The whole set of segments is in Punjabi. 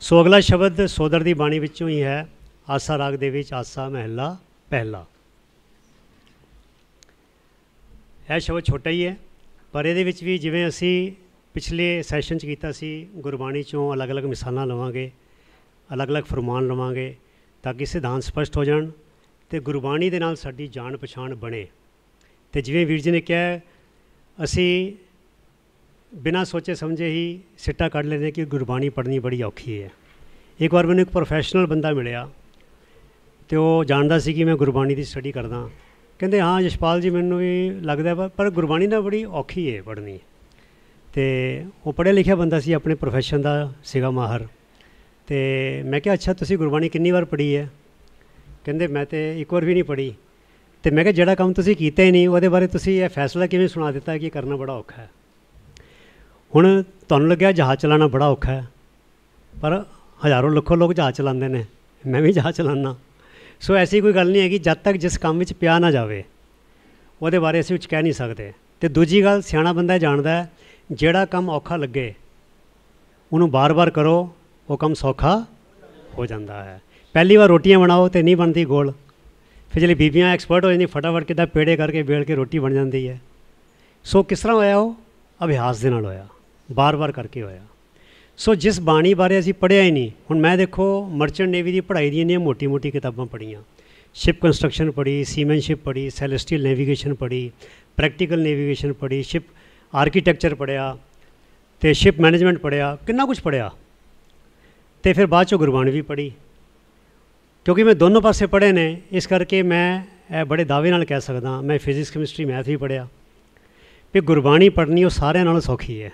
ਸੋ ਅਗਲਾ ਸ਼ਬਦ ਸੋਦਰ ਦੀ ਬਾਣੀ ਵਿੱਚੋਂ ਹੀ ਹੈ ਆਸਾ ਰਾਗ ਦੇ ਵਿੱਚ ਆਸਾ ਮਹਿਲਾ ਪਹਿਲਾ ਇਹ ਸ਼ਬਦ ਛੋਟਾ ਹੀ ਹੈ ਪਰ ਇਹਦੇ ਵਿੱਚ ਵੀ ਜਿਵੇਂ ਅਸੀਂ ਪਿਛਲੇ ਸੈਸ਼ਨ 'ਚ ਕੀਤਾ ਸੀ ਗੁਰਬਾਣੀ 'ਚੋਂ ਅਲੱਗ-ਅਲੱਗ ਮਿਸਾਲਾਂ ਲਵਾਂਗੇ ਅਲੱਗ-ਅਲੱਗ ਫਰਮਾਨ ਲਵਾਂਗੇ ਤਾਂ ਕਿ ਸਿਧਾਂਤ ਸਪਸ਼ਟ ਹੋ ਜਾਣ ਤੇ ਗੁਰਬਾਣੀ ਦੇ ਨਾਲ ਸਾਡੀ ਜਾਣ ਪਛਾਣ ਬਣੇ ਤੇ ਜਿਵੇਂ ਵੀਰ ਜੀ ਨੇ ਕਿਹਾ ਅਸੀਂ ਬਿਨਾ ਸੋਚੇ ਸਮਝੇ ਹੀ ਸਿੱਟਾ ਕੱਢ ਲੈਂਦੇ ਕਿ ਗੁਰਬਾਣੀ ਪੜ੍ਹਨੀ ਬੜੀ ਔਖੀ ਹੈ ਇੱਕ ਵਾਰ ਮੈਨੂੰ ਇੱਕ ਪ੍ਰੋਫੈਸ਼ਨਲ ਬੰਦਾ ਮਿਲਿਆ ਤੇ ਉਹ ਜਾਣਦਾ ਸੀ ਕਿ ਮੈਂ ਗੁਰਬਾਣੀ ਦੀ ਸਟੱਡੀ ਕਰਦਾ ਕਹਿੰਦੇ ਹਾਂ ਜਸ਼ਪਾਲ ਜੀ ਮੈਨੂੰ ਵੀ ਲੱਗਦਾ ਪਰ ਗੁਰਬਾਣੀ ਨਾ ਬੜੀ ਔਖੀ ਹੈ ਪੜ੍ਹਨੀ ਤੇ ਉਹ ਪੜ੍ਹਿਆ ਲਿਖਿਆ ਬੰਦਾ ਸੀ ਆਪਣੇ ਪ੍ਰੋਫੈਸ਼ਨ ਦਾ ਸਿਗਾ ਮਾਹਰ ਤੇ ਮੈਂ ਕਿਹਾ ਅੱਛਾ ਤੁਸੀਂ ਗੁਰਬਾਣੀ ਕਿੰਨੀ ਵਾਰ ਪੜ੍ਹੀ ਹੈ ਕਹਿੰਦੇ ਮੈਂ ਤੇ ਇੱਕ ਵਾਰ ਵੀ ਨਹੀਂ ਪੜ੍ਹੀ ਤੇ ਮੈਂ ਕਿਹਾ ਜਿਹੜਾ ਕੰਮ ਤੁਸੀਂ ਕੀਤਾ ਹੀ ਨਹੀਂ ਉਹਦੇ ਬਾਰੇ ਤੁਸੀਂ ਇਹ ਫੈਸਲਾ ਕਿਵੇਂ ਸੁਣਾ ਦਿੱਤਾ ਕਿ ਕਰਨਾ ਬੜਾ ਔਖਾ ਹੈ ਹੁਣ ਤੁਹਾਨੂੰ ਲੱਗਿਆ ਜਹਾਜ਼ ਚਲਾਉਣਾ ਬੜਾ ਔਖਾ ਹੈ ਪਰ ਹਜ਼ਾਰੋਂ ਲੱਖੋਂ ਲੋਕ ਜਹਾਜ਼ ਚਲਾਉਂਦੇ ਨੇ ਮੈਂ ਵੀ ਜਹਾਜ਼ ਚਲਾਉਣਾ ਸੋ ਐਸੀ ਕੋਈ ਗੱਲ ਨਹੀਂ ਹੈ ਕਿ ਜਦ ਤੱਕ ਜਿਸ ਕੰਮ ਵਿੱਚ ਪਿਆ ਨਾ ਜਾਵੇ ਉਹਦੇ ਬਾਰੇ ਅਸੀਂ ਕੁਝ ਕਹਿ ਨਹੀਂ ਸਕਦੇ ਤੇ ਦੂਜੀ ਗੱਲ ਸਿਆਣਾ ਬੰਦਾ ਜਾਣਦਾ ਹੈ ਜਿਹੜਾ ਕੰਮ ਔਖਾ ਲੱਗੇ ਉਹਨੂੰ ਬਾਰ-ਬਾਰ ਕਰੋ ਉਹ ਕੰਮ ਸੌਖਾ ਹੋ ਜਾਂਦਾ ਹੈ ਪਹਿਲੀ ਵਾਰ ਰੋਟੀਆਂ ਬਣਾਓ ਤੇ ਨਹੀਂ ਬਣਦੀ ਗੋਲ ਫਿਰ ਜਿਹੜੀ ਬੀਬੀਆਂ ਐਕਸਪਰਟ ਹੋ ਜਾਂਦੀ ਫਟਾਫਟ ਕਿਦਾਂ ਪੇੜੇ ਕਰਕੇ ਵੇਲ ਕੇ ਰੋਟੀ ਬਣ ਜਾਂਦੀ ਹੈ ਸੋ ਕਿਸ ਤਰ੍ਹਾਂ ਹੋਇਆ ਉਹ ਅਭਿਆਸ ਦੇ ਨਾਲ ਹੋਇਆ ਬਾਰ-ਬਾਰ ਕਰਕੇ ਹੋਇਆ ਸੋ ਜਿਸ ਬਾਣੀ ਬਾਰੇ ਅਸੀਂ ਪੜਿਆ ਹੀ ਨਹੀਂ ਹੁਣ ਮੈਂ ਦੇਖੋ ਮਰਚੈਂਟ ਨੇਵੀ ਦੀ ਪੜ੍ਹਾਈ ਦੀਆਂ ਇੰਨੀਆਂ ਮੋਟੀ-ਮੋਟੀ ਕਿਤਾਬਾਂ ਪੜੀਆਂ ਸ਼ਿਪ ਕੰਸਟਰਕਸ਼ਨ ਪੜੀ ਸੀਮੈਨਸ਼ਿਪ ਪੜੀ ਸੈਲੈਸਟੀਅਲ ਨੇਵੀਗੇਸ਼ਨ ਪੜੀ ਪ੍ਰੈਕਟੀਕਲ ਨੇਵੀਗੇਸ਼ਨ ਪੜੀ ਸ਼ਿਪ ਆਰਕੀਟੈਕਚਰ ਪੜਿਆ ਤੇ ਸ਼ਿਪ ਮੈਨੇਜਮੈਂਟ ਪੜਿਆ ਕਿੰਨਾ ਕੁਝ ਪੜਿਆ ਤੇ ਫਿਰ ਬਾਅਦ ਚੋਂ ਗੁਰਬਾਣੀ ਵੀ ਪੜੀ ਕਿਉਂਕਿ ਮੈਂ ਦੋਨੋਂ ਪਾਸੇ ਪੜੇ ਨੇ ਇਸ ਕਰਕੇ ਮੈਂ ਇਹ ਬੜੇ ਦਾਅਵੇ ਨਾਲ ਕਹਿ ਸਕਦਾ ਮੈਂ ਫਿਜ਼ਿਕਸ ਕੈਮਿਸਟਰੀ ਮੈਥ ਵੀ ਪੜਿਆ ਵੀ ਗੁਰਬਾਣੀ ਪੜਨੀ ਉਹ ਸਾਰਿਆਂ ਨਾਲੋਂ ਸੌਖੀ ਹੈ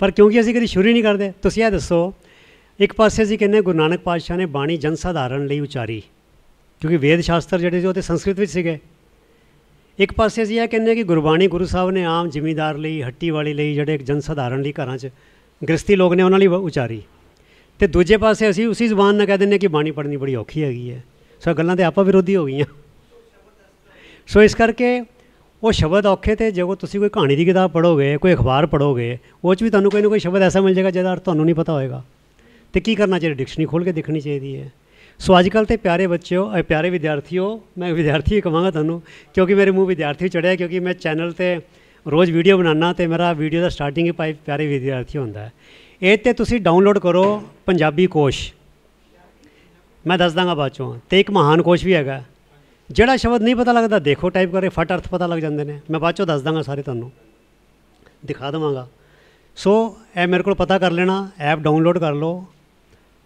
ਪਰ ਕਿਉਂਕਿ ਅਸੀਂ ਕਦੀ ਸ਼ੁਰੂ ਹੀ ਨਹੀਂ ਕਰਦੇ ਤੁਸੀਂ ਇਹ ਦੱਸੋ ਇੱਕ ਪਾਸੇ ਅਸੀਂ ਕਹਿੰਦੇ ਗੁਰੂ ਨਾਨਕ ਪਾਤਸ਼ਾਹ ਨੇ ਬਾਣੀ ਜਨ ਸਾਧਾਰਨ ਲਈ ਉਚਾਰੀ ਕਿਉਂਕਿ ਵੇਦ ਸ਼ਾਸਤਰ ਜਿਹੜੇ ਸੀ ਉਹ ਤੇ ਸੰਸਕ੍ਰਿਤ ਵਿੱਚ ਸੀਗੇ ਇੱਕ ਪਾਸੇ ਅਸੀਂ ਇਹ ਕਹਿੰਦੇ ਕਿ ਗੁਰਬਾਣੀ ਗੁਰੂ ਸਾਹਿਬ ਨੇ ਆਮ ਜ਼ਿਮੀਦਾਰ ਲਈ ਹੱਟੀ ਵਾਲੀ ਲਈ ਜਿਹੜੇ ਜਨ ਸਾਧਾਰਨ ਲਈ ਘਰਾਂ 'ਚ ਗ੍ਰਸਤੀ ਲੋਕ ਨੇ ਉਹਨਾਂ ਲਈ ਉਚਾਰੀ ਤੇ ਦੂਜੇ ਪਾਸੇ ਅਸੀਂ ਉਸੇ ਜ਼ੁਬਾਨ ਨਾਲ ਕਹਿ ਦਿੰਦੇ ਕਿ ਬਾਣੀ ਪੜ੍ਹਨੀ ਬੜੀ ਔਖੀ ਹੈਗੀ ਹੈ ਸੋ ਗੱਲਾਂ ਤੇ ਆਪਾਂ ਵਿਰੋਧੀ ਹੋ ਗਈਆਂ ਸੋ ਇਸ ਕਰਕੇ ਉਹ ਸ਼ਬਦ ਔਖੇ ਤੇ ਜੇ ਤੁਸੀਂ ਕੋਈ ਕਹਾਣੀ ਦੀ ਕਿਤਾਬ ਪੜੋਗੇ ਕੋਈ ਅਖਬਾਰ ਪੜੋਗੇ ਉਹ 'ਚ ਵੀ ਤੁਹਾਨੂੰ ਕੋਈ ਨਾ ਕੋਈ ਸ਼ਬਦ ਐਸਾ ਮਿਲ ਜਾਏਗਾ ਜਿਹਦਾ ਅਰਥ ਤੁਹਾਨੂੰ ਨਹੀਂ ਪਤਾ ਹੋਏਗਾ ਤੇ ਕੀ ਕਰਨਾ ਚਾਹੀਦਾ ਡਿਕਸ਼ਨਰੀ ਖੋਲ ਕੇ ਦੇਖਣੀ ਚਾਹੀਦੀ ਹੈ ਸੋ ਅੱਜ ਕੱਲ ਤੇ ਪਿਆਰੇ ਬੱਚਿਓ ਪਿਆਰੇ ਵਿਦਿਆਰਥੀਓ ਮੈਂ ਵਿਦਿਆਰਥੀ ਹੀ ਕਹਾਂਗਾ ਤੁਹਾਨੂੰ ਕਿਉਂਕਿ ਮੇਰੇ ਮੂੰਹ ਵਿਦਿਆਰਥੀ ਚੜਿਆ ਕਿਉਂਕਿ ਮੈਂ ਚੈਨਲ ਤੇ ਰੋਜ਼ ਵੀਡੀਓ ਬਣਾਉਣਾ ਤੇ ਮੇਰਾ ਵੀਡੀਓ ਦਾ ਸਟਾਰਟਿੰਗ ਹੀ ਪਿਆਰੇ ਵਿਦਿਆਰਥੀ ਹੁੰਦਾ ਹੈ ਇਹ ਤੇ ਤੁਸੀਂ ਡਾਊਨਲੋਡ ਕਰੋ ਪੰਜਾਬੀ ਕੋਸ਼ ਮੈਂ ਦੱਸ ਦਾਂਗਾ ਬਾਅਦ ਚੋਂ ਤੇ ਇੱਕ ਮਹਾਨ ਕੋਸ਼ ਵੀ ਹੈਗਾ ਜਿਹੜਾ ਸ਼ਬਦ ਨਹੀਂ ਪਤਾ ਲੱਗਦਾ ਦੇਖੋ ਟਾਈਪ ਕਰੇ ਫਟ ਅਰਥ ਪਤਾ ਲੱਗ ਜਾਂਦੇ ਨੇ ਮੈਂ ਬਾਅਦ ਚੋਂ ਦੱਸ ਦਾਂਗਾ ਸਾਰੇ ਤੁਹਾਨੂੰ ਦਿਖਾ ਦਵਾਂਗਾ ਸੋ ਇਹ ਮੇਰੇ ਕੋਲ ਪਤਾ ਕਰ ਲੈਣਾ ਐਪ ਡਾਊਨਲੋਡ ਕਰ ਲਓ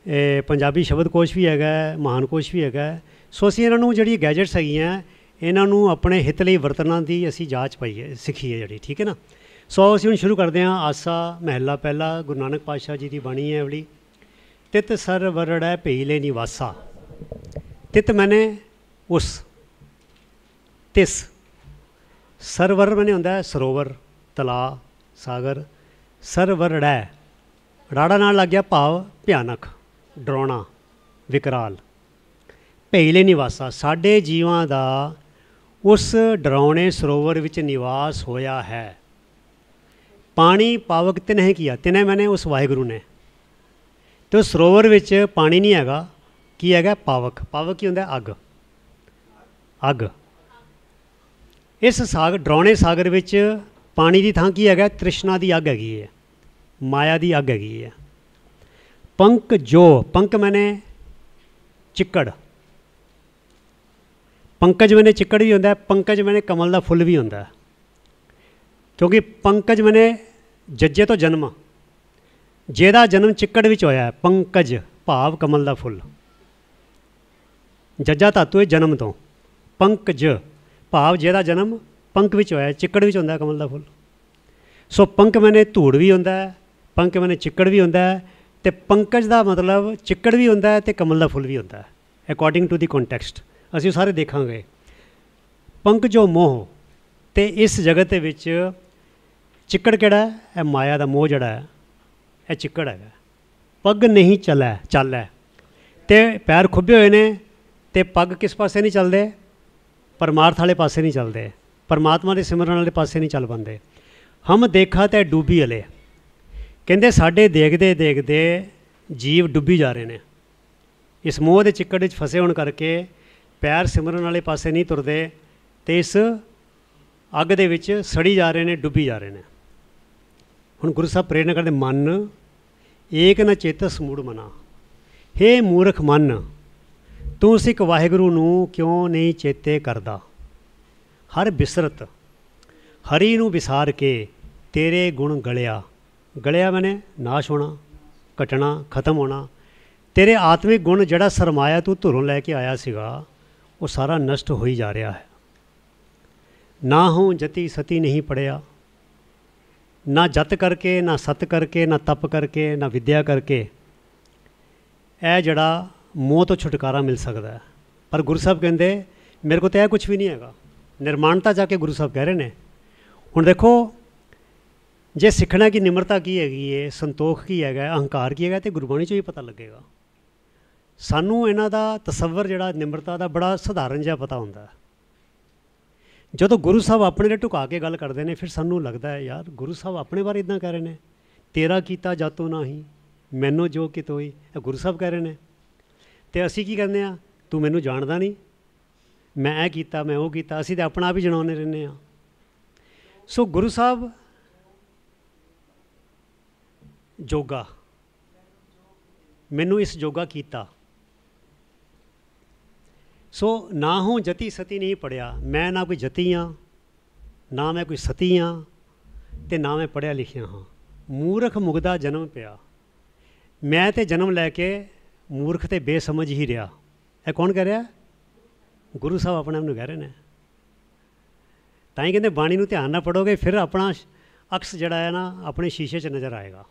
ਇਹ ਪੰਜਾਬੀ ਸ਼ਬਦ ਕੋਸ਼ ਵੀ ਹੈਗਾ ਮਹਾਨ ਕੋਸ਼ ਵੀ ਹੈਗਾ ਸੋ ਅਸੀਂ ਇਹਨਾਂ ਨੂੰ ਜਿਹੜੀ ਗੈਜਟਸ ਹੈਗੀਆਂ ਇਹਨਾਂ ਨੂੰ ਆਪਣੇ ਹਿੱਤ ਲਈ ਵਰਤਣਾ ਦੀ ਅਸੀਂ ਜਾਂਚ ਪਾਈਏ ਸਿੱਖੀਏ ਜਿਹੜੀ ਠੀਕ ਹੈ ਨਾ ਸੋ ਅਸੀਂ ਹੁਣ ਸ਼ੁਰੂ ਕਰਦੇ ਹਾਂ ਆਸਾ ਮਹਿਲਾ ਪਹਿਲਾ ਗੁਰੂ ਨਾਨਕ ਪਾਤਸ਼ਾਹ ਜੀ ਦੀ ਬਾਣੀ ਹੈ ਅਵਲੀ ਤਿਤ ਸਰ ਵਰੜੈ ਭੇਲੇ ਨਿਵਾਸਾ ਤਿਤ ਮੈਨੇ ਉਸ ਤਿਸ ਸਰਵਰ मैंने ਹੁੰਦਾ ਸਰੋਵਰ ਤਲਾ ਸਾਗਰ ਸਰਵਰੜਾ ਰਾੜਾ ਨਾਲ ਲੱਗ ਗਿਆ ਭਾਵ ਭਿਆਨਕ ਡਰਾਉਣਾ ਵਿਕਰਾਲ ਭੇਲੇ ਨਿਵਾਸਾ ਸਾਡੇ ਜੀਵਾਂ ਦਾ ਉਸ ਡਰਾਉਣੇ ਸਰੋਵਰ ਵਿੱਚ ਨਿਵਾਸ ਹੋਇਆ ਹੈ ਪਾਣੀ ਪਾਵਕ ਤੇ ਨਹੀਂ ਕੀਆ ਤਿਨੇ ਮੈਨੇ ਉਸ ਵਾਹਿਗੁਰੂ ਨੇ ਤੇ ਉਸ ਸਰੋਵਰ ਵਿੱਚ ਪਾਣੀ ਨਹੀਂ ਹੈਗਾ ਕੀ ਹੈਗਾ ਪਾਵਕ ਪਾਵਕ ਕੀ ਹੁੰਦਾ ਅੱਗ ਅੱਗ ਇਸ ਸਾਗਰ ਡਰਾਉਣੇ ਸਾਗਰ ਵਿੱਚ ਪਾਣੀ ਦੀ ਥਾਂ ਕੀ ਹੈਗਾ ਤ੍ਰਿਸ਼ਨਾ ਦੀ ਅੱਗ ਹੈਗੀ ਹੈ ਮਾਇਆ ਦੀ ਅੱਗ ਹੈਗੀ ਹੈ ਪੰਕ ਜੋ ਪੰਕ ਮੈਨੇ ਚਿੱਕੜ ਪੰਕਜ ਮੈਨੇ ਚਿੱਕੜ ਵੀ ਹੁੰਦਾ ਪੰਕਜ ਮੈਨੇ ਕਮਲ ਦਾ ਫੁੱਲ ਵੀ ਹੁੰਦਾ ਕਿਉਂਕਿ ਪੰਕਜ ਮੈਨੇ ਜੱਜੇ ਤੋਂ ਜਨਮ ਜਿਹਦਾ ਜਨਮ ਚਿੱਕੜ ਵਿੱਚ ਹੋਇਆ ਪੰਕਜ ਭਾਵ ਕਮਲ ਦਾ ਫੁੱਲ ਜੱਜਾ ਧਾਤੂ ਹੈ ਜਨਮ ਤੋਂ ਪੰਕਜ ਭਾਵ ਜਿਹਦਾ ਜਨਮ ਪੰਕ ਵਿੱਚ ਹੋਇਆ ਚਿੱਕੜ ਵਿੱਚ ਹੁੰਦਾ ਕਮਲ ਦਾ ਫੁੱਲ ਸੋ ਪੰਕ ਮੈਨੇ ਧੂੜ ਵੀ ਹੁੰਦਾ ਹੈ ਪੰਕ ਮੈਨੇ ਚਿੱਕੜ ਵੀ ਹੁੰਦਾ ਹੈ ਤੇ ਪੰਕਜ ਦਾ ਮਤਲਬ ਚਿੱਕੜ ਵੀ ਹੁੰਦਾ ਹੈ ਤੇ ਕਮਲ ਦਾ ਫੁੱਲ ਵੀ ਹੁੰਦਾ ਹੈ ਅਕੋਰਡਿੰਗ ਟੂ ਦੀ ਕੰਟੈਕਸਟ ਅਸੀਂ ਸਾਰੇ ਦੇਖਾਂਗੇ ਪੰਕ ਜੋ ਮੋਹ ਤੇ ਇਸ ਜਗਤ ਦੇ ਵਿੱਚ ਚਿੱਕੜ ਕਿਹੜਾ ਹੈ ਇਹ ਮਾਇਆ ਦਾ ਮੋਹ ਜਿਹੜਾ ਹੈ ਇਹ ਚਿੱਕੜ ਹੈਗਾ ਪੱਗ ਨਹੀਂ ਚੱਲੈ ਚੱਲੈ ਤੇ ਪੈਰ ਖੁੱਬੇ ਹੋਏ ਨੇ ਤੇ ਪੱਗ ਕਿਸ ਪਾਸੇ ਨਹੀਂ ਚੱਲਦੇ ਪਰਮਾਰਥ ਵਾਲੇ ਪਾਸੇ ਨਹੀਂ ਚੱਲਦੇ ਪਰਮਾਤਮਾ ਦੇ ਸਿਮਰਨ ਵਾਲੇ ਪਾਸੇ ਨਹੀਂ ਚੱਲ ਪੰਦੇ ਹਮ ਦੇਖਾ ਤੇ ਡੁੱਬੀ ਹਲੇ ਕਹਿੰਦੇ ਸਾਡੇ ਦੇਖਦੇ ਦੇਖਦੇ ਜੀਵ ਡੁੱਬੀ ਜਾ ਰਹੇ ਨੇ ਇਸ ਮੋਹ ਦੇ ਚਿੱਕੜ ਵਿੱਚ ਫਸੇ ਹੋਣ ਕਰਕੇ ਪੈਰ ਸਿਮਰਨ ਵਾਲੇ ਪਾਸੇ ਨਹੀਂ ਤੁਰਦੇ ਤੇ ਇਸ ਅੱਗ ਦੇ ਵਿੱਚ ਸੜੀ ਜਾ ਰਹੇ ਨੇ ਡੁੱਬੀ ਜਾ ਰਹੇ ਨੇ ਹੁਣ ਗੁਰੂ ਸਾਹਿਬ ਪ੍ਰੇਰਣਾ ਕਰਦੇ ਮਨ ਏਕ ਨ ਚੇਤਸ ਮੂੜ ਮਨਾ ਹੇ ਮੂਰਖ ਮਨ ਤੂੰ ਸਿੱਖ ਵਾਹਿਗੁਰੂ ਨੂੰ ਕਿਉਂ ਨਹੀਂ ਚੇਤੇ ਕਰਦਾ ਹਰ ਬਿਸਰਤ ਹਰੀ ਨੂੰ ਵਿਸਾਰ ਕੇ ਤੇਰੇ ਗੁਣ ਗਲਿਆ ਗਲਿਆ ਮਨੇ ਨਾਸ਼ ਹੋਣਾ ਕਟਣਾ ਖਤਮ ਹੋਣਾ ਤੇਰੇ ਆਤਮਿਕ ਗੁਣ ਜਿਹੜਾ ਸਰਮਾਇਆ ਤੂੰ ਧੁਰੋਂ ਲੈ ਕੇ ਆਇਆ ਸੀਗਾ ਉਹ ਸਾਰਾ ਨਸ਼ਟ ਹੋਈ ਜਾ ਰਿਹਾ ਹੈ ਨਾ ਹੂੰ ਜਤੀ ਸਤੀ ਨਹੀਂ ਪੜਿਆ ਨਾ ਜਤ ਕਰਕੇ ਨਾ ਸਤ ਕਰਕੇ ਨਾ ਤਪ ਕਰਕੇ ਨਾ ਵਿਦਿਆ ਕਰਕੇ ਇਹ ਜਿਹੜਾ ਮੋਹ ਤੋਂ ਛੁਟਕਾਰਾ ਮਿਲ ਸਕਦਾ ਹੈ ਪਰ ਗੁਰੂ ਸਾਹਿਬ ਕਹਿੰਦੇ ਮੇਰੇ ਕੋਲ ਤਾਂ ਇਹ ਕੁਝ ਵੀ ਨਹੀਂ ਹੈਗਾ ਨਿਰਮਾਨਤਾ ਜਾ ਕੇ ਗੁਰੂ ਸਾਹਿਬ ਕਹਿ ਰਹੇ ਨੇ ਹੁਣ ਦੇਖੋ ਜੇ ਸਿੱਖਣਾ ਕੀ ਨਿਮਰਤਾ ਕੀ ਹੈਗੀ ਏ ਸੰਤੋਖ ਕੀ ਹੈਗਾ ਅਹੰਕਾਰ ਕੀ ਹੈਗਾ ਤੇ ਗੁਰਬਾਣੀ ਚੋਂ ਹੀ ਪਤਾ ਲੱਗੇਗਾ ਸਾਨੂੰ ਇਹਨਾਂ ਦਾ ਤਸੱਵਰ ਜਿਹੜਾ ਨਿਮਰਤਾ ਦਾ ਬੜਾ ਸਧਾਰਨ ਜਿਹਾ ਪਤਾ ਹੁੰਦਾ ਜਦੋਂ ਗੁਰੂ ਸਾਹਿਬ ਆਪਣੇ ਦੇ ਟੁਕਾ ਕੇ ਗੱਲ ਕਰਦੇ ਨੇ ਫਿਰ ਸਾਨੂੰ ਲੱਗਦਾ ਹੈ ਯਾਰ ਗੁਰੂ ਸਾਹਿਬ ਆਪਣੇ ਬਾਰੇ ਇਦਾਂ ਕਹਿ ਰਹੇ ਨੇ ਤੇਰਾ ਕੀਤਾ ਜਾਤੋਂ ਨਾਹੀ ਮੈਨੂੰ ਜੋ ਕਿਤੋਈ ਇਹ ਗੁਰੂ ਸਾਹਿਬ ਕਹਿ ਰਹੇ ਨੇ ਤੇ ਅਸੀਂ ਕੀ ਕਰਨੇ ਆ ਤੂੰ ਮੈਨੂੰ ਜਾਣਦਾ ਨਹੀਂ ਮੈਂ ਇਹ ਕੀਤਾ ਮੈਂ ਉਹ ਕੀਤਾ ਅਸੀਂ ਤੇ ਆਪਣਾ ਆਪ ਹੀ ਜਣਾਉਂਦੇ ਰਹਿੰਦੇ ਆ ਸੋ ਗੁਰੂ ਸਾਹਿਬ ਜੋਗਾ ਮੈਨੂੰ ਇਸ ਜੋਗਾ ਕੀਤਾ ਸੋ ਨਾ ਹੂੰ ਜਤੀ ਸਤੀ ਨਹੀਂ ਪੜਿਆ ਮੈਂ ਨਾ ਕੋਈ ਜਤੀ ਆ ਨਾ ਮੈਂ ਕੋਈ ਸਤੀ ਆ ਤੇ ਨਾ ਮੈਂ ਪੜਿਆ ਲਿਖਿਆ ਹਾਂ ਮੂਰਖ ਮੁਗਦਾ ਜਨਮ ਪਿਆ ਮੈਂ ਤੇ ਜਨਮ ਲੈ ਕੇ ਮੂਰਖ ਤੇ ਬੇਸਮਝ ਹੀ ਰਿਹਾ ਇਹ ਕੌਣ ਕਹਿ ਰਿਹਾ ਗੁਰੂ ਸਾਹਿਬ ਆਪਣੇ ਆਪ ਨੂੰ ਕਹਿ ਰਹੇ ਨੇ ਤਾਂ ਹੀ ਕਹਿੰਦੇ ਬਾਣੀ ਨੂੰ ਧਿਆਨ ਨਾਲ ਪੜੋਗੇ ਫਿਰ ਆਪਣਾ ਅਕਸ ਜਿਹੜਾ ਹੈ ਨਾ ਆਪਣੇ ਸ਼ੀਸ਼ੇ 'ਚ ਨਜ਼ਰ ਆਏਗਾ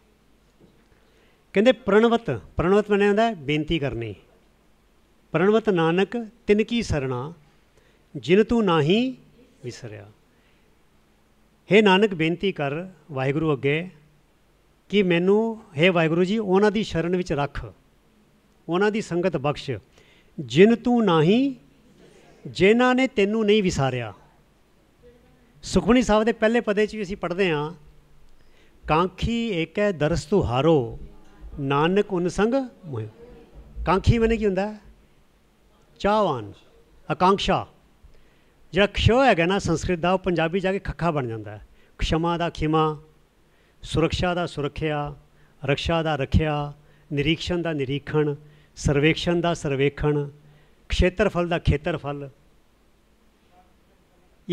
ਕਹਿੰਦੇ ਪ੍ਰਣਵਤ ਪ੍ਰਣਵਤ ਬਣਿਆ ਹੁੰਦਾ ਬੇਨਤੀ ਕਰਨੀ ਪ੍ਰਣਵਤ ਨਾਨਕ ਤਿਨ ਕੀ ਸਰਣਾ ਜਿਨ ਤੂੰ ਨਾਹੀ ਵਿਸਰਿਆ हे ਨਾਨਕ ਬੇਨਤੀ ਕਰ ਵਾਹਿਗੁਰੂ ਅੱਗੇ ਕਿ ਮੈਨੂੰ हे ਵਾਹਿਗੁਰੂ ਜੀ ਉਹਨਾਂ ਦੀ ਸ਼ਰਨ ਵਿੱਚ ਰੱਖ ਉਹਨਾਂ ਦੀ ਸੰਗਤ ਬਖਸ਼ ਜਿਨ ਤੂੰ ਨਹੀਂ ਜਿਨ੍ਹਾਂ ਨੇ ਤੈਨੂੰ ਨਹੀਂ ਵਿਸਾਰਿਆ ਸੁਖਮਨੀ ਸਾਹਿਬ ਦੇ ਪਹਿਲੇ ਪਦੇ 'ਚ ਵੀ ਅਸੀਂ ਪੜ੍ਹਦੇ ਹਾਂ ਕਾਂਖੀ ਏਕੈ ਦਰਸ ਤੂ ਹਾਰੋ ਨਾਨਕ ਉਨ ਸੰਗ ਮੋਇ ਕਾਂਖੀ ਮਨੇ ਕੀ ਹੁੰਦਾ ਚਾਹਵਾਨ ਆਕਾਂਖਸ਼ਾ ਜਿਹੜਾ ਖਸ਼ੋ ਹੈਗਾ ਨਾ ਸੰਸਕ੍ਰਿਤ ਦਾ ਉਹ ਪੰਜਾਬੀ ਜਾ ਕੇ ਖੱਖਾ ਬਣ ਜਾਂਦਾ ਖਸ਼ਮਾ ਦਾ ਖਿਮਾ ਸੁਰੱਖਿਆ ਦਾ ਸੁਰੱਖਿਆ ਰਕਸ਼ਾ ਦਾ ਰੱਖਿਆ ਨਿਰੀਖਣ ਦਾ ਨਿਰੀਖਣ ਸਰਵੇਖਣ ਦਾ ਸਰਵੇਖਣ ਖੇਤਰਫਲ ਦਾ ਖੇਤਰਫਲ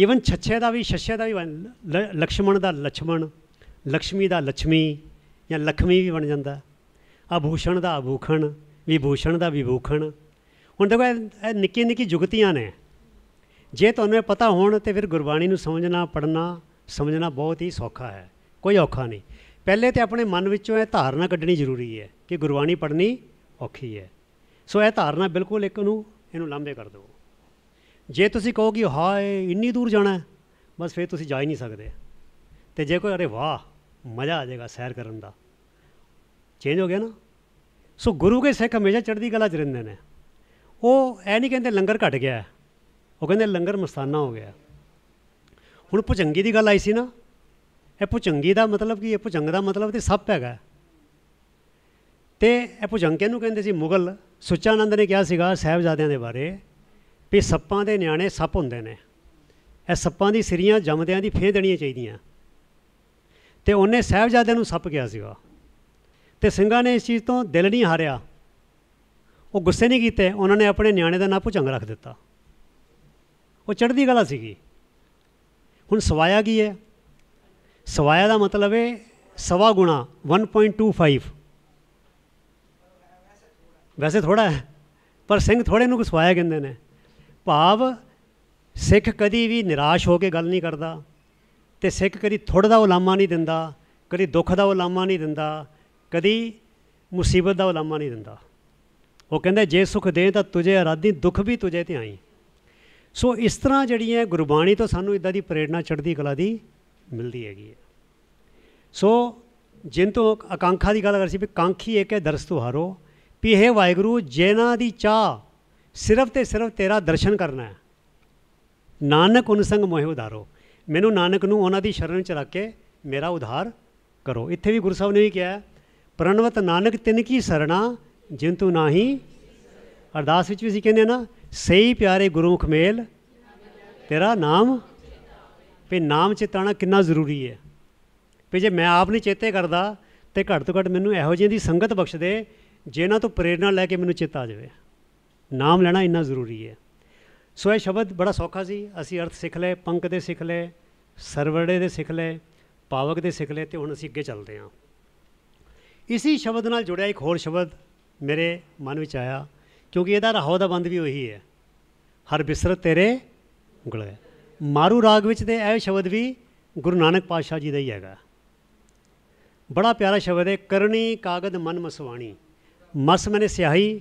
ਈਵਨ ਛੱਛੇ ਦਾ ਵੀ ਛੱਛੇ ਦਾ ਵੀ ਲక్ష్మణ ਦਾ ਲక్ష్మణ ਲక్ష్ਮੀ ਦਾ ਲక్ష్ਮੀ ਜਾਂ ਲక్ష్ਮੀ ਵੀ ਬਣ ਜਾਂਦਾ ਆਭੂਸ਼ਣ ਦਾ ਆਭੂਖਣ ਵਿਭੂਸ਼ਣ ਦਾ ਵਿਭੂਖਣ ਹੁਣ ਦੇਖੋ ਇਹ ਨਿੱਕੀ ਨਿੱਕੀ ਜੁਗਤੀਆਂ ਨੇ ਜੇ ਤੁਹਾਨੂੰ ਇਹ ਪਤਾ ਹੋਣ ਤੇ ਫਿਰ ਗੁਰਬਾਣੀ ਨੂੰ ਸਮਝਣਾ ਪੜਨਾ ਸਮਝਣਾ ਬਹੁਤ ਹੀ ਸੌਖਾ ਹੈ ਕੋਈ ਔਖਾ ਨਹੀਂ ਪਹਿਲੇ ਤੇ ਆਪਣੇ ਮਨ ਵਿੱਚੋਂ ਇਹ ਧਾਰਨਾ ਕੱਢਣੀ ਜ਼ਰੂਰੀ ਹੈ ਕਿ ਗੁਰਬਾਣੀ ਪੜਨੀ ਔਖੀ ਹੈ ਸੋ ਇਹ ਧਾਰਨਾ ਬਿਲਕੁਲ ਇੱਕ ਨੂੰ ਇਹਨੂੰ ਲਾਂਬੇ ਕਰ ਦਿਓ ਜੇ ਤੁਸੀਂ ਕਹੋ ਕਿ ਹਾਏ ਇੰਨੀ ਦੂਰ ਜਾਣਾ ਹੈ ਬਸ ਫਿਰ ਤੁਸੀਂ ਜਾ ਹੀ ਨਹੀਂ ਸਕਦੇ ਤੇ ਜੇ ਕੋਈ ਅਰੇ ਵਾਹ ਮਜ਼ਾ ਆ ਜਾਏਗਾ ਸੈਰ ਕਰਨ ਦਾ ਚੇਂਜ ਹੋ ਗਿਆ ਨਾ ਸੋ ਗੁਰੂ ਕੇ ਸਿੱਖ ਹਮੇਸ਼ਾ ਚੜ੍ਹਦੀ ਕਲਾ 'ਚ ਰਹਿੰਦੇ ਨੇ ਉਹ ਐ ਨਹੀਂ ਕਹਿੰਦੇ ਲੰਗਰ ਘਟ ਗਿਆ ਉਹ ਕਹਿੰਦੇ ਲੰਗਰ ਮਸਤਾਨਾ ਹੋ ਗਿਆ ਹੁਣ ਭੁਜੰਗੀ ਦੀ ਗੱਲ ਆਈ ਸੀ ਨਾ ਇਹ ਭੁਜੰਗੀ ਦਾ ਮਤਲਬ ਕੀ ਇਹ ਭੁਜੰਗ ਦਾ ਮਤਲਬ ਤੇ ਸੱਪ ਹੈਗਾ ਤੇ ਇਹ ਭੁਜੰਕੇ ਨੂੰ ਕਹਿੰਦੇ ਸੀ ਮੁਗਲ ਸੁਚਾਨੰਦ ਨੇ ਕਿਹਾ ਸੀਗਾ ਸਹਿਬਜ਼ਾਦਿਆਂ ਦੇ ਬਾਰੇ ਵੀ ਸੱਪਾਂ ਦੇ ਨਿਆਣੇ ਸੱਪ ਹੁੰਦੇ ਨੇ ਇਹ ਸੱਪਾਂ ਦੀ ਸਿਰੀਆਂ ਜੰਮਦਿਆਂ ਦੀ ਫੇਰ ਦੇਣੀਆਂ ਚਾਹੀਦੀਆਂ ਤੇ ਉਹਨੇ ਸਹਿਬਜ਼ਾਦਿਆਂ ਨੂੰ ਸੱਪ ਕਿਹਾ ਸੀਗਾ ਤੇ ਸਿੰਘਾਂ ਨੇ ਇਸ ਚੀਜ਼ ਤੋਂ ਦਿਲ ਨਹੀਂ ਹਾਰਿਆ ਉਹ ਗੁੱਸੇ ਨਹੀਂ ਕੀਤੇ ਉਹਨਾਂ ਨੇ ਆਪਣੇ ਨਿਆਣੇ ਦਾ ਨਾਂ ਭੁਜੰਗ ਰੱਖ ਦਿੱਤਾ ਉਹ ਚੜ੍ਹਦੀ ਕਲਾ ਸੀਗੀ ਹੁਣ ਸਵਾਇਆ ਕੀ ਹੈ ਸਵਾਇਆ ਦਾ ਮਤਲਬ ਹੈ ਸਵਾ ਗੁਣਾ 1.25 ਵੈਸੇ ਥੋੜਾ ਹੈ ਪਰ ਸਿੰਘ ਥੋੜੇ ਨੂੰ ਕੁਸਵਾਇਆ ਕਹਿੰਦੇ ਨੇ ਭਾਵ ਸਿੱਖ ਕਦੀ ਵੀ ਨਿਰਾਸ਼ ਹੋ ਕੇ ਗੱਲ ਨਹੀਂ ਕਰਦਾ ਤੇ ਸਿੱਖ ਕਦੀ ਥੋੜਾ ਦਾ ਉਲਾਮਾ ਨਹੀਂ ਦਿੰਦਾ ਕਦੀ ਦੁੱਖ ਦਾ ਉਲਾਮਾ ਨਹੀਂ ਦਿੰਦਾ ਕਦੀ ਮੁਸੀਬਤ ਦਾ ਉਲਾਮਾ ਨਹੀਂ ਦਿੰਦਾ ਉਹ ਕਹਿੰਦਾ ਜੇ ਸੁਖ ਦੇ ਤਾਂ ਤੁਝੇ ਆਰਾਧੀ ਦੁੱਖ ਵੀ ਤੁਝੇ ਤੇ ਆਈ ਸੋ ਇਸ ਤਰ੍ਹਾਂ ਜਿਹੜੀਆਂ ਗੁਰਬਾਣੀ ਤੋਂ ਸਾਨੂੰ ਇਦਾਂ ਦੀ ਪ੍ਰੇਰਣਾ ਚੜਦੀ ਕਲਾ ਦੀ ਮਿਲਦੀ ਹੈਗੀ ਹੈ ਸੋ ਜਿੰਨ ਤੋਂ ਆਕਾਂਖਾ ਦੀ ਗੱਲ ਕਰ ਸੀ ਵੀ ਕਾਂਖੀ ਇੱਕ ਹੈ ਦਰਸ ਹਾਰੋ ਵੀ ਇਹ ਵਾਹਿਗੁਰੂ ਜਿਨ੍ਹਾਂ ਦੀ ਚਾਹ ਸਿਰਫ ਤੇ ਸਿਰਫ ਤੇਰਾ ਦਰਸ਼ਨ ਕਰਨਾ ਹੈ ਨਾਨਕ ਸੰਗ ਮੋਹਿ ਉਧਾਰੋ ਮੈਨੂੰ ਨਾਨਕ ਨੂੰ ਉਹਨਾਂ ਦੀ ਸ਼ਰਨ ਚ ਰੱਖ ਕੇ ਮੇਰਾ ਉਧਾਰ ਕਰੋ ਇੱਥੇ ਵੀ ਗੁਰੂ ਸਾਹਿਬ ਨੇ ਵੀ ਕਿਹਾ ਪ੍ਰਣਵਤ ਨਾਨਕ ਤਿਨ ਕੀ ਸਰਣਾ ਜਿੰਤੂ ਨਾਹੀ ਅਰਦਾਸ ਵਿੱਚ ਵੀ ਸੀ ਕਹਿੰਦੇ ਨਾ ਸਹੀ ਪਿਆਰੇ ਗੁਰਮੁਖ ਮੇਲ ਤੇਰਾ ਨਾਮ ਵੀ ਨਾਮ ਚਿਤਾਣਾ ਕਿੰਨਾ ਜ਼ਰੂਰੀ ਹੈ ਵੀ ਜੇ ਮੈਂ ਆਪ ਨਹੀਂ ਚੇਤੇ ਕਰਦਾ ਤੇ ਘੱਟ ਤੋਂ ਘੱਟ ਮੈਨੂੰ ਇਹੋ ਜਿਹੀ ਦੀ ਸੰਗਤ ਬਖਸ਼ ਦੇ ਜਿਨ੍ਹਾਂ ਤੋਂ ਪ੍ਰੇਰਣਾ ਲੈ ਕੇ ਮੈਨੂੰ ਚਿੱਤ ਆ ਜਾਵੇ ਨਾਮ ਲੈਣਾ ਇੰਨਾ ਜ਼ਰੂਰੀ ਹੈ ਸੋ ਇਹ ਸ਼ਬਦ ਬੜਾ ਸੌਖਾ ਸੀ ਅਸੀਂ ਅਰਥ ਸਿੱਖ ਲਏ ਪੰਕ ਦੇ ਸਿੱਖ ਲਏ ਸਰਵੜੇ ਦੇ ਸਿੱਖ ਲਏ ਪਾਵਕ ਦੇ ਸਿੱਖ ਲਏ ਤੇ ਹੁਣ ਅਸੀਂ ਅੱਗੇ ਚੱਲਦੇ ਹਾਂ ਇਸੇ ਸ਼ਬਦ ਨਾਲ ਜੁੜਿਆ ਇੱਕ ਹੋਰ ਸ਼ਬਦ ਮੇਰੇ ਮਨ ਵਿੱਚ ਆਇਆ ਕਿਉਂਕਿ ਇਹਦਾ ਰਾਹੋ ਦਾ ਬੰਦ ਵੀ ਉਹੀ ਹੈ ਹਰ ਬਿਸਰਤ ਤੇਰੇ ਗੁਲੇ ਮਾਰੂ ਰਾਗ ਵਿੱਚ ਤੇ ਇਹ ਸ਼ਬਦ ਵੀ ਗੁਰੂ ਨਾਨਕ ਪਾਤਸ਼ਾਹ ਜੀ ਦਾ ਹੀ ਹੈਗਾ ਬੜਾ ਪਿਆਰਾ ਸ਼ਬਦ ਹੈ ਕਰਨੀ ਕਾਗਦ ਮਨ ਮਸਵਾਣੀ ਮਸ ਮੈਨੇ ਸਿਆਹੀ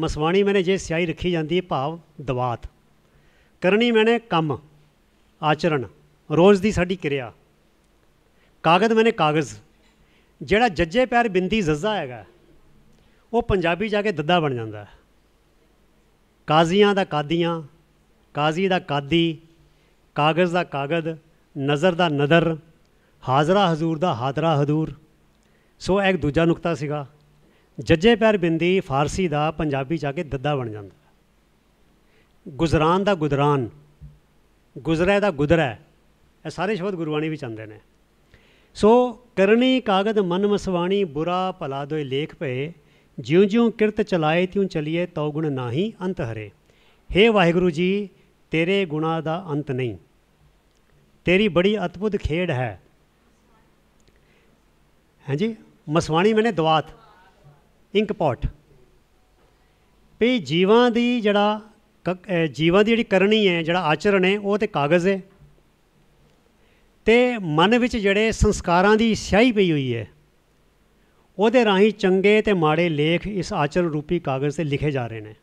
ਮਸਵਾਣੀ ਮੈਨੇ ਜੇ ਸਿਆਹੀ ਰੱਖੀ ਜਾਂਦੀ ਹੈ ਭਾਵ ਦਵਾਤ ਕਰਨੀ ਮੈਨੇ ਕੰਮ ਆਚਰਣ ਰੋਜ਼ ਦੀ ਸਾਡੀ ਕਿਰਿਆ ਕਾਗਜ਼ ਮੈਨੇ ਕਾਗਜ਼ ਜਿਹੜਾ ਜੱਜੇ ਪੈਰ ਬਿੰਦੀ ਜ਼ੱਜ਼ਾ ਹੈਗਾ ਉਹ ਪੰਜਾਬੀ ਜਾ ਕੇ ਦੱਦਾ ਬਣ ਜਾਂਦਾ ਹੈ ਕਾਜ਼ੀਆਂ ਦਾ ਕਾਦੀਆਂ ਕਾਜ਼ੀ ਦਾ ਕਾਦੀ ਕਾਗਜ਼ ਦਾ ਕਾਗਦ ਨਜ਼ਰ ਦਾ ਨਦਰ ਹਾਜ਼ਰਾ ਹਜ਼ੂਰ ਦਾ ਹਾਦਰਾ ਹਦੂਰ ਸੋ ਇੱਕ ਦੂਜਾ ਨੁਕਤਾ ਸੀਗਾ ਜੱਜੇ ਪੈਰ ਬਿੰਦੀ ਫਾਰਸੀ ਦਾ ਪੰਜਾਬੀ ਚ ਆ ਕੇ ਦੱਦਾ ਬਣ ਜਾਂਦਾ ਗੁਜ਼ਰਾਨ ਦਾ ਗੁਦਰਾਨ ਗੁਜ਼ਰੇ ਦਾ ਗੁਦਰਾ ਇਹ ਸਾਰੇ ਸ਼ਬਦ ਗੁਰਬਾਣੀ ਵਿੱਚ ਆਉਂਦੇ ਨੇ ਸੋ ਕਰਨੀ ਕਾਗਦ ਮਨ ਮਸਵਾਣੀ ਬੁਰਾ ਭਲਾ ਦੋਇ ਲੇਖ ਪਏ ਜਿਉਂ ਜਿਉਂ ਕਿਰਤ ਚਲਾਏ ਤਿਉਂ ਚਲੀਏ ਤਉ ਗੁਣ ਨਾਹੀ ਅੰਤ ਹਰੇ ਹੇ ਵਾਹਿਗੁਰੂ ਜੀ ਤੇਰੇ ਗੁਣਾ ਦਾ ਅੰਤ ਨਹੀਂ ਤੇਰੀ ਬੜੀ ਅਦਭੁਤ ਖੇਡ ਹੈ ਹਾਂਜੀ ਮਸਵਾਣੀ ਮੈਨੇ ਦਵਾਤ ਇੰਕ ਪੌਟ ਵੀ ਜੀਵਾਂ ਦੀ ਜਿਹੜਾ ਜੀਵਾਂ ਦੀ ਜਿਹੜੀ ਕਰਨੀ ਹੈ ਜਿਹੜਾ ਆਚਰਣ ਹੈ ਉਹ ਤੇ ਕਾਗਜ਼ ਹੈ ਤੇ ਮਨ ਵਿੱਚ ਜਿਹੜੇ ਸੰਸਕਾਰਾਂ ਦੀ ਸਿਆਹੀ ਪਈ ਹੋਈ ਹੈ ਉਹਦੇ ਰਾਹੀਂ ਚੰਗੇ ਤੇ ਮਾੜੇ ਲੇਖ ਇਸ ਆਚਰਣ ਰੂਪੀ ਕਾਗਜ਼ ਤੇ ਲਿਖੇ ਜਾ ਰਹੇ ਨੇ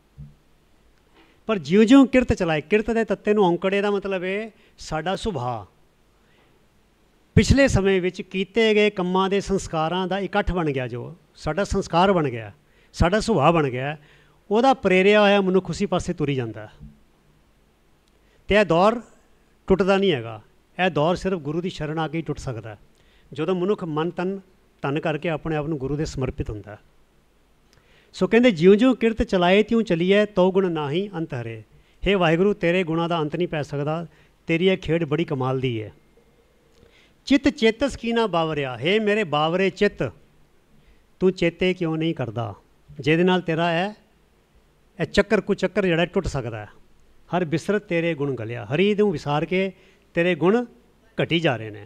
ਪਰ ਜਿਉਂ-ਜਿਉਂ ਕਿਰਤ ਚਲਾਏ ਕਿਰਤ ਦੇ ਤੱਤੇ ਨੂੰ ਔਂਕੜੇ ਦਾ ਮਤਲਬ ਹੈ ਸਾਡਾ ਸੁਭਾਅ ਪਿਛਲੇ ਸਮੇਂ ਵਿੱਚ ਕੀਤੇ ਗਏ ਕੰਮਾਂ ਦੇ ਸੰਸਕਾਰਾਂ ਦਾ ਇਕੱਠ ਬਣ ਗਿਆ ਜੋ ਸਾਡਾ ਸੰਸਕਾਰ ਬਣ ਗਿਆ ਸਾਡਾ ਸੁਭਾਅ ਬਣ ਗਿਆ ਉਹਦਾ ਪ੍ਰੇਰਿਆ ਹੋਇਆ ਮਨੁੱਖ ਉਸੇ ਪਾਸੇ ਹੀ ਜਾਂਦਾ ਤੇ ਇਹ ਦੌਰ ਟੁੱਟਦਾ ਨਹੀਂ ਹੈਗਾ ਇਹ ਦੌਰ ਸਿਰਫ ਗੁਰੂ ਦੀ ਸ਼ਰਨ ਆ ਕੇ ਹੀ ਟੁੱਟ ਸਕਦਾ ਜਦੋਂ ਮਨੁੱਖ ਮਨ ਤਨ ਤਨ ਕਰਕੇ ਆਪਣੇ ਆਪ ਨੂੰ ਗੁਰੂ ਦੇ ਸਮਰਪਿਤ ਹੁੰਦਾ ਸੋ ਕਹਿੰਦੇ ਜਿਉਂ-ਜਿਉਂ ਕਿਰਤ ਚਲਾਏ ਤਿਉਂ ਚਲੀਏ ਤਉ ਗੁਣ ਨਾਹੀ ਅੰਤ ਹਰੇ ਹੇ ਵਾਹਿਗੁਰੂ ਤੇਰੇ ਗੁਣਾ ਦਾ ਅੰਤ ਨਹੀਂ ਪੈ ਸਕਦਾ ਤੇਰੀ ਇਹ ਖੇਡ ਬੜੀ ਕਮਾਲ ਦੀ ਹੈ ਚਿਤ ਚੇਤ ਸਕੀਨਾ ਬਾਵਰਿਆ ਹੈ ਮੇਰੇ ਬਾਵਰੇ ਚਿਤ ਤੂੰ ਚੇਤੇ ਕਿਉਂ ਨਹੀਂ ਕਰਦਾ ਜਿਹਦੇ ਨਾਲ ਤੇਰਾ ਹੈ ਇਹ ਚੱਕਰ ਕੁ ਚੱਕਰ ਜਿਹੜਾ ਟੁੱਟ ਸਕਦਾ ਹੈ ਹਰ ਬਿਸਰਤ ਤੇਰੇ ਗੁਣ ਗਲਿਆ ਹਰੀ ਨੂੰ ਵਿਸਾਰ ਕੇ ਤੇਰੇ ਗੁਣ ਘਟੀ ਜਾ ਰਹੇ ਨੇ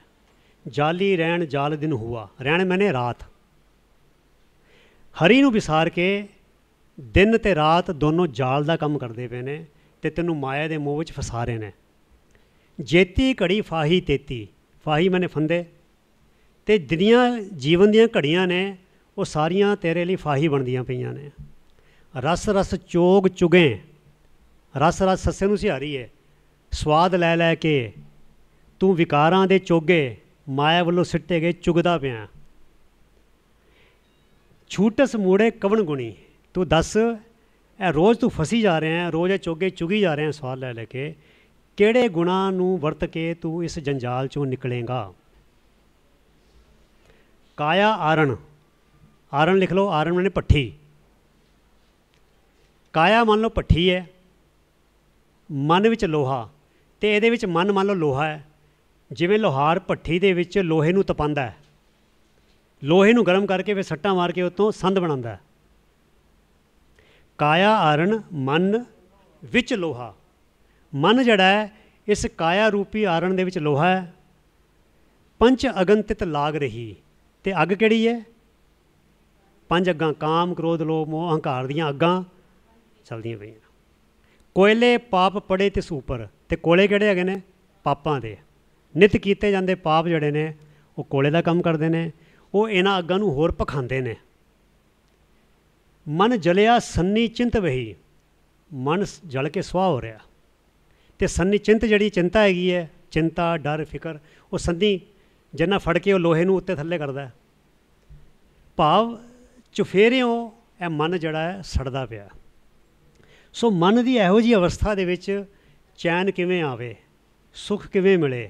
ਜਾਲੀ ਰਹਿਣ ਜਾਲ ਦਿਨ ਹੁਆ ਰਹਿਣ ਮੈਨੇ ਰਾਤ ਹਰੀ ਨੂੰ ਵਿਸਾਰ ਕੇ ਦਿਨ ਤੇ ਰਾਤ ਦੋਨੋਂ ਜਾਲ ਦਾ ਕੰਮ ਕਰਦੇ ਪਏ ਨੇ ਤੇ ਤੈਨੂੰ ਮਾਇਆ ਦੇ ਮੋਹ ਵਿੱਚ ਫਸਾ ਰਹੇ ਨੇ ਜੇਤੀ ਘੜੀ ਫਾਹੀ ਤੇਤੀ ਫਾਹੀ ਮੈਨੇ ਫੰਦੇ ਤੇ ਜਿਹੜੀਆਂ ਜੀਵਨ ਦੀਆਂ ਘੜੀਆਂ ਨੇ ਉਹ ਸਾਰੀਆਂ ਤੇਰੇ ਲਈ ਫਾਹੀ ਬਣਦੀਆਂ ਪਈਆਂ ਨੇ ਰਸ ਰਸ ਚੋਗ ਚੁਗੇ ਰਸ ਰਸ ਸੱਸੇ ਨੂੰ ਸਿਹਾਰੀ ਏ ਸਵਾਦ ਲੈ ਲੈ ਕੇ ਤੂੰ ਵਿਕਾਰਾਂ ਦੇ ਚੋਗੇ ਮਾਇਆ ਵੱਲੋਂ ਸਿੱਟੇ ਗਏ ਚੁਗਦਾ ਪਿਆ ਛੂਟਸ ਮੂੜੇ ਕਵਣ ਗੁਣੀ ਤੂੰ ਦੱਸ ਇਹ ਰੋਜ਼ ਤੂੰ ਫਸੀ ਜਾ ਰਿਹਾ ਹੈ ਰੋਜ਼ ਇਹ ਚੋਗੇ ਚੁਗੀ ਜਾ ਰਿਹਾ ਹੈ ਸਵਾਦ ਲੈ ਲੈ ਕੇ ਕਿਹੜੇ ਗੁਣਾਂ ਨੂੰ ਵਰਤ ਕੇ ਤੂੰ ਇਸ ਜੰਜਾਲ ਚੋਂ ਨਿਕਲੇਗਾ ਕਾਇਆ ਆਰਣ ਆਰਣ ਲਿਖ ਲਓ ਆਰਣ ਨੇ ਪੱਠੀ ਕਾਇਆ ਮੰਨ ਲਓ ਪੱਠੀ ਹੈ ਮਨ ਵਿੱਚ ਲੋਹਾ ਤੇ ਇਹਦੇ ਵਿੱਚ ਮਨ ਮੰਨ ਲਓ ਲੋਹਾ ਹੈ ਜਿਵੇਂ ਲੋਹਾਰ ਪੱਠੀ ਦੇ ਵਿੱਚ ਲੋਹੇ ਨੂੰ ਤਪਾਂਦਾ ਹੈ ਲੋਹੇ ਨੂੰ ਗਰਮ ਕਰਕੇ ਫਿਰ ਸੱਟਾਂ ਮਾਰ ਕੇ ਉਤੋਂ ਸੰਧ ਬਣਾਉਂਦਾ ਹੈ ਕਾਇਆ ਆਰਣ ਮਨ ਵਿੱਚ ਲੋਹਾ ਮਨ ਜਿਹੜਾ ਇਸ ਕਾਇਆ ਰੂਪੀ ਆਰਣ ਦੇ ਵਿੱਚ ਲੋਹਾ ਹੈ ਪੰਜ ਅਗੰਤਿਤ ਲਾਗ ਰਹੀ ਤੇ ਅੱਗ ਕਿਹੜੀ ਹੈ ਪੰਜ ਅੱਗਾਂ ਕਾਮ ਕ੍ਰੋਧ ਲੋਭ ਮੋਹ ਹੰਕਾਰ ਦੀਆਂ ਅੱਗਾਂ ਚਲਦੀਆਂ ਪਈਆਂ ਕੋਇਲੇ ਪਾਪ ਪੜੇ ਤੇ ਸੂਪਰ ਤੇ ਕੋਲੇ ਕਿਹੜੇ ਹੈਗੇ ਨੇ ਪਾਪਾਂ ਦੇ ਨਿਤ ਕੀਤੇ ਜਾਂਦੇ ਪਾਪ ਜਿਹੜੇ ਨੇ ਉਹ ਕੋਲੇ ਦਾ ਕੰਮ ਕਰਦੇ ਨੇ ਉਹ ਇਹਨਾਂ ਅੱਗਾਂ ਨੂੰ ਹੋਰ ਪਖਾਂਦੇ ਨੇ ਮਨ ਜਲਿਆ ਸੰਨੀ ਚਿੰਤ ਵਹੀ ਮਨ ਜਲ ਕੇ ਸੁਆਹ ਹੋ ਰਿਹਾ ਤੇ ਸੰਨੀ ਚਿੰਤ ਜਿਹੜੀ ਚਿੰਤਾ ਹੈਗੀ ਹੈ ਚਿੰਤਾ ਡਰ ਫਿਕਰ ਉਹ ਸੰਨੀ ਜਿੰਨਾ ਫੜ ਕੇ ਉਹ ਲੋਹੇ ਨੂੰ ਉੱਤੇ ਥੱਲੇ ਕਰਦਾ ਭਾਵ ਚੁਫੇਰਿਓ ਇਹ ਮਨ ਜਿਹੜਾ ਹੈ ਸੜਦਾ ਪਿਆ ਸੋ ਮਨ ਦੀ ਇਹੋ ਜੀ ਅਵਸਥਾ ਦੇ ਵਿੱਚ ਚੈਨ ਕਿਵੇਂ ਆਵੇ ਸੁਖ ਕਿਵੇਂ ਮਿਲੇ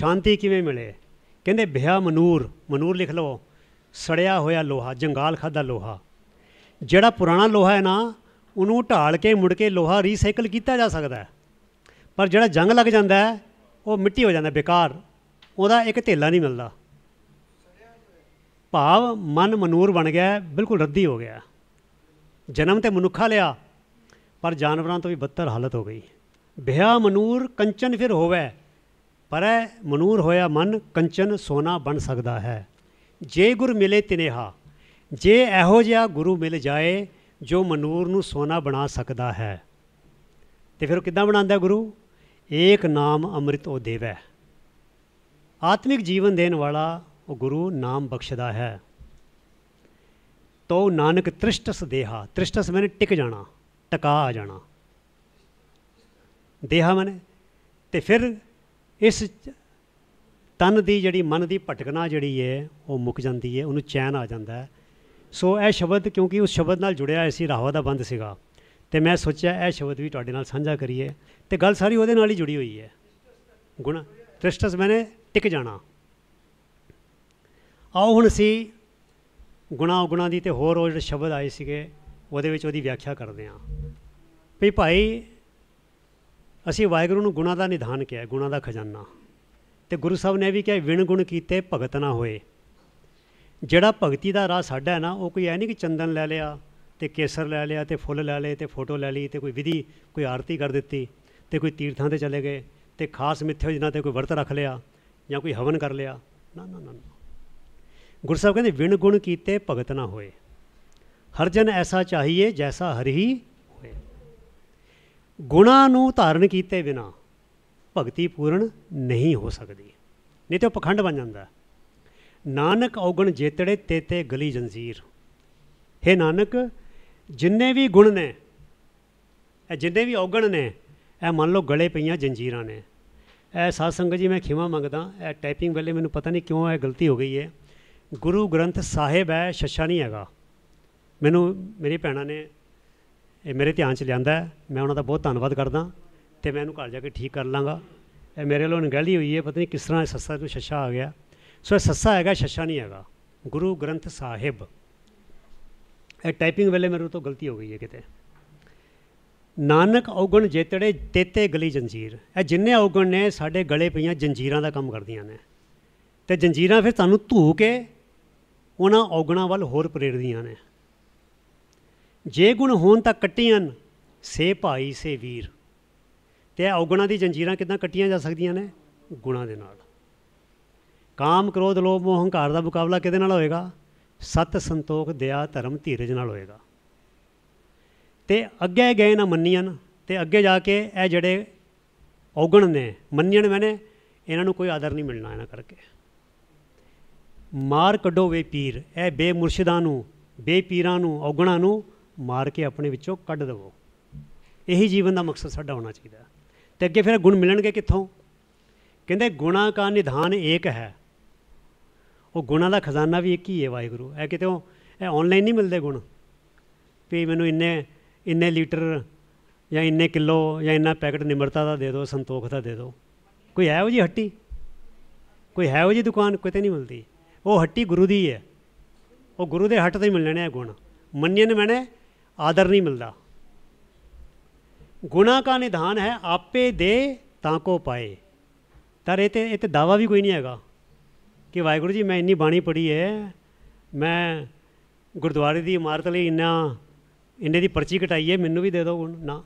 ਸ਼ਾਂਤੀ ਕਿਵੇਂ ਮਿਲੇ ਕਹਿੰਦੇ ਭਿਆ ਮਨੂਰ ਮਨੂਰ ਲਿਖ ਲਓ ਸੜਿਆ ਹੋਇਆ ਲੋਹਾ ਜੰਗਾਲ ਖਾਦਾ ਲੋਹਾ ਜਿਹੜਾ ਪੁਰਾਣਾ ਲੋਹਾ ਹੈ ਨਾ ਉਹਨੂੰ ਢਾਲ ਕੇ ਮੁੜ ਕੇ ਲੋਹਾ ਰੀਸਾਈਕਲ ਕੀਤਾ ਜਾ ਸਕਦਾ ਪਰ ਜਿਹੜਾ ਜੰਗ ਲੱਗ ਜਾਂਦਾ ਉਹ ਮਿੱਟੀ ਹੋ ਜਾਂਦਾ ਬੇਕਾਰ ਉਹਦਾ ਇੱਕ ਥੇਲਾ ਨਹੀਂ ਮਿਲਦਾ ਭਾਵ ਮਨ ਮਨੂਰ ਬਣ ਗਿਆ ਬਿਲਕੁਲ ਰੱਦੀ ਹੋ ਗਿਆ ਜਨਮ ਤੇ ਮਨੁੱਖਾ ਲਿਆ ਪਰ ਜਾਨਵਰਾਂ ਤੋਂ ਵੀ ਬੱਤਰ ਹਾਲਤ ਹੋ ਗਈ ਬਿਹਾ ਮਨੂਰ ਕੰਚਨ ਫਿਰ ਹੋਵੇ ਪਰ ਮਨੂਰ ਹੋਇਆ ਮਨ ਕੰਚਨ ਸੋਨਾ ਬਣ ਸਕਦਾ ਹੈ ਜੇ ਗੁਰ ਮਿਲੇ ਤਿਨੇਹਾ ਜੇ ਇਹੋ ਜਿਹਾ ਗੁਰੂ ਮਿਲ ਜਾਏ ਜੋ ਮਨੂਰ ਨੂੰ ਸੋਨਾ ਬਣਾ ਸਕਦਾ ਹੈ ਤੇ ਫਿਰ ਉਹ ਕਿੱਦਾਂ ਬਣਾਉਂਦਾ ਗੁਰੂ ਏਕ ਨਾਮ ਅੰਮ੍ਰਿਤ ਉਹ ਦੇਵੈ ਆਤਮਿਕ ਜੀਵਨ ਦੇਣ ਵਾਲਾ ਉਹ ਗੁਰੂ ਨਾਮ ਬਖਸ਼ਦਾ ਹੈ ਤੋ ਨਾਨਕ ਤ੍ਰਿਸ਼ਟਸ ਦੇਹਾ ਤ੍ਰਿਸ਼ਟਸ ਮੈਨੇ ਟਿਕ ਜਾਣਾ ਟਕਾ ਆ ਜਾਣਾ ਦੇਹਾ ਮੈਨੇ ਤੇ ਫਿਰ ਇਸ ਤਨ ਦੀ ਜਿਹੜੀ ਮਨ ਦੀ ਭਟਕਣਾ ਜਿਹੜੀ ਹੈ ਉਹ ਮੁੱਕ ਜਾਂਦੀ ਹੈ ਉਹਨੂੰ ਚੈਨ ਆ ਜਾਂਦਾ ਹੈ ਸੋ ਇਹ ਸ਼ਬਦ ਕਿਉਂਕਿ ਉਸ ਸ਼ਬਦ ਨਾਲ ਜੁੜਿਆ ਸੀ ਰਾਹਵਾ ਦਾ ਬੰਦ ਸੀਗਾ ਤੇ ਮੈਂ ਸੋਚਿਆ ਇਹ ਸ਼ਬਦ ਵੀ ਤੁਹਾਡੇ ਨਾਲ ਸਾਂਝਾ ਕਰੀਏ ਤੇ ਗੱਲ ਸਾਰੀ ਉਹਦੇ ਨਾਲ ਹੀ ਜੁੜੀ ਹੋਈ ਹੈ ਗੁਣ ਤ੍ਰਿਸ਼ਟਸ ਮੈਨੇ ਟਿਕ ਜਾਣਾ ਆਓ ਹੁਣ ਅਸੀਂ ਗੁਣਾ ਗੁਣਾ ਦੀ ਤੇ ਹੋਰ ਉਹ ਜਿਹੜੇ ਸ਼ਬਦ ਆਏ ਸੀਗੇ ਉਹਦੇ ਵਿੱਚ ਉਹਦੀ ਵਿਆਖਿਆ ਕਰਦੇ ਆਂ ਵੀ ਭਾਈ ਅਸੀਂ ਵਾਹਿਗੁਰੂ ਨੂੰ ਗੁਣਾ ਦਾ ਨਿਧਾਨ ਕਿਹਾ ਗੁਣਾ ਦਾ ਖਜ਼ਾਨਾ ਤੇ ਗੁਰੂ ਸਾਹਿਬ ਨੇ ਵੀ ਕਿਹਾ ਵਿਣ ਗੁਣ ਕੀਤੇ ਭਗਤ ਨਾ ਹੋਏ ਜਿਹੜਾ ਭਗਤੀ ਦਾ ਰਾਹ ਸਾਡਾ ਹੈ ਨਾ ਉਹ ਕੋਈ ਐ ਨਹੀਂ ਕਿ ਚੰਦਨ ਲੈ ਲਿਆ ਤੇ ਕੇਸਰ ਲੈ ਲਿਆ ਤੇ ਫੁੱਲ ਲੈ ਲਏ ਤੇ ਫੋਟੋ ਲੈ ਲਈ ਤੇ ਕੋਈ ਵਿਧੀ ਕੋਈ ਆਰਤੀ ਕਰ ਦਿੱਤੀ ਤੇ ਕੋਈ ਤੀਰਥਾਂ ਤੇ ਚਲੇ ਗਏ ਤੇ ਖਾਸ ਮਿੱਥੇ ਜਿਨ੍ਹਾਂ ਤੇ ਕੋਈ ਵਰਤ ਰੱਖ ਲਿਆ ਜਾਂ ਕੋਈ ਹਵਨ ਕਰ ਲਿਆ ਨਾ ਨਾ ਨਾ ਗੁਰਸਾਹਿਬ ਕਹਿੰਦੇ ਵਿਣ ਗੁਣ ਕੀਤੇ ਭਗਤ ਨਾ ਹੋਏ ਹਰ ਜਨ ਐਸਾ ਚਾਹੀਏ ਜੈਸਾ ਹਰੀ ਹੋਏ ਗੁਣਾ ਨੂੰ ਧਾਰਨ ਕੀਤੇ ਬਿਨਾ ਭਗਤੀ ਪੂਰਨ ਨਹੀਂ ਹੋ ਸਕਦੀ ਨਹੀਂ ਤੇ ਉਹ ਪਖੰਡ ਬਣ ਜਾਂਦਾ ਨਾਨਕ ਔਗਣ ਜੇਤੜੇ ਤੇਤੇ ਗਲੀ ਜੰਜੀਰ हे ਨਾਨਕ ਜਿੰਨੇ ਵੀ ਗੁਣ ਨੇ ਇਹ ਜਿੰਨੇ ਵੀ ਔਗਣ ਨੇ ਇਹ ਮੰਨ ਲਓ ਗਲੇ ਪਈਆਂ ਜੰਜੀਰਾਂ ਨੇ ਇਹ ਸਾਧ ਸੰਗਤ ਜੀ ਮੈਂ ਖਿਮਾ ਮੰਗਦਾ ਇਹ ਟਾਈਪਿੰਗ ਵੇਲੇ ਮੈਨੂੰ ਪਤਾ ਨਹੀਂ ਕਿਉਂ ਇਹ ਗਲਤੀ ਹੋ ਗਈ ਹੈ ਗੁਰੂ ਗ੍ਰੰਥ ਸਾਹਿਬ ਹੈ ਸ਼ਸ਼ਾ ਨਹੀਂ ਹੈਗਾ ਮੈਨੂੰ ਮੇਰੀ ਭੈਣਾ ਨੇ ਇਹ ਮੇਰੇ ਧਿਆਨ 'ਚ ਲਿਆਂਦਾ ਮੈਂ ਉਹਨਾਂ ਦਾ ਬਹੁਤ ਧੰਨਵਾਦ ਕਰਦਾ ਤੇ ਮੈਂ ਇਹਨੂੰ ਘਰ ਜਾ ਕੇ ਠੀਕ ਕਰ ਲਾਂਗਾ ਇਹ ਮੇਰੇ ਵੱਲੋਂ ਨਗਹਿਲੀ ਹੋਈ ਹੈ ਪਤਾ ਨਹੀਂ ਕਿਸ ਤਰ੍ਹਾਂ ਸੱਸਾ ਨੂੰ ਸ਼ਸ਼ਾ ਆ ਗਿਆ ਸੋ ਸੱਸਾ ਹੈਗਾ ਸ਼ਸ਼ਾ ਨਹੀਂ ਹੈਗਾ ਗੁਰੂ ਗ੍ਰੰਥ ਸਾਹਿਬ ਇਹ ਟਾਈਪਿੰਗ ਵੇਲੇ ਮੇਰੇ ਤੋਂ ਗਲਤੀ ਹੋ ਗਈ ਹੈ ਕਿਤੇ ਨਾਨਕ ਔਗਣ ਜੇਤੜੇ ਤੇਤੇ ਗਲੀ ਜੰਜੀਰ ਇਹ ਜਿੰਨੇ ਔਗਣ ਨੇ ਸਾਡੇ ਗਲੇ ਪਈਆਂ ਜੰਜੀਰਾਂ ਦਾ ਕੰਮ ਕਰਦੀਆਂ ਨੇ ਤੇ ਜੰਜੀਰਾਂ ਫਿਰ ਤੁਹਾਨੂੰ ਧੂ ਕੇ ਉਹਨਾਂ ਔਗਣਾਂ ਵੱਲ ਹੋਰ ਪ੍ਰੇਰਦੀਆਂ ਨੇ ਜੇ ਗੁਣ ਹੋਣ ਤਾਂ ਕੱਟੀਆਂ ਸੇ ਭਾਈ ਸੇ ਵੀਰ ਤੇ ਔਗਣਾਂ ਦੀ ਜੰਜੀਰਾਂ ਕਿਦਾਂ ਕੱਟੀਆਂ ਜਾ ਸਕਦੀਆਂ ਨੇ ਗੁਣਾ ਦੇ ਨਾਲ ਕਾਮ ਕ੍ਰੋਧ ਲੋਭ ਮੋਹ ਹੰਕਾਰ ਦਾ ਮੁਕਾਬਲਾ ਕਿਹਦੇ ਨਾਲ ਹੋਏਗਾ ਸਤ ਸੰਤੋਖ ਦਇਆ ਧਰਮ ਧੀਰਜ ਨਾਲ ਹੋਏਗਾ ਤੇ ਅੱਗੇ ਗਏ ਨਾ ਮੰਨੀਆਂ ਤੇ ਅੱਗੇ ਜਾ ਕੇ ਇਹ ਜਿਹੜੇ ਔਗਣ ਨੇ ਮੰਨੀਆਂ ਮੈਨੇ ਇਹਨਾਂ ਨੂੰ ਕੋਈ ਆਦਰ ਨਹੀਂ ਮਿਲਣਾ ਇਹਨਾਂ ਕਰਕੇ ਮਾਰ ਕੱਢੋ ਵੇ ਪੀਰ ਇਹ ਬੇਮੁਰਸ਼ਿਦਾਂ ਨੂੰ ਬੇਪੀਰਾਂ ਨੂੰ ਔਗਣਾ ਨੂੰ ਮਾਰ ਕੇ ਆਪਣੇ ਵਿੱਚੋਂ ਕੱਢ ਦਵੋ ਇਹੀ ਜੀਵਨ ਦਾ ਮਕਸਦ ਸਾਡਾ ਹੋਣਾ ਚਾਹੀਦਾ ਤੇ ਅੱਗੇ ਫਿਰ ਗੁਣ ਮਿਲਣਗੇ ਕਿੱਥੋਂ ਕਹਿੰਦੇ ਗੁਣਾ ਕਾ ਨਿਧਾਨ ਏਕ ਹੈ ਉਹ ਗੁਣਾਂ ਦਾ ਖਜ਼ਾਨਾ ਵੀ ਇੱਕ ਹੀ ਹੈ ਵਾਹਿਗੁਰੂ ਇਹ ਕਿਤੇ ਉਹ ਇਹ ਆਨਲਾਈਨ ਨਹੀਂ ਮਿਲਦੇ ਗੁਣ ਵੀ ਮੈਨੂੰ ਇੰਨੇ ਇੰਨੇ ਲੀਟਰ ਜਾਂ ਇੰਨੇ ਕਿਲੋ ਜਾਂ ਇੰਨਾ ਪੈਕਟ ਨਿਮਰਤਾ ਦਾ ਦੇ ਦਿਓ ਸੰਤੋਖ ਦਾ ਦੇ ਦਿਓ ਕੋਈ ਹੈ ਉਹ ਜੀ ਹੱਟੀ ਕੋਈ ਹੈ ਉਹ ਜੀ ਦੁਕਾਨ ਕਿਤੇ ਨਹੀਂ ਮਿਲਦੀ ਉਹ ਹੱਟੀ ਗੁਰੂ ਦੀ ਹੈ ਉਹ ਗੁਰੂ ਦੇ ਹੱਟ ਤੋਂ ਹੀ ਮਿਲਣੇ ਆ ਗੁਣ ਮੰਨਿਆ ਨੇ ਮੈਨੇ ਆਦਰ ਨਹੀਂ ਮਿਲਦਾ ਗੁਣਾ ਕਾ ਨਿਧਾਨ ਹੈ ਆਪੇ ਦੇ ਤਾਂ ਕੋ ਪਾਏ ਤਰ ਇਹ ਤੇ ਇਹ ਤੇ ਦਾਵਾ ਵੀ ਕੋਈ ਨਹੀਂ ਹੈਗਾ ਕਿ ਵਾਹਿਗੁਰੂ ਜੀ ਮੈਂ ਇੰਨੀ ਬਾਣੀ ਪੜ੍ਹੀ ਹੈ ਮੈਂ ਗੁਰਦੁਆਰੇ ਦੀ ਇਮਾਰਤ ਲਈ ਇੰਨਾ ਇੰਨੇ ਦੀ ਪਰਚੀ ਕਟਾਈ ਹੈ ਮੈਨੂੰ ਵੀ ਦੇ ਦਿਓ ਹੁਣ ਨਾ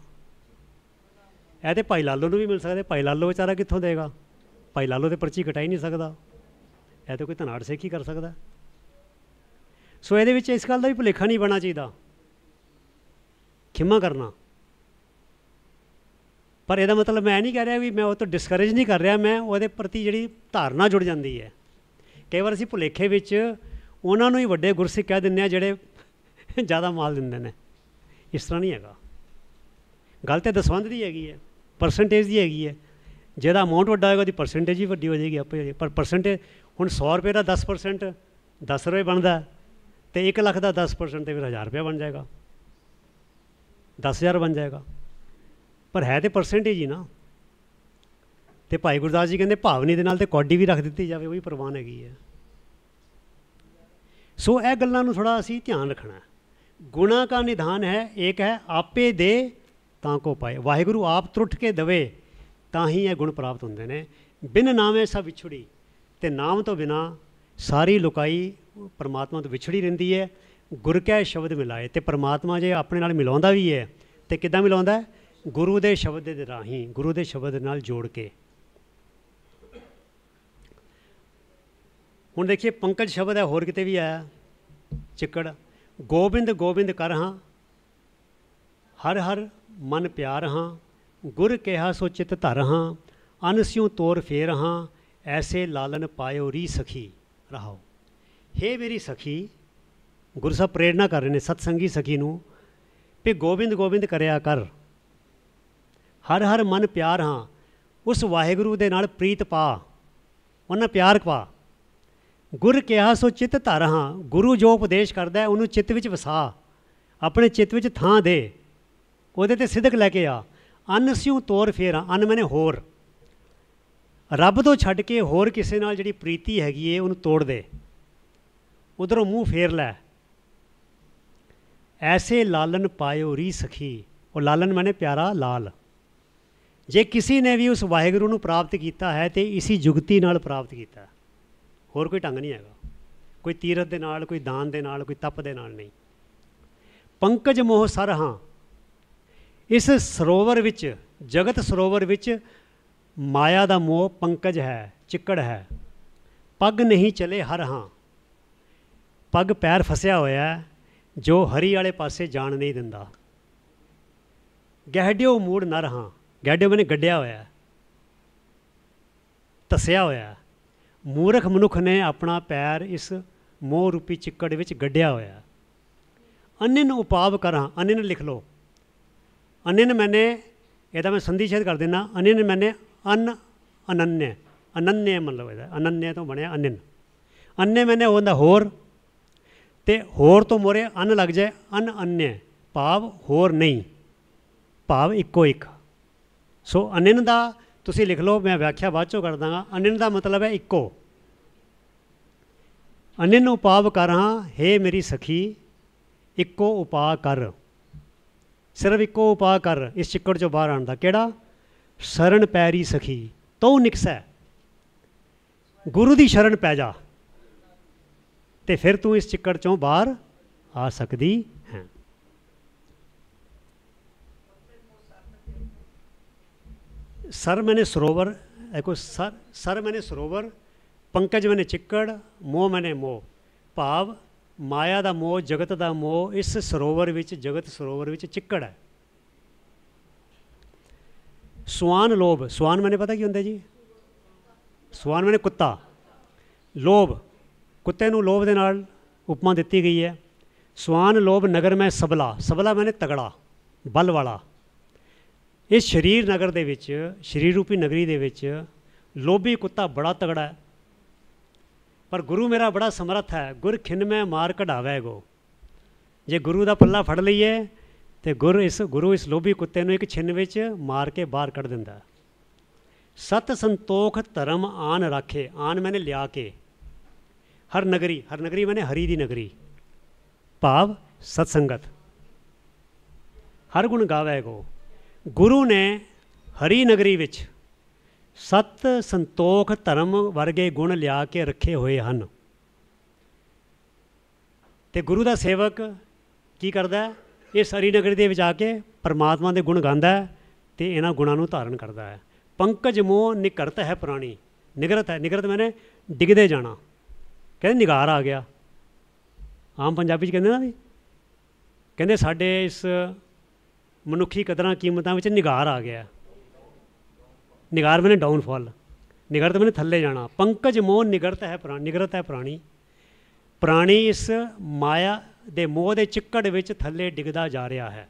ਇਹ ਤੇ ਭਾਈ ਲਾਲੋ ਨੂੰ ਵੀ ਮਿਲ ਸਕਦਾ ਭਾਈ ਲਾਲੋ ਵਿਚਾਰਾ ਕਿੱਥੋਂ ਦੇਗਾ ਭਾਈ ਲਾਲੋ ਤੇ ਪਰਚੀ ਕਟਾਈ ਨਹੀਂ ਸਕਦਾ ਇਹ ਤੇ ਕੋਈ ਧਨਾੜ ਸੇਖ ਹੀ ਕਰ ਸਕਦਾ ਸੋ ਇਹਦੇ ਵਿੱਚ ਇਸ ਗੱਲ ਦਾ ਵੀ ਭੁਲੇਖਾ ਨਹੀਂ ਬਣਾ ਚਾਹੀਦਾ ਖਿਮਾ ਕਰਨਾ ਪਰ ਇਹਦਾ ਮਤਲਬ ਮੈਂ ਨਹੀਂ ਕਹਿ ਰਿਹਾ ਵੀ ਮੈਂ ਉਹ ਤੋਂ ਡਿਸਕਰੇਜ ਨਹੀਂ ਕਰ ਰਿਹਾ ਮੈਂ ਉਹਦੇ ਪ੍ਰਤੀ ਜਿਹੜੀ ਧਾਰਨਾ ਜੁੜ ਜਾਂਦੀ ਹੈ ਕਈ ਵਾਰ ਅਸੀਂ ਭੁਲੇਖੇ ਵਿੱਚ ਉਹਨਾਂ ਨੂੰ ਹੀ ਵੱਡੇ ਗੁਰਸਿੱਖ ਕਹਿ ਦਿੰਦੇ ਆ ਜਿਹੜੇ ਜ਼ਿਆਦਾ ਮਾਲ ਦਿੰਦੇ ਨੇ ਇਸ ਤਰ੍ਹਾਂ ਨਹੀਂ ਹੈਗਾ ਗੱਲ ਤੇ ਦਸਵੰਦ ਦੀ ਹੈਗੀ ਹੈ ਪਰਸੈਂਟੇਜ ਦੀ ਹੈਗੀ ਹੈ ਜਿਹਦਾ ਅਮਾਉਂਟ ਵੱਡਾ ਹੋਏਗਾ ਉਹਦੀ ਪਰਸੈਂਟੇਜ ਹੀ ਵੱਡੀ ਹੋ ਜਾਏਗੀ ਆਪੇ ਪਰ ਪਰਸੈਂਟੇਜ ਹੁਣ 100 ਰੁਪਏ ਦਾ 10% 10 ਰੁਪਏ ਬਣਦਾ ਤੇ 1 ਲੱਖ ਦਾ 10% ਤੇ ਫਿਰ 1000 ਰੁਪਏ ਬਣ ਜਾਏਗਾ 10000 ਬਣ ਜਾਏਗਾ ਪਰ ਹੈ ਤੇ ਪਰਸੈਂਟੇਜ ਹੀ ਨਾ ਤੇ ਭਾਈ ਗੁਰਦਾਸ ਜੀ ਕਹਿੰਦੇ ਭਾਵਨੀ ਦੇ ਨਾਲ ਤੇ ਕੌਡੀ ਵੀ ਰੱਖ ਦਿੱਤੀ ਜਾਵੇ ਉਹ ਵੀ ਪ੍ਰਵਾਨ ਹੈਗੀ ਹੈ ਸੋ ਇਹ ਗੱਲਾਂ ਨੂੰ ਥੋੜਾ ਅਸੀਂ ਧਿਆਨ ਰੱਖਣਾ ਗੁਣਾ ਦਾ ਨਿਧਾਨ ਹੈ ਇੱਕ ਹੈ ਆਪੇ ਦੇ ਤਾਂ ਕੋ ਪਾਏ ਵਾਹਿਗੁਰੂ ਆਪ ਤਰੁੱਠ ਕੇ ਦਵੇ ਤਾਂ ਹੀ ਇਹ ਗੁਣ ਪ੍ਰਾਪਤ ਹੁੰਦੇ ਨੇ ਬਿਨ ਨਾਮੇ ਸਭ ਵਿਛੜੀ ਤੇ ਨਾਮ ਤੋਂ ਬਿਨਾ ਸਾਰੀ ਲੁਕਾਈ ਪਰਮਾਤਮਾ ਤੋਂ ਵਿਛੜੀ ਰਹਿੰਦੀ ਹੈ ਗੁਰ ਕੈ ਸ਼ਬਦ ਮਿਲਾਏ ਤੇ ਪਰਮਾਤਮਾ ਜੇ ਆਪਣੇ ਨਾਲ ਮਿਲਾਉਂਦਾ ਵੀ ਹੈ ਤੇ ਕਿਦਾਂ ਮਿਲਾਉਂਦਾ ਗੁਰੂ ਦੇ ਸ਼ਬਦ ਦੇ ਰਾਹੀਂ ਗੁਰੂ ਦੇ ਸ਼ਬਦ ਨਾਲ ਜੋੜ ਕੇ ਹੁਣ ਦੇਖੀਏ ਪੰਕਜ ਸ਼ਬਦ ਹੈ ਹੋਰ ਕਿਤੇ ਵੀ ਆਇਆ ਚਿੱਕੜ ਗੋਬਿੰਦ ਗੋਬਿੰਦ ਕਰ ਹਾਂ ਹਰ ਹਰ ਮਨ ਪਿਆਰ ਹਾਂ ਗੁਰ ਕਿਹਾ ਸੋ ਚਿਤ ਧਰ ਹਾਂ ਅਨਸਿਉ ਤੋਰ ਫੇਰ ਹਾਂ ਐਸੇ ਲਾਲਨ ਪਾਇਓ ਰੀ ਸਖੀ ਰਹਾਓ ਹੇ ਮੇਰੀ ਸਖੀ ਗੁਰਸਾ ਪ੍ਰੇਰਣਾ ਕਰ ਰਹੇ ਨੇ ਸਤਸੰਗੀ ਸਖੀ ਨੂੰ ਵੀ ਗੋਬਿੰਦ ਗੋਬਿੰਦ ਕਰਿਆ ਕਰ ਹਰ ਹਰ ਮਨ ਪਿਆਰ ਹਾਂ ਉਸ ਵਾਹਿਗੁਰੂ ਦੇ ਨਾਲ ਪ੍ਰੀਤ ਪਾ ਉਹਨਾਂ ਪਿਆਰ ਪਾ ਗੁਰ ਕਿਆ ਸੋ ਚਿਤ ਧਰਹਾ ਗੁਰੂ ਜੋ ਉਪਦੇਸ਼ ਕਰਦਾ ਹੈ ਉਹਨੂੰ ਚਿਤ ਵਿੱਚ ਵਸਾ ਆਪਣੇ ਚਿਤ ਵਿੱਚ ਥਾਂ ਦੇ ਉਹਦੇ ਤੇ ਸਿੱਧਕ ਲੈ ਕੇ ਆ ਅਨ ਸਿਉ ਤੋਰ ਫੇਰਾ ਅਨ ਮੈਨੇ ਹੋਰ ਰੱਬ ਤੋਂ ਛੱਡ ਕੇ ਹੋਰ ਕਿਸੇ ਨਾਲ ਜਿਹੜੀ ਪ੍ਰੀਤੀ ਹੈਗੀ ਏ ਉਹਨੂੰ ਤੋੜ ਦੇ ਉਧਰੋਂ ਮੂੰਹ ਫੇਰ ਲੈ ਐਸੇ ਲਾਲਨ ਪਾਇਓ ਰੀ ਸਖੀ ਉਹ ਲਾਲਨ ਮੈਨੇ ਪਿਆਰਾ ਲਾਲ ਜੇ ਕਿਸੇ ਨੇ ਵੀ ਉਸ ਵਾਹਿਗੁਰੂ ਨੂੰ ਪ੍ਰਾਪਤ ਕੀਤਾ ਹੈ ਤੇ ਇਸੀ ਜੁਗਤੀ ਨਾਲ ਪ੍ਰਾਪਤ ਕੀਤਾ ਹੋਰ ਕੋਈ ਢੰਗ ਨਹੀਂ ਹੈਗਾ ਕੋਈ ਤੀਰਤ ਦੇ ਨਾਲ ਕੋਈ ਦਾਨ ਦੇ ਨਾਲ ਕੋਈ ਤਪ ਦੇ ਨਾਲ ਨਹੀਂ ਪੰਕਜ ਮੋਹ ਸਰਹਾ ਇਸ ਸਰੋਵਰ ਵਿੱਚ ਜਗਤ ਸਰੋਵਰ ਵਿੱਚ ਮਾਇਆ ਦਾ ਮੋਹ ਪੰਕਜ ਹੈ ਚਿੱਕੜ ਹੈ ਪੱਗ ਨਹੀਂ ਚਲੇ ਹਰ ਹਾਂ ਪੱਗ ਪੈਰ ਫਸਿਆ ਹੋਇਆ ਜੋ ਹਰੀ ਵਾਲੇ ਪਾਸੇ ਜਾਣ ਨਹੀਂ ਦਿੰਦਾ ਗਹਿੜਿਓ ਮੂੜ ਨਰ ਹਾਂ ਗਹਿੜਿਓ ਮੈਨੇ ਗੱਡਿਆ ਹੋਇਆ ਤਸਿਆ ਹੋਇਆ ਮੂਰਖ ਮਨੁੱਖ ਨੇ ਆਪਣਾ ਪੈਰ ਇਸ ਮੋਹ ਰੂਪੀ ਚਿੱਕੜ ਵਿੱਚ ਗੱਡਿਆ ਹੋਇਆ ਅਨਿਨ ਉਪਾਵ ਕਰਾਂ ਅਨਿਨ ਲਿਖ ਲਓ ਅਨਿਨ ਮੈਨੇ ਇਹਦਾ ਮੈਂ ਸੰਧੀ ਛੇਦ ਕਰ ਦੇਣਾ ਅਨਿਨ ਮੈਨੇ ਅਨ ਅਨੰਨੇ ਅਨੰਨੇ ਮਤਲਬ ਇਹਦਾ ਅਨੰਨੇ ਤੋਂ ਬਣਿਆ ਅਨਿਨ ਅੰਨੇ ਮੈਨੇ ਹੁੰਦਾ ਹੋਰ ਤੇ ਹੋਰ ਤੋਂ ਮੋਰੇ ਅਨ ਲੱਗ ਜਾਏ ਅਨ ਅਨਨੇ ਭਾਵ ਹੋਰ ਨਹੀਂ ਭਾਵ ਇੱਕੋ ਇੱਕ ਸੋ ਅਨਿਨ ਦਾ ਤੁਸੀਂ ਲਿਖ ਲਓ ਮੈਂ ਵਿਆਖਿਆ ਬਾਅਦ ਚੋਂ ਕਰ ਦਾਂਗਾ ਅਨਿਨ ਦਾ ਮਤਲਬ ਹੈ ਇੱਕੋ ਅਨਿਨ ਉਪਾਅ ਕਰਾਂ ਹੈ ਮੇਰੀ ਸਖੀ ਇੱਕੋ ਉਪਾਅ ਕਰ ਸਿਰਫ ਇੱਕੋ ਉਪਾਅ ਕਰ ਇਸ ਚਿੱਕੜ ਚੋਂ ਬਾਹਰ ਆਣ ਦਾ ਕਿਹੜਾ ਸ਼ਰਨ ਪੈਰੀ ਸਖੀ ਤਉ ਨਿਕਸੈ ਗੁਰੂ ਦੀ ਸ਼ਰਨ ਪੈ ਜਾ ਤੇ ਫਿਰ ਤੂੰ ਇਸ ਚਿੱਕੜ ਚੋਂ ਬਾਹਰ ਆ ਸਕਦੀ ਮੈਨੇ ਸਰੋਵਰ ਐ ਕੋ ਸਰ ਸਰ ਮੈਨੇ ਸਰੋਵਰ ਪੰਕਜ ਮੈਨੇ ਚਿੱਕੜ ਮੋਹ ਮੈਨੇ ਮੋਹ ਭਾਵ ਮਾਇਆ ਦਾ ਮੋਹ ਜਗਤ ਦਾ ਮੋਹ ਇਸ ਸਰੋਵਰ ਵਿੱਚ ਜਗਤ ਸਰੋਵਰ ਵਿੱਚ ਚਿੱਕੜ ਹੈ ਸਵਾਨ ਲੋਭ ਸਵਾਨ ਮੈਨੇ ਪਤਾ ਕੀ ਹੁੰਦਾ ਜੀ ਸਵਾਨ ਮੈਨੇ ਕੁੱਤਾ ਲੋਭ ਕੁੱਤੇ ਨੂੰ ਲੋਭ ਦੇ ਨਾਲ ਉਪਮਾ ਦਿੱਤੀ ਗਈ ਹੈ ਸਵਾਨ ਲੋਭ ਨਗਰ ਮੈਂ ਸਬਲਾ ਸਬਲਾ ਮੈਨੇ ਤਗੜਾ ਬਲ ਵਾਲਾ ਇਸ ਸ਼ਰੀਰ ਨਗਰ ਦੇ ਵਿੱਚ ਸ਼ਰੀਰ ਰੂਪੀ ਨਗਰੀ ਦੇ ਵਿੱਚ ਲੋਭੀ ਕੁੱਤਾ ਬੜਾ ਤਗੜਾ ਹੈ ਪਰ ਗੁਰੂ ਮੇਰਾ ਬੜਾ ਸਮਰੱਥ ਹੈ ਗੁਰ ਖਿੰਮੇ ਮੈਂ ਮਾਰ ਕਢਾਵੇ ਗੋ ਜੇ ਗੁਰੂ ਦਾ ਪੱਲਾ ਫੜ ਲਈਏ ਤੇ ਗੁਰ ਇਸ ਗੁਰੂ ਇਸ ਲੋਭੀ ਕੁੱਤੇ ਨੂੰ ਇੱਕ ਛਿੰਨ ਵਿੱਚ ਮਾਰ ਕੇ ਬਾਹਰ ਕੱਢ ਦਿੰਦਾ ਸਤ ਸੰਤੋਖ ਧਰਮ ਆਨ ਰੱਖੇ ਆਨ ਮੈਨੇ ਲਿਆ ਕੇ ਹਰ ਨਗਰੀ ਹਰ ਨਗਰੀ ਮੈਨੇ ਹਰੀ ਦੀ ਨਗਰੀ ਭਾਵ ਸਤ ਸੰਗਤ ਹਰ ਗੁਣ ਗਾਵੇ ਗੋ ਗੁਰੂ ਨੇ ਹਰੀ ਨਗਰੀ ਵਿੱਚ ਸਤ ਸੰਤੋਖ ਧਰਮ ਵਰਗੇ ਗੁਣ ਲਿਆ ਕੇ ਰੱਖੇ ਹੋਏ ਹਨ ਤੇ ਗੁਰੂ ਦਾ ਸੇਵਕ ਕੀ ਕਰਦਾ ਇਹ ਸਰੀ ਨਗਰੀ ਦੇ ਵਿੱਚ ਆ ਕੇ ਪਰਮਾਤਮਾ ਦੇ ਗੁਣ ਗਾਉਂਦਾ ਤੇ ਇਹਨਾਂ ਗੁਣਾਂ ਨੂੰ ਧਾਰਨ ਕਰਦਾ ਹੈ ਪੰਕਜ ਮੋਹ ਨਿਕਰਤ ਹੈ ਪ੍ਰਾਣੀ ਨਿਗਰਤ ਹੈ ਨਿਗਰਤ ਮੈਨੇ ਡਿੱਗਦੇ ਜਾਣਾ ਕਹਿੰਦੇ ਨਿਗਾਰ ਆ ਗਿਆ ਆਮ ਪੰਜਾਬੀ ਚ ਕਹਿੰਦੇ ਨਾ ਵੀ ਕਹਿੰਦੇ ਸਾਡੇ ਇਸ ਮਨੁੱਖੀ ਕਦਰਾਂ ਕੀਮਤਾਂ ਵਿੱਚ ਨਿਗਾਰ ਆ ਗਿਆ ਨਿਗਾਰ ਮੈਨੇ ਡਾਊਨਫਾਲ ਨਿਗਰਤ ਮੈਨੇ ਥੱਲੇ ਜਾਣਾ ਪੰਕਜ ਮੋਹ ਨਿਗਰਤ ਹੈ ਪ੍ਰਾਣ ਨਿਗਰਤ ਹੈ ਪ੍ਰਾਣੀ ਪ੍ਰਾਣੀ ਇਸ ਮਾਇਆ ਦੇ ਮੋਹ ਦੇ ਚਿੱਕੜ ਵਿੱਚ ਥੱਲੇ ਡਿੱਗਦਾ ਜਾ ਰਿਹਾ ਹੈ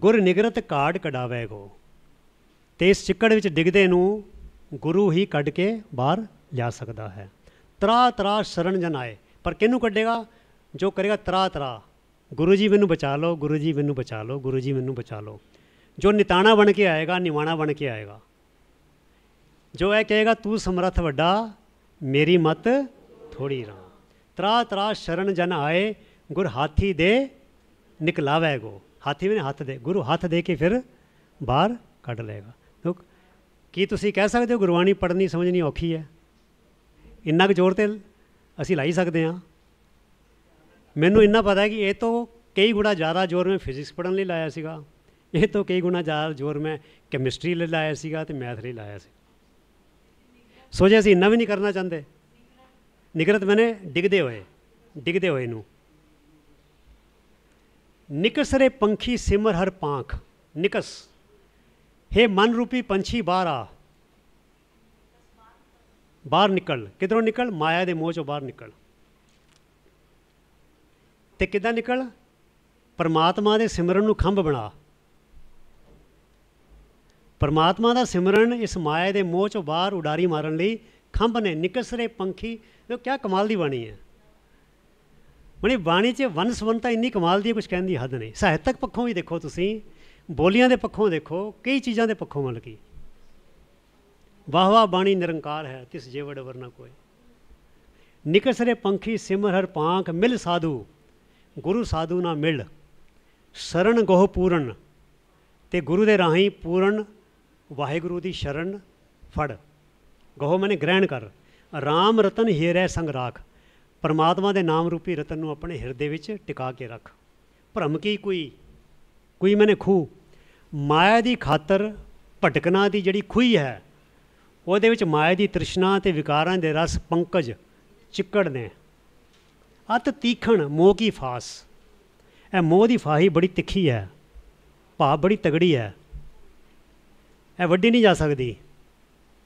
ਗੁਰ ਨਿਗਰਤ ਕਾੜ ਕਢਾਵੇ ਕੋ ਤੇ ਇਸ ਚਿੱਕੜ ਵਿੱਚ ਡਿੱਗਦੇ ਨੂੰ ਗੁਰੂ ਹੀ ਕੱਢ ਕੇ ਬਾਹਰ ਲਿਆ ਸਕਦਾ ਹੈ ਤਰਾ ਤਰਾ ਸ਼ਰਨ ਜਨ ਆਏ ਪਰ ਕਿਹਨੂੰ ਕੱਢੇਗਾ ਜੋ ਕਰੇਗਾ ਤਰਾ ਤਰਾ ਗੁਰੂ ਜੀ ਮੈਨੂੰ ਬਚਾ ਲਓ ਗੁਰੂ ਜੀ ਮੈਨੂੰ ਬਚਾ ਲਓ ਗੁਰੂ ਜੀ ਮੈਨੂੰ ਬਚਾ ਲਓ ਜੋ ਨਿਤਾਣਾ ਬਣ ਕੇ ਆਏਗਾ ਨਿਵਾਣਾ ਬਣ ਕੇ ਆਏਗਾ ਜੋ ਇਹ ਕਹੇਗਾ ਤੂੰ ਸਮਰੱਥ ਵੱਡਾ ਮੇਰੀ ਮਤ ਥੋੜੀ ਰਾਂ ਤਰਾ ਤਰਾ ਸ਼ਰਨ ਜਨ ਆਏ ਗੁਰ ਹਾਥੀ ਦੇ ਨਿਕਲਾਵੇ ਗੋ ਹਾਥੀ ਵੀ ਹੱਥ ਦੇ ਗੁਰੂ ਹੱਥ ਦੇ ਕੇ ਫਿਰ ਬਾਹਰ ਕੱਢ ਲਏਗਾ ਲੋਕ ਕੀ ਤੁਸੀਂ ਕਹਿ ਸਕਦੇ ਹੋ ਗੁਰਬਾਣੀ ਪੜ੍ਹਨੀ ਸਮਝਣੀ ਔਖੀ ਹੈ ਇੰਨਾ ਕੁ ਜ਼ੋਰ ਤੇ ਅਸੀਂ ਲਾਈ ਸਕਦੇ ਹਾਂ ਮੈਨੂੰ ਇੰਨਾ ਪਤਾ ਕਿ ਇਹ ਤੋਂ ਕਈ ਗੁਣਾ ਜ਼ਿਆਦਾ ਜ਼ੋਰ ਮੈਂ ਫਿਜ਼ਿਕਸ ਪੜਨ ਲਈ ਲਾਇਆ ਸੀਗਾ ਇਹ ਤੋਂ ਕਈ ਗੁਣਾ ਜ਼ਿਆਦਾ ਜ਼ੋਰ ਮੈਂ ਕੈਮਿਸਟਰੀ ਲਈ ਲਾਇਆ ਸੀਗਾ ਤੇ ਮੈਥ ਲਈ ਲਾਇਆ ਸੀ ਸੋ ਜੇ ਅਸੀਂ ਇੰਨਾ ਵੀ ਨਹੀਂ ਕਰਨਾ ਚਾਹੁੰਦੇ ਨਿਗਰਤ ਮੈਨੇ ਡਿੱਗਦੇ ਹੋਏ ਡਿੱਗਦੇ ਹੋਏ ਨੂੰ ਨਿਕਸਰੇ ਪੰਖੀ ਸਿਮਰ ਹਰ ਪਾਂਖ ਨਿਕਸ हे ਮਨ ਰੂਪੀ ਪੰਛੀ ਬਾਹਰ ਬਾਹਰ ਨਿਕਲ ਕਿਧਰੋਂ ਨਿਕਲ ਮਾਇਆ ਦੇ ਮੋਹ ਚੋਂ ਬਾਹਰ ਨਿਕਲ ਤੇ ਕਿੱਦਾਂ ਨਿਕਲ ਪਰਮਾਤਮਾ ਦੇ ਸਿਮਰਨ ਨੂੰ ਖੰਭ ਬਣਾ ਪਰਮਾਤਮਾ ਦਾ ਸਿਮਰਨ ਇਸ ਮਾਇਆ ਦੇ ਮੋਹ ਚੋਂ ਬਾਹਰ ਉਡਾਰੀ ਮਾਰਨ ਲਈ ਖੰਭ ਨੇ ਨਿਕਸਰੇ ਪੰਖੀ ਉਹ ਕਿਆ ਕਮਾਲ ਦੀ ਬਾਣੀ ਹੈ ਬਣੀ ਬਾਣੀ 'ਚ ਵਨਸਵੰਤਾ ਇੰਨੀ ਕਮਾਲ ਦੀ ਕੁਝ ਕਹਿੰਦੀ ਹੱਦ ਨਹੀਂ ਸਾਹਿਤਕ ਪੱਖੋਂ ਵੀ ਦੇਖੋ ਤੁਸੀਂ ਬੋਲੀਆਂ ਦੇ ਪੱਖੋਂ ਦੇਖੋ ਕਈ ਚੀਜ਼ਾਂ ਦੇ ਪੱਖੋਂ ਮਿਲ ਗਈ ਵਾਹ ਵਾਹ ਬਾਣੀ ਨਿਰੰਕਾਰ ਹੈ ਤਿਸ ਜੇਵੜ ਵਰਨਾ ਕੋਈ ਨਿਕਸਰੇ ਪੰਖੀ ਸਿਮਰ ਹਰ ਪਾਂਖ ਮਿਲ ਸਾਧੂ ਗੁਰੂ ਸਾਧੂ ਨਾਲ ਮਿਲ ਸ਼ਰਨ ਗੋਹ ਪੂਰਨ ਤੇ ਗੁਰੂ ਦੇ ਰਾਹੀਂ ਪੂਰਨ ਵਾਹਿਗੁਰੂ ਦੀ ਸ਼ਰਨ ਫੜ ਗੋਹ ਮੈਨੇ ਗ੍ਰਹਿਣ ਕਰ ਰਾਮ ਰਤਨ ਹੀਰੇ ਸੰਗ ਰਾਖ ਪਰਮਾਤਮਾ ਦੇ ਨਾਮ ਰੂਪੀ ਰਤਨ ਨੂੰ ਆਪਣੇ ਹਿਰਦੇ ਵਿੱਚ ਟਿਕਾ ਕੇ ਰੱਖ ਭ੍ਰਮ ਕੀ ਕੋਈ ਕੋਈ ਮੈਨੇ ਖੂ ਮਾਇਆ ਦੀ ਖਾਤਰ ਭਟਕਣਾ ਦੀ ਜਿਹੜੀ ਖੂਈ ਹੈ ਉਹਦੇ ਵਿੱਚ ਮਾਇਆ ਦੀ ਤ੍ਰਿਸ਼ਨਾ ਤੇ ਵਿਕਾਰਾਂ ਦੇ ਰਸ ਪੰਕਜ ਚਿੱਕੜ ਨੇ ਅਤ ਤੀਖਣ ਮੋਹ ਕੀ ਫਾਸ ਇਹ ਮੋਹ ਦੀ ਫਾਹੀ ਬੜੀ ਤਿੱਖੀ ਹੈ ਭਾਵ ਬੜੀ ਤਗੜੀ ਹੈ ਇਹ ਵੱਡੀ ਨਹੀਂ ਜਾ ਸਕਦੀ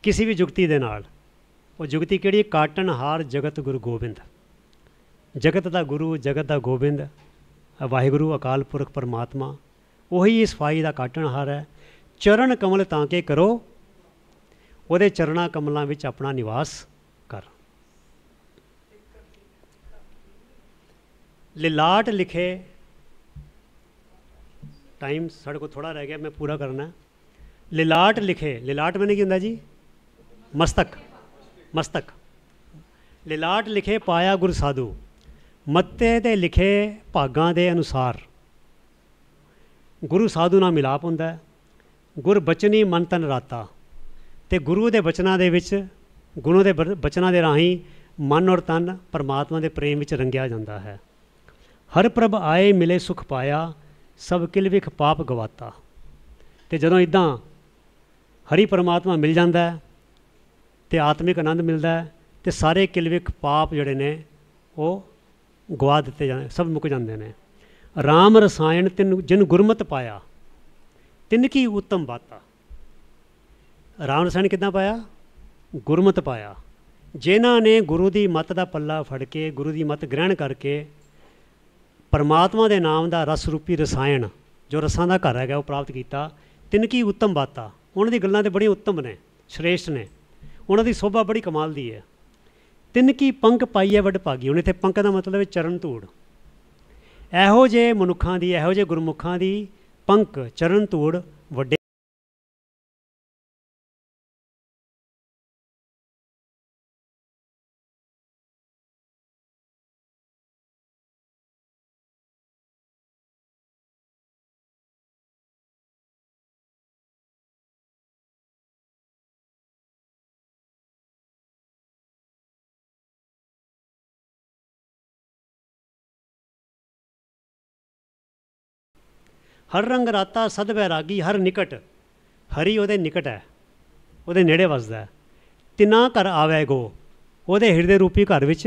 ਕਿਸੇ ਵੀ ਜੁਗਤੀ ਦੇ ਨਾਲ ਉਹ ਜੁਗਤੀ ਕਿਹੜੀ ਕਾਟਨ ਹਾਰ ਜਗਤ ਗੁਰੂ ਗੋਬਿੰਦ ਜਗਤ ਦਾ ਗੁਰੂ ਜਗਤ ਦਾ ਗੋਬਿੰਦ ਵਾਹਿਗੁਰੂ ਅਕਾਲ ਪੁਰਖ ਪਰਮਾਤਮਾ ਉਹੀ ਇਸ ਫਾਈ ਦਾ ਕਾਟਨ ਹਾਰ ਹੈ ਚਰਨ ਕਮਲ ਤਾਂ ਕੇ ਕਰੋ ਉਹਦੇ ਚਰਣਾ ਕਮਲਾਂ ਵਿੱਚ ਆਪਣਾ ਨਿਵਾਸ ਲਿਲਾਟ ਲਿਖੇ ਟਾਈਮ ਸਾਡੇ ਕੋ ਥੋੜਾ ਰਹਿ ਗਿਆ ਮੈਂ ਪੂਰਾ ਕਰਨਾ है ਲਿਲਾਟ लिखे लिलाट मैंने की होंगे ਮਸਤਕ ਮਸਤਕ ਲਿਲਾਟ ਲਿਖੇ ਪਾਇਆ ਗੁਰ ਸਾਧੂ ਮੱਤੇ ਦੇ ਲਿਖੇ ਭਾਗਾਂ ਦੇ ਅਨੁਸਾਰ ਗੁਰੂ ਸਾਧੂ ਨਾਲ ਮਿਲਾਪ ਹੁੰਦਾ ਗੁਰ ਬਚਨੀ ਮਨ ਤਨ ਰਾਤਾ ਤੇ ਗੁਰੂ ਦੇ ਬਚਨਾਂ ਦੇ ਵਿੱਚ ਗੁਰੂ ਦੇ ਬਚਨਾਂ ਦੇ ਰਾਹੀਂ ਮਨ ਔਰ ਤਨ ਪਰਮਾਤਮਾ ਦੇ ਪ੍ਰੇਮ ਵਿੱਚ ਰੰਗਿਆ ਜਾਂਦਾ ਹੈ ਹਰ ਪ੍ਰਭ ਆਏ ਮਿਲੇ ਸੁਖ ਪਾਇਆ ਸਭ ਕਿਲ ਵਿਖ ਪਾਪ ਗਵਾਤਾ ਤੇ ਜਦੋਂ ਇਦਾਂ ਹਰੀ ਪਰਮਾਤਮਾ ਮਿਲ ਜਾਂਦਾ ਹੈ ਤੇ ਆਤਮਿਕ ਆਨੰਦ ਮਿਲਦਾ ਹੈ ਤੇ ਸਾਰੇ ਵਿਖ ਪਾਪ ਜਿਹੜੇ ਨੇ ਉਹ ਗਵਾ ਦਿੱਤੇ ਜਾਂਦੇ ਸਭ ਮੁੱਕ ਜਾਂਦੇ ਨੇ RAM ਰਸਾਇਣ ਤਿੰਨ ਜਿਨ ਗੁਰਮਤ ਪਾਇਆ ਤਿੰਨ ਕੀ ਉਤਮ ਬਾਤਾ RAM ਰਸਾਇਣ ਕਿਦਾਂ ਪਾਇਆ ਗੁਰਮਤ ਪਾਇਆ ਜਿਨ੍ਹਾਂ ਨੇ ਗੁਰੂ ਦੀ ਮਤ ਦਾ ਪੱਲਾ ਫੜ ਕੇ ਗੁਰੂ ਦੀ ਮਤ ਗ੍ਰਹਿਣ ਕਰਕੇ ਪਰਮਾਤਮਾ ਦੇ ਨਾਮ ਦਾ ਰਸ ਰੂਪੀ ਰਸਾਇਣ ਜੋ ਰਸਾਂ ਦਾ ਘਰ ਹੈਗਾ ਉਹ ਪ੍ਰਾਪਤ ਕੀਤਾ ਤਿੰਨ ਕੀ ਉੱਤਮ ਬਾਤਾਂ ਉਹਨਾਂ ਦੀ ਗੱਲਾਂ ਤੇ ਬੜੀਆਂ ਉੱਤਮ ਨੇ ਸ਼੍ਰੇਸ਼ਟ ਨੇ ਉਹਨਾਂ ਦੀ ਸੋਭਾ ਬੜੀ ਕਮਾਲ ਦੀ ਹੈ ਤਿੰਨ ਕੀ ਪੰਕ ਪਾਈ ਹੈ ਵਡ ਭਾਗੀ ਉਹਨੇ ਤੇ ਪੰਕ ਦਾ ਮਤਲਬ ਹੈ ਚਰਨ ਧੂੜ ਇਹੋ ਜੇ ਮਨੁੱਖਾਂ ਦੀ ਇਹੋ ਜੇ ਗੁਰਮੁਖਾਂ ਦੀ ਪੰਕ ਚਰਨ ਧੂੜ ਵੱਡੇ ਹਰ ਰੰਗ ਰਾਤਾ ਸਦ ਬੈਰਾਗੀ ਹਰ ਨਿਕਟ ਹਰੀ ਉਹਦੇ ਨਿਕਟ ਹੈ ਉਹਦੇ ਨੇੜੇ ਵਸਦਾ ਤਿਨਾ ਘਰ ਆਵੇ ਗੋ ਉਹਦੇ ਹਿਰਦੇ ਰੂਪੀ ਘਰ ਵਿੱਚ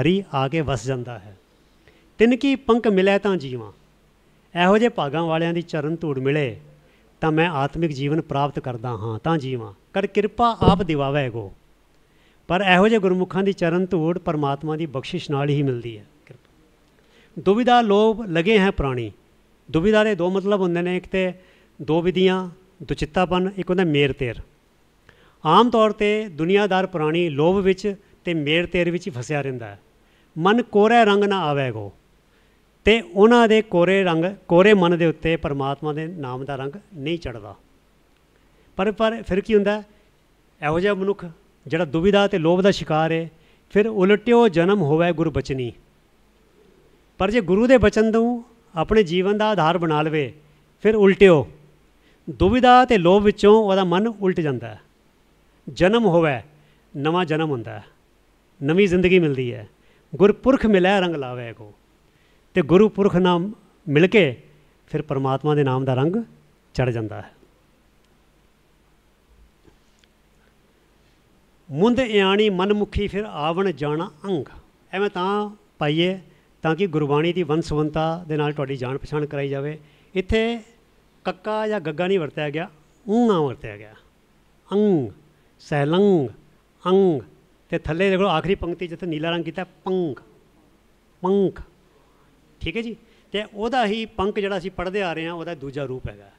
ਹਰੀ ਆ ਕੇ ਵਸ ਜਾਂਦਾ ਹੈ ਤਿਨ ਕੀ ਪੰਖ ਮਿਲੇ ਤਾਂ ਜੀਵਾਂ ਇਹੋ ਜੇ ਭਾਗਾਂ ਵਾਲਿਆਂ ਦੀ ਚਰਨ ਧੂੜ ਮਿਲੇ ਤਾਂ ਮੈਂ ਆਤਮਿਕ ਜੀਵਨ ਪ੍ਰਾਪਤ ਕਰਦਾ ਹਾਂ ਤਾਂ ਜੀਵਾਂ ਕਰ ਕਿਰਪਾ ਆਪ ਦਿਵਾਵੇ ਗੋ ਪਰ ਇਹੋ ਜੇ ਗੁਰਮੁਖਾਂ ਦੀ ਚਰਨ ਧੂੜ ਪਰਮਾਤਮਾ ਦੀ ਬਖਸ਼ਿਸ਼ ਨਾਲ ਹੀ ਮਿਲਦੀ ਹੈ ਦੁਬਿਧਾ ਲੋਭ ਲਗੇ ਹੈ ਪ੍ਰਾਣੀ ਦੁਬਿਧਾ ਦੇ ਦੋ ਮਤਲਬ ਹੁੰਦੇ ਨੇ ਇੱਕ ਤੇ ਦੋ ਵਿਧੀਆਂ ਦੁਚਿੱਤਾਪਨ ਇੱਕ ਹੁੰਦਾ ਮੇਰ ਤੇਰ ਆਮ ਤੌਰ ਤੇ ਦੁਨੀਆਦਾਰ ਪ੍ਰਾਣੀ ਲੋਭ ਵਿੱਚ ਤੇ ਮੇਰ ਤੇਰ ਵਿੱਚ ਫਸਿਆ ਰਹਿੰਦਾ ਹੈ ਮਨ ਕੋਰੇ ਰੰਗ ਨਾ ਆਵੇਗੋ ਤੇ ਉਹਨਾਂ ਦੇ ਕੋਰੇ ਰੰਗ ਕੋਰੇ ਮਨ ਦੇ ਉੱਤੇ ਪਰਮਾਤਮਾ ਦੇ ਨਾਮ ਦਾ ਰੰਗ ਨਹੀਂ ਚੜਦਾ ਪਰ ਪਰ ਫਿਰ ਕੀ ਹੁੰਦਾ ਇਹੋ ਜਿਹਾ ਮਨੁੱਖ ਜਿਹੜਾ ਦੁਬਿਧਾ ਤੇ ਲੋਭ ਦਾ ਸ਼ਿਕਾਰ ਹੈ ਫਿਰ ਉਲਟਿਓ ਜਨਮ ਹੋਵੇ ਗੁਰਬਚਨੀ ਪਰ ਜੇ ਗੁਰੂ ਦੇ ਬਚਨ ਤੋਂ ਆਪਣੇ ਜੀਵਨ ਦਾ ਆਧਾਰ ਬਣਾ ਲਵੇ ਫਿਰ ਉਲਟਿਓ ਦੁਬਿਧਾ ਤੇ ਲੋਭ ਵਿੱਚੋਂ ਉਹਦਾ ਮਨ ਉਲਟ ਜਾਂਦਾ ਹੈ ਜਨਮ ਹੋਵੇ ਨਵਾਂ ਜਨਮ ਹੁੰਦਾ ਹੈ ਨਵੀਂ ਜ਼ਿੰਦਗੀ ਮਿਲਦੀ ਹੈ ਗੁਰਪੁਰਖ ਮਿਲੇ ਰੰਗ ਲਾਵੇ ਕੋ ਤੇ ਗੁਰੂ ਪੁਰਖ ਨਾਮ ਮਿਲ ਕੇ ਫਿਰ ਪਰਮਾਤਮਾ ਦੇ ਨਾਮ ਦਾ ਰੰਗ ਚੜ ਜਾਂਦਾ ਹੈ ਮੁੰਦ ਇਆਣੀ ਮਨਮੁਖੀ ਫਿਰ ਆਵਣ ਜਾਣਾ ਅੰਗ ਐਵੇਂ ਤਾਂ ਪਾਈਏ ਤਾਂ ਕਿ ਗੁਰਬਾਣੀ ਦੀ ਵੰਸਵੰਤਾ ਦੇ ਨਾਲ ਤੁਹਾਡੀ ਜਾਣ ਪਛਾਣ ਕਰਾਈ ਜਾਵੇ ਇੱਥੇ ਕੱਕਾ ਜਾਂ ਗੱਗਾ ਨਹੀਂ ਵਰਤਿਆ ਗਿਆ ਊਂਗਾ ਵਰਤਿਆ ਗਿਆ ਅੰਗ ਸਹਿਲੰਗ ਅੰਗ ਤੇ ਥੱਲੇ ਦੇਖੋ ਆਖਰੀ ਪੰਕਤੀ ਜਿੱਥੇ ਨੀਲਾ ਰੰਗ ਕੀਤਾ ਪੰਗ ਪੰਗ ਠੀਕ ਹੈ ਜੀ ਤੇ ਉਹਦਾ ਹੀ ਪੰਕ ਜਿਹੜਾ ਅਸੀਂ ਪੜ੍ਹਦੇ ਆ ਰਹੇ ਹਾਂ ਉਹਦਾ ਦੂਜਾ ਰੂਪ ਹੈਗਾ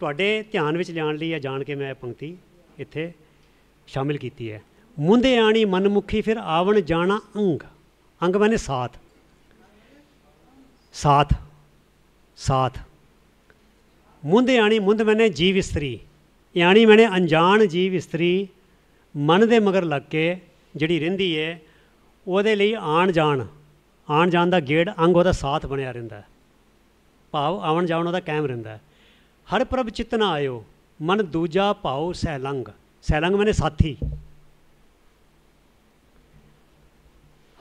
ਤੁਹਾਡੇ ਧਿਆਨ ਵਿੱਚ ਲਿਆਉਣ ਲਈ ਜਾਂ ਜਾਣ ਕੇ ਮੈਂ ਇਹ ਪੰਕਤੀ ਇੱਥੇ ਸ਼ਾਮਿਲ ਕੀਤੀ ਹੈ ਮੁੰਦੇ ਆਣੀ ਮਨਮੁਖੀ ਫਿਰ ਆਵਣ ਜਾਣਾ ਅੰਗ ਅੰਗ ਮੈਨੇ ਸਾਥ ਸਾਥ ਸਾਥ ਮੁੰਦ ਆਣੀ ਮੁੰਦ ਮੈਨੇ ਜੀਵ ਇਸਤਰੀ ਯਾਨੀ ਮੈਨੇ ਅਣਜਾਣ ਜੀਵ ਇਸਤਰੀ ਮਨ ਦੇ ਮਗਰ ਲੱਗ ਕੇ ਜਿਹੜੀ ਰਹਿੰਦੀ ਏ ਉਹਦੇ ਲਈ ਆਣ ਜਾਣ ਆਣ ਜਾਣ ਦਾ ਗੇੜ ਅੰਗ ਉਹਦਾ ਸਾਥ ਬਣਿਆ ਰਹਿੰਦਾ ਭਾਵ ਆਉਣ ਜਾਣ ਉਹਦਾ ਕਾਇਮ ਰਹਿੰਦਾ ਹਰ ਪ੍ਰਭ ਚਿਤਨਾ ਆਇਓ ਮਨ ਦੂਜਾ ਭਾਉ ਸਹਿਲੰਗ ਸਹਿਲੰਗ ਮੈਨੇ ਸਾਥੀ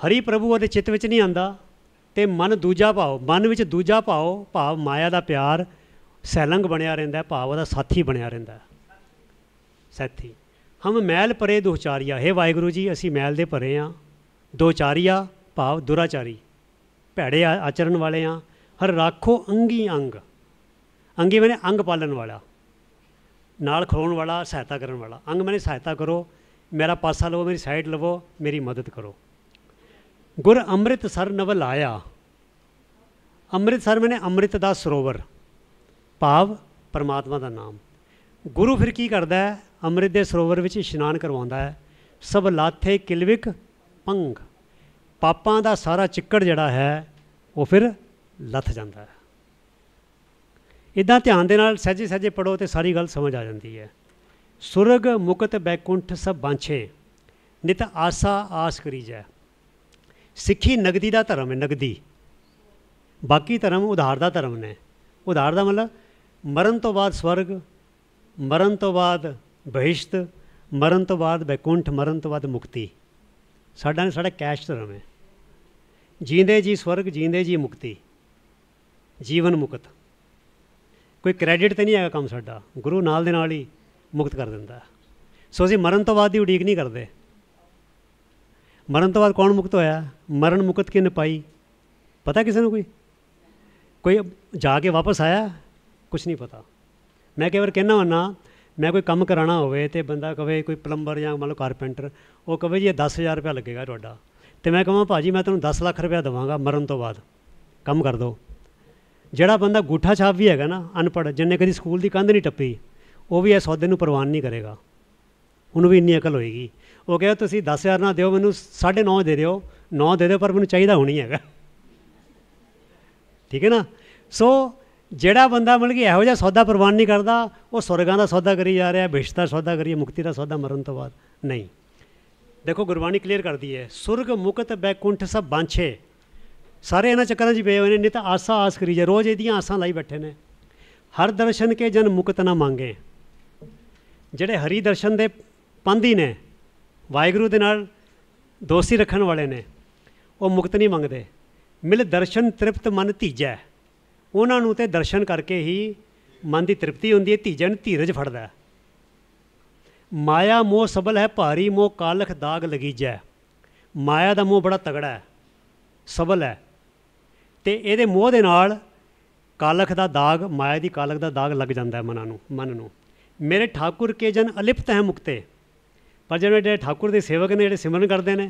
ਹਰੀ ਪ੍ਰਭੂ ਉਹਦੇ ਚਿੱਤ ਵਿੱਚ ਨਹੀਂ ਆਂਦਾ ਤੇ ਮਨ ਦੂਜਾ ਭਾਵ ਮਨ ਵਿੱਚ ਦੂਜਾ ਭਾਵ ਭਾਵ ਮਾਇਆ ਦਾ ਪਿਆਰ ਸੈਲੰਗ ਬਣਿਆ ਰਹਿੰਦਾ ਭਾਵ ਉਹਦਾ ਸਾਥੀ ਬਣਿਆ ਰਹਿੰਦਾ ਸਾਥੀ ਹਮ ਮੈਲ ਪਰੇ ਦੁਚਾਰੀਆ ਹੈ ਵਾਹਿਗੁਰੂ ਜੀ ਅਸੀਂ ਮੈਲ ਦੇ ਭਰੇ ਆ ਦੁਚਾਰੀਆ ਭਾਵ ਦੁਰਾਚਾਰੀ ਭੈੜੇ ਆਚਰਣ ਵਾਲੇ ਆ ਹਰ ਰਾਖੋ ਅੰਗੀ ਅੰਗ ਅੰਗੀ ਮੈਨੇ ਅੰਗ ਪਾਲਣ ਵਾਲਾ ਨਾਲ ਖਲੋਣ ਵਾਲਾ ਸਹਾਇਤਾ ਕਰਨ ਵਾਲਾ ਅੰਗ ਮੈਨੇ ਸਹਾਇਤਾ ਕਰੋ ਮੇਰਾ ਪਾਸਾ ਲਵੋ ਮੇਰੀ ਸਾਈਡ ਲਵੋ ਮੇਰੀ ਮਦਦ ਕਰੋ ਗੁਰ ਅੰਮ੍ਰਿਤਸਰ ਨਵਲ ਆਇਆ ਅੰਮ੍ਰਿਤਸਰ ਮੈਨੇ ਅੰਮ੍ਰਿਤ ਦਾ ਸਰੋਵਰ ਭਾਵ ਪਰਮਾਤਮਾ ਦਾ ਨਾਮ ਗੁਰੂ ਫਿਰ ਕੀ ਕਰਦਾ ਹੈ ਅੰਮ੍ਰਿਤ ਦੇ ਸਰੋਵਰ ਵਿੱਚ ਇਸ਼ਨਾਨ ਕਰਵਾਉਂਦਾ ਹੈ ਸਭ ਲਾਥੇ ਕਿਲਵਿਕ ਪੰਗ ਪਾਪਾਂ ਦਾ ਸਾਰਾ ਚਿੱਕੜ ਜਿਹੜਾ ਹੈ ਉਹ ਫਿਰ ਲੱਥ ਜਾਂਦਾ ਹੈ ਇਦਾਂ ਧਿਆਨ ਦੇ ਨਾਲ ਸਹਜੇ ਸਹਜੇ ਪੜੋ ਤੇ ਸਾਰੀ ਗੱਲ ਸਮਝ ਆ ਜਾਂਦੀ ਹੈ ਸੁਰਗ ਮੁਕਤ ਬੈਕੁੰਠ ਸਭ ਬਾਂਛੇ ਨਿਤ ਆਸਾ ਆਸ ਕਰੀ ਜਾਏ ਸਿੱਖੀ ਨਗਦੀ ਦਾ ਧਰਮ ਹੈ ਨਗਦੀ ਬਾਕੀ ਧਰਮ ਉਧਾਰ ਦਾ ਧਰਮ ਨੇ ਉਧਾਰ ਦਾ ਮਤਲਬ ਮਰਨ ਤੋਂ ਬਾਅਦ ਸਵਰਗ ਮਰਨ ਤੋਂ ਬਾਅਦ ਬਹਿਸ਼ਤ ਮਰਨ ਤੋਂ ਬਾਅਦ ਬੈਕੁੰਠ ਮਰਨ ਤੋਂ ਬਾਅਦ ਮੁਕਤੀ ਸਾਡਾ ਨੇ ਸਾਡਾ ਕੈਸ਼ ਧਰਮ ਹੈ ਜੀਂਦੇ ਜੀ ਸਵਰਗ ਜੀਂਦੇ ਜੀ ਮੁਕਤੀ ਜੀਵਨ ਮੁਕਤ ਕੋਈ ਕ੍ਰੈਡਿਟ ਤੇ ਨਹੀਂ ਹੈਗਾ ਕੰਮ ਸਾਡਾ ਗੁਰੂ ਨਾਲ ਦੇ ਨਾਲ ਹੀ ਮੁਕਤ ਕਰ ਦਿੰਦਾ ਸੋ ਅਸੀਂ ਮਰਨ ਤੋਂ ਬਾਅਦ ਦੀ ਉਡੀਕ ਨਹੀਂ ਕਰਦੇ ਮਰਨ ਤੋਂ ਬਾਅਦ ਕੌਣ ਮੁਕਤ ਹੋਇਆ ਮਰਨ ਮੁਕਤ ਕਿਨ ਪਾਈ ਪਤਾ ਕਿਸੇ ਨੂੰ ਕੋਈ ਕੋਈ ਜਾ ਕੇ ਵਾਪਸ ਆਇਆ ਕੁਝ ਨਹੀਂ ਪਤਾ ਮੈਂ ਕਈ ਵਾਰ ਕਹਿਣਾ ਹੁੰਨਾ ਮੈਂ ਕੋਈ ਕੰਮ ਕਰਾਣਾ ਹੋਵੇ ਤੇ ਬੰਦਾ ਕਵੇ ਕੋਈ ਪਲੰਬਰ ਜਾਂ ਮੰਨ ਲਓ ਕਾਰਪੈਂਟਰ ਉਹ ਕਵੇ ਜੀ ਇਹ 10000 ਰੁਪਏ ਲੱਗੇਗਾ ਤੁਹਾਡਾ ਤੇ ਮੈਂ ਕਹਾਂ ਭਾਜੀ ਮੈਂ ਤੁਹਾਨੂੰ 10 ਲੱਖ ਰੁਪਏ ਦਵਾਂਗਾ ਮਰਨ ਤੋਂ ਬਾਅਦ ਕੰਮ ਕਰ ਦਿਓ ਜਿਹੜਾ ਬੰਦਾ ਗੁੱਠਾ ਛਾਪ ਵੀ ਹੈਗਾ ਨਾ ਅਨਪੜ੍ਹ ਜਿੰਨੇ ਕਦੀ ਸਕੂਲ ਦੀ ਕੰਧ ਨਹੀਂ ਟੱਪੀ ਉਹ ਵੀ ਇਹ ਸੌਦੇ ਨੂੰ ਪ੍ਰਵਾਨ ਨਹੀਂ ਕਰੇਗਾ ਉਹਨੂੰ ਵੀ ਇੰਨੀ ਅਕਲ ਹੋਏਗੀ ਉਹ ਕਹੇ ਤੁਸੀਂ 10000 ਨਾ ਦਿਓ ਮੈਨੂੰ 9.5 ਦੇ ਦਿਓ 9 ਦੇ ਦਿਓ ਪਰ ਮੈਨੂੰ ਚਾਹੀਦਾ ਹੋਣੀ ਹੈਗਾ ਠੀਕ ਹੈ ਨਾ ਸੋ ਜਿਹੜਾ ਬੰਦਾ ਮਿਲ ਗਿਆ ਇਹੋ ਜਿਹਾ ਸੌਦਾ ਪ੍ਰਵਾਨ ਨਹੀਂ ਕਰਦਾ ਉਹ ਸਵਰਗਾਂ ਦਾ ਸੌਦਾ ਕਰੀ ਜਾ ਰਿਹਾ ਬਿਸ਼ਤ ਦਾ ਸੌਦਾ ਕਰੀ ਮੁਕਤੀ ਦਾ ਸੌਦਾ ਮਰਨ ਤੋਂ ਬਾਅਦ ਨਹੀਂ ਦੇਖੋ ਗੁਰਬਾਣੀ ਕਲੀਅਰ ਕਰਦੀ ਹੈ ਸੁਰਗ ਮੁਕਤ ਬੈਕੁੰਠ ਸਭ ਬਾਂਛੇ ਸਾਰੇ ਇਹਨਾਂ ਚੱਕਰਾਂ 'ਚ ਪਏ ਹੋਏ ਨੇ ਨਹੀਂ ਤਾਂ ਆਸਾ ਆਸ ਕਰੀ ਜਾ ਰੋਜ਼ ਇਹਦੀਆਂ ਆਸਾਂ ਲਾਈ ਬੈਠੇ ਨੇ ਹਰ ਦਰਸ਼ਨ ਕੇ ਜਨ ਮੁਕਤ ਨਾ ਮੰਗੇ ਜਿਹੜੇ ਹਰੀ ਦਰਸ਼ਨ ਦੇ ਪੰਦੀ ਨੇ ਵਾਹਿਗੁਰੂ ਦੇ ਨਾਲ ਦੋਸਤੀ ਰੱਖਣ ਵਾਲੇ ਨੇ ਉਹ ਮੁਕਤ ਨਹੀਂ ਮੰਗਦੇ ਮਿਲ ਦਰਸ਼ਨ ਤ੍ਰਿਪਤ ਮਨ ਧੀਜੈ ਉਹਨਾਂ ਨੂੰ ਤੇ ਦਰਸ਼ਨ ਕਰਕੇ ਹੀ ਮਨ ਦੀ ਤ੍ਰਿਪਤੀ ਹੁੰਦੀ ਹੈ ਧੀਜਨ ਧੀਰਜ ਫੜਦਾ ਮਾਇਆ ਮੋਹ ਸਬਲ ਹੈ ਭਾਰੀ ਮੋਹ ਕਾਲਖ ਦਾਗ ਲਗੀਜੈ ਮਾਇਆ ਦਾ ਮੋਹ ਬੜਾ ਤਗੜਾ ਹੈ ਸਬਲ ਹੈ ਤੇ ਇਹਦੇ ਮੋਹ ਦੇ ਨਾਲ ਕਾਲਖ ਦਾ ਦਾਗ ਮਾਇਆ ਦੀ ਕਾਲਖ ਦਾ ਦਾਗ ਲੱਗ ਜਾਂਦਾ ਹੈ ਮਨਾਂ ਨੂੰ ਮਨ ਨੂੰ ਮੇਰੇ ਠਾਕੁਰ ਕੇ ਜਨ ਅਲਿਪਤ ਹੈ ਮੁਕਤੇ ਪਰ ਜਿਹੜੇ ਜਿਹੜੇ ਠਾਕੁਰ ਦੇ ਸੇਵਕ ਨੇ ਜਿਹੜੇ ਸਿਮਰਨ ਕਰਦੇ ਨੇ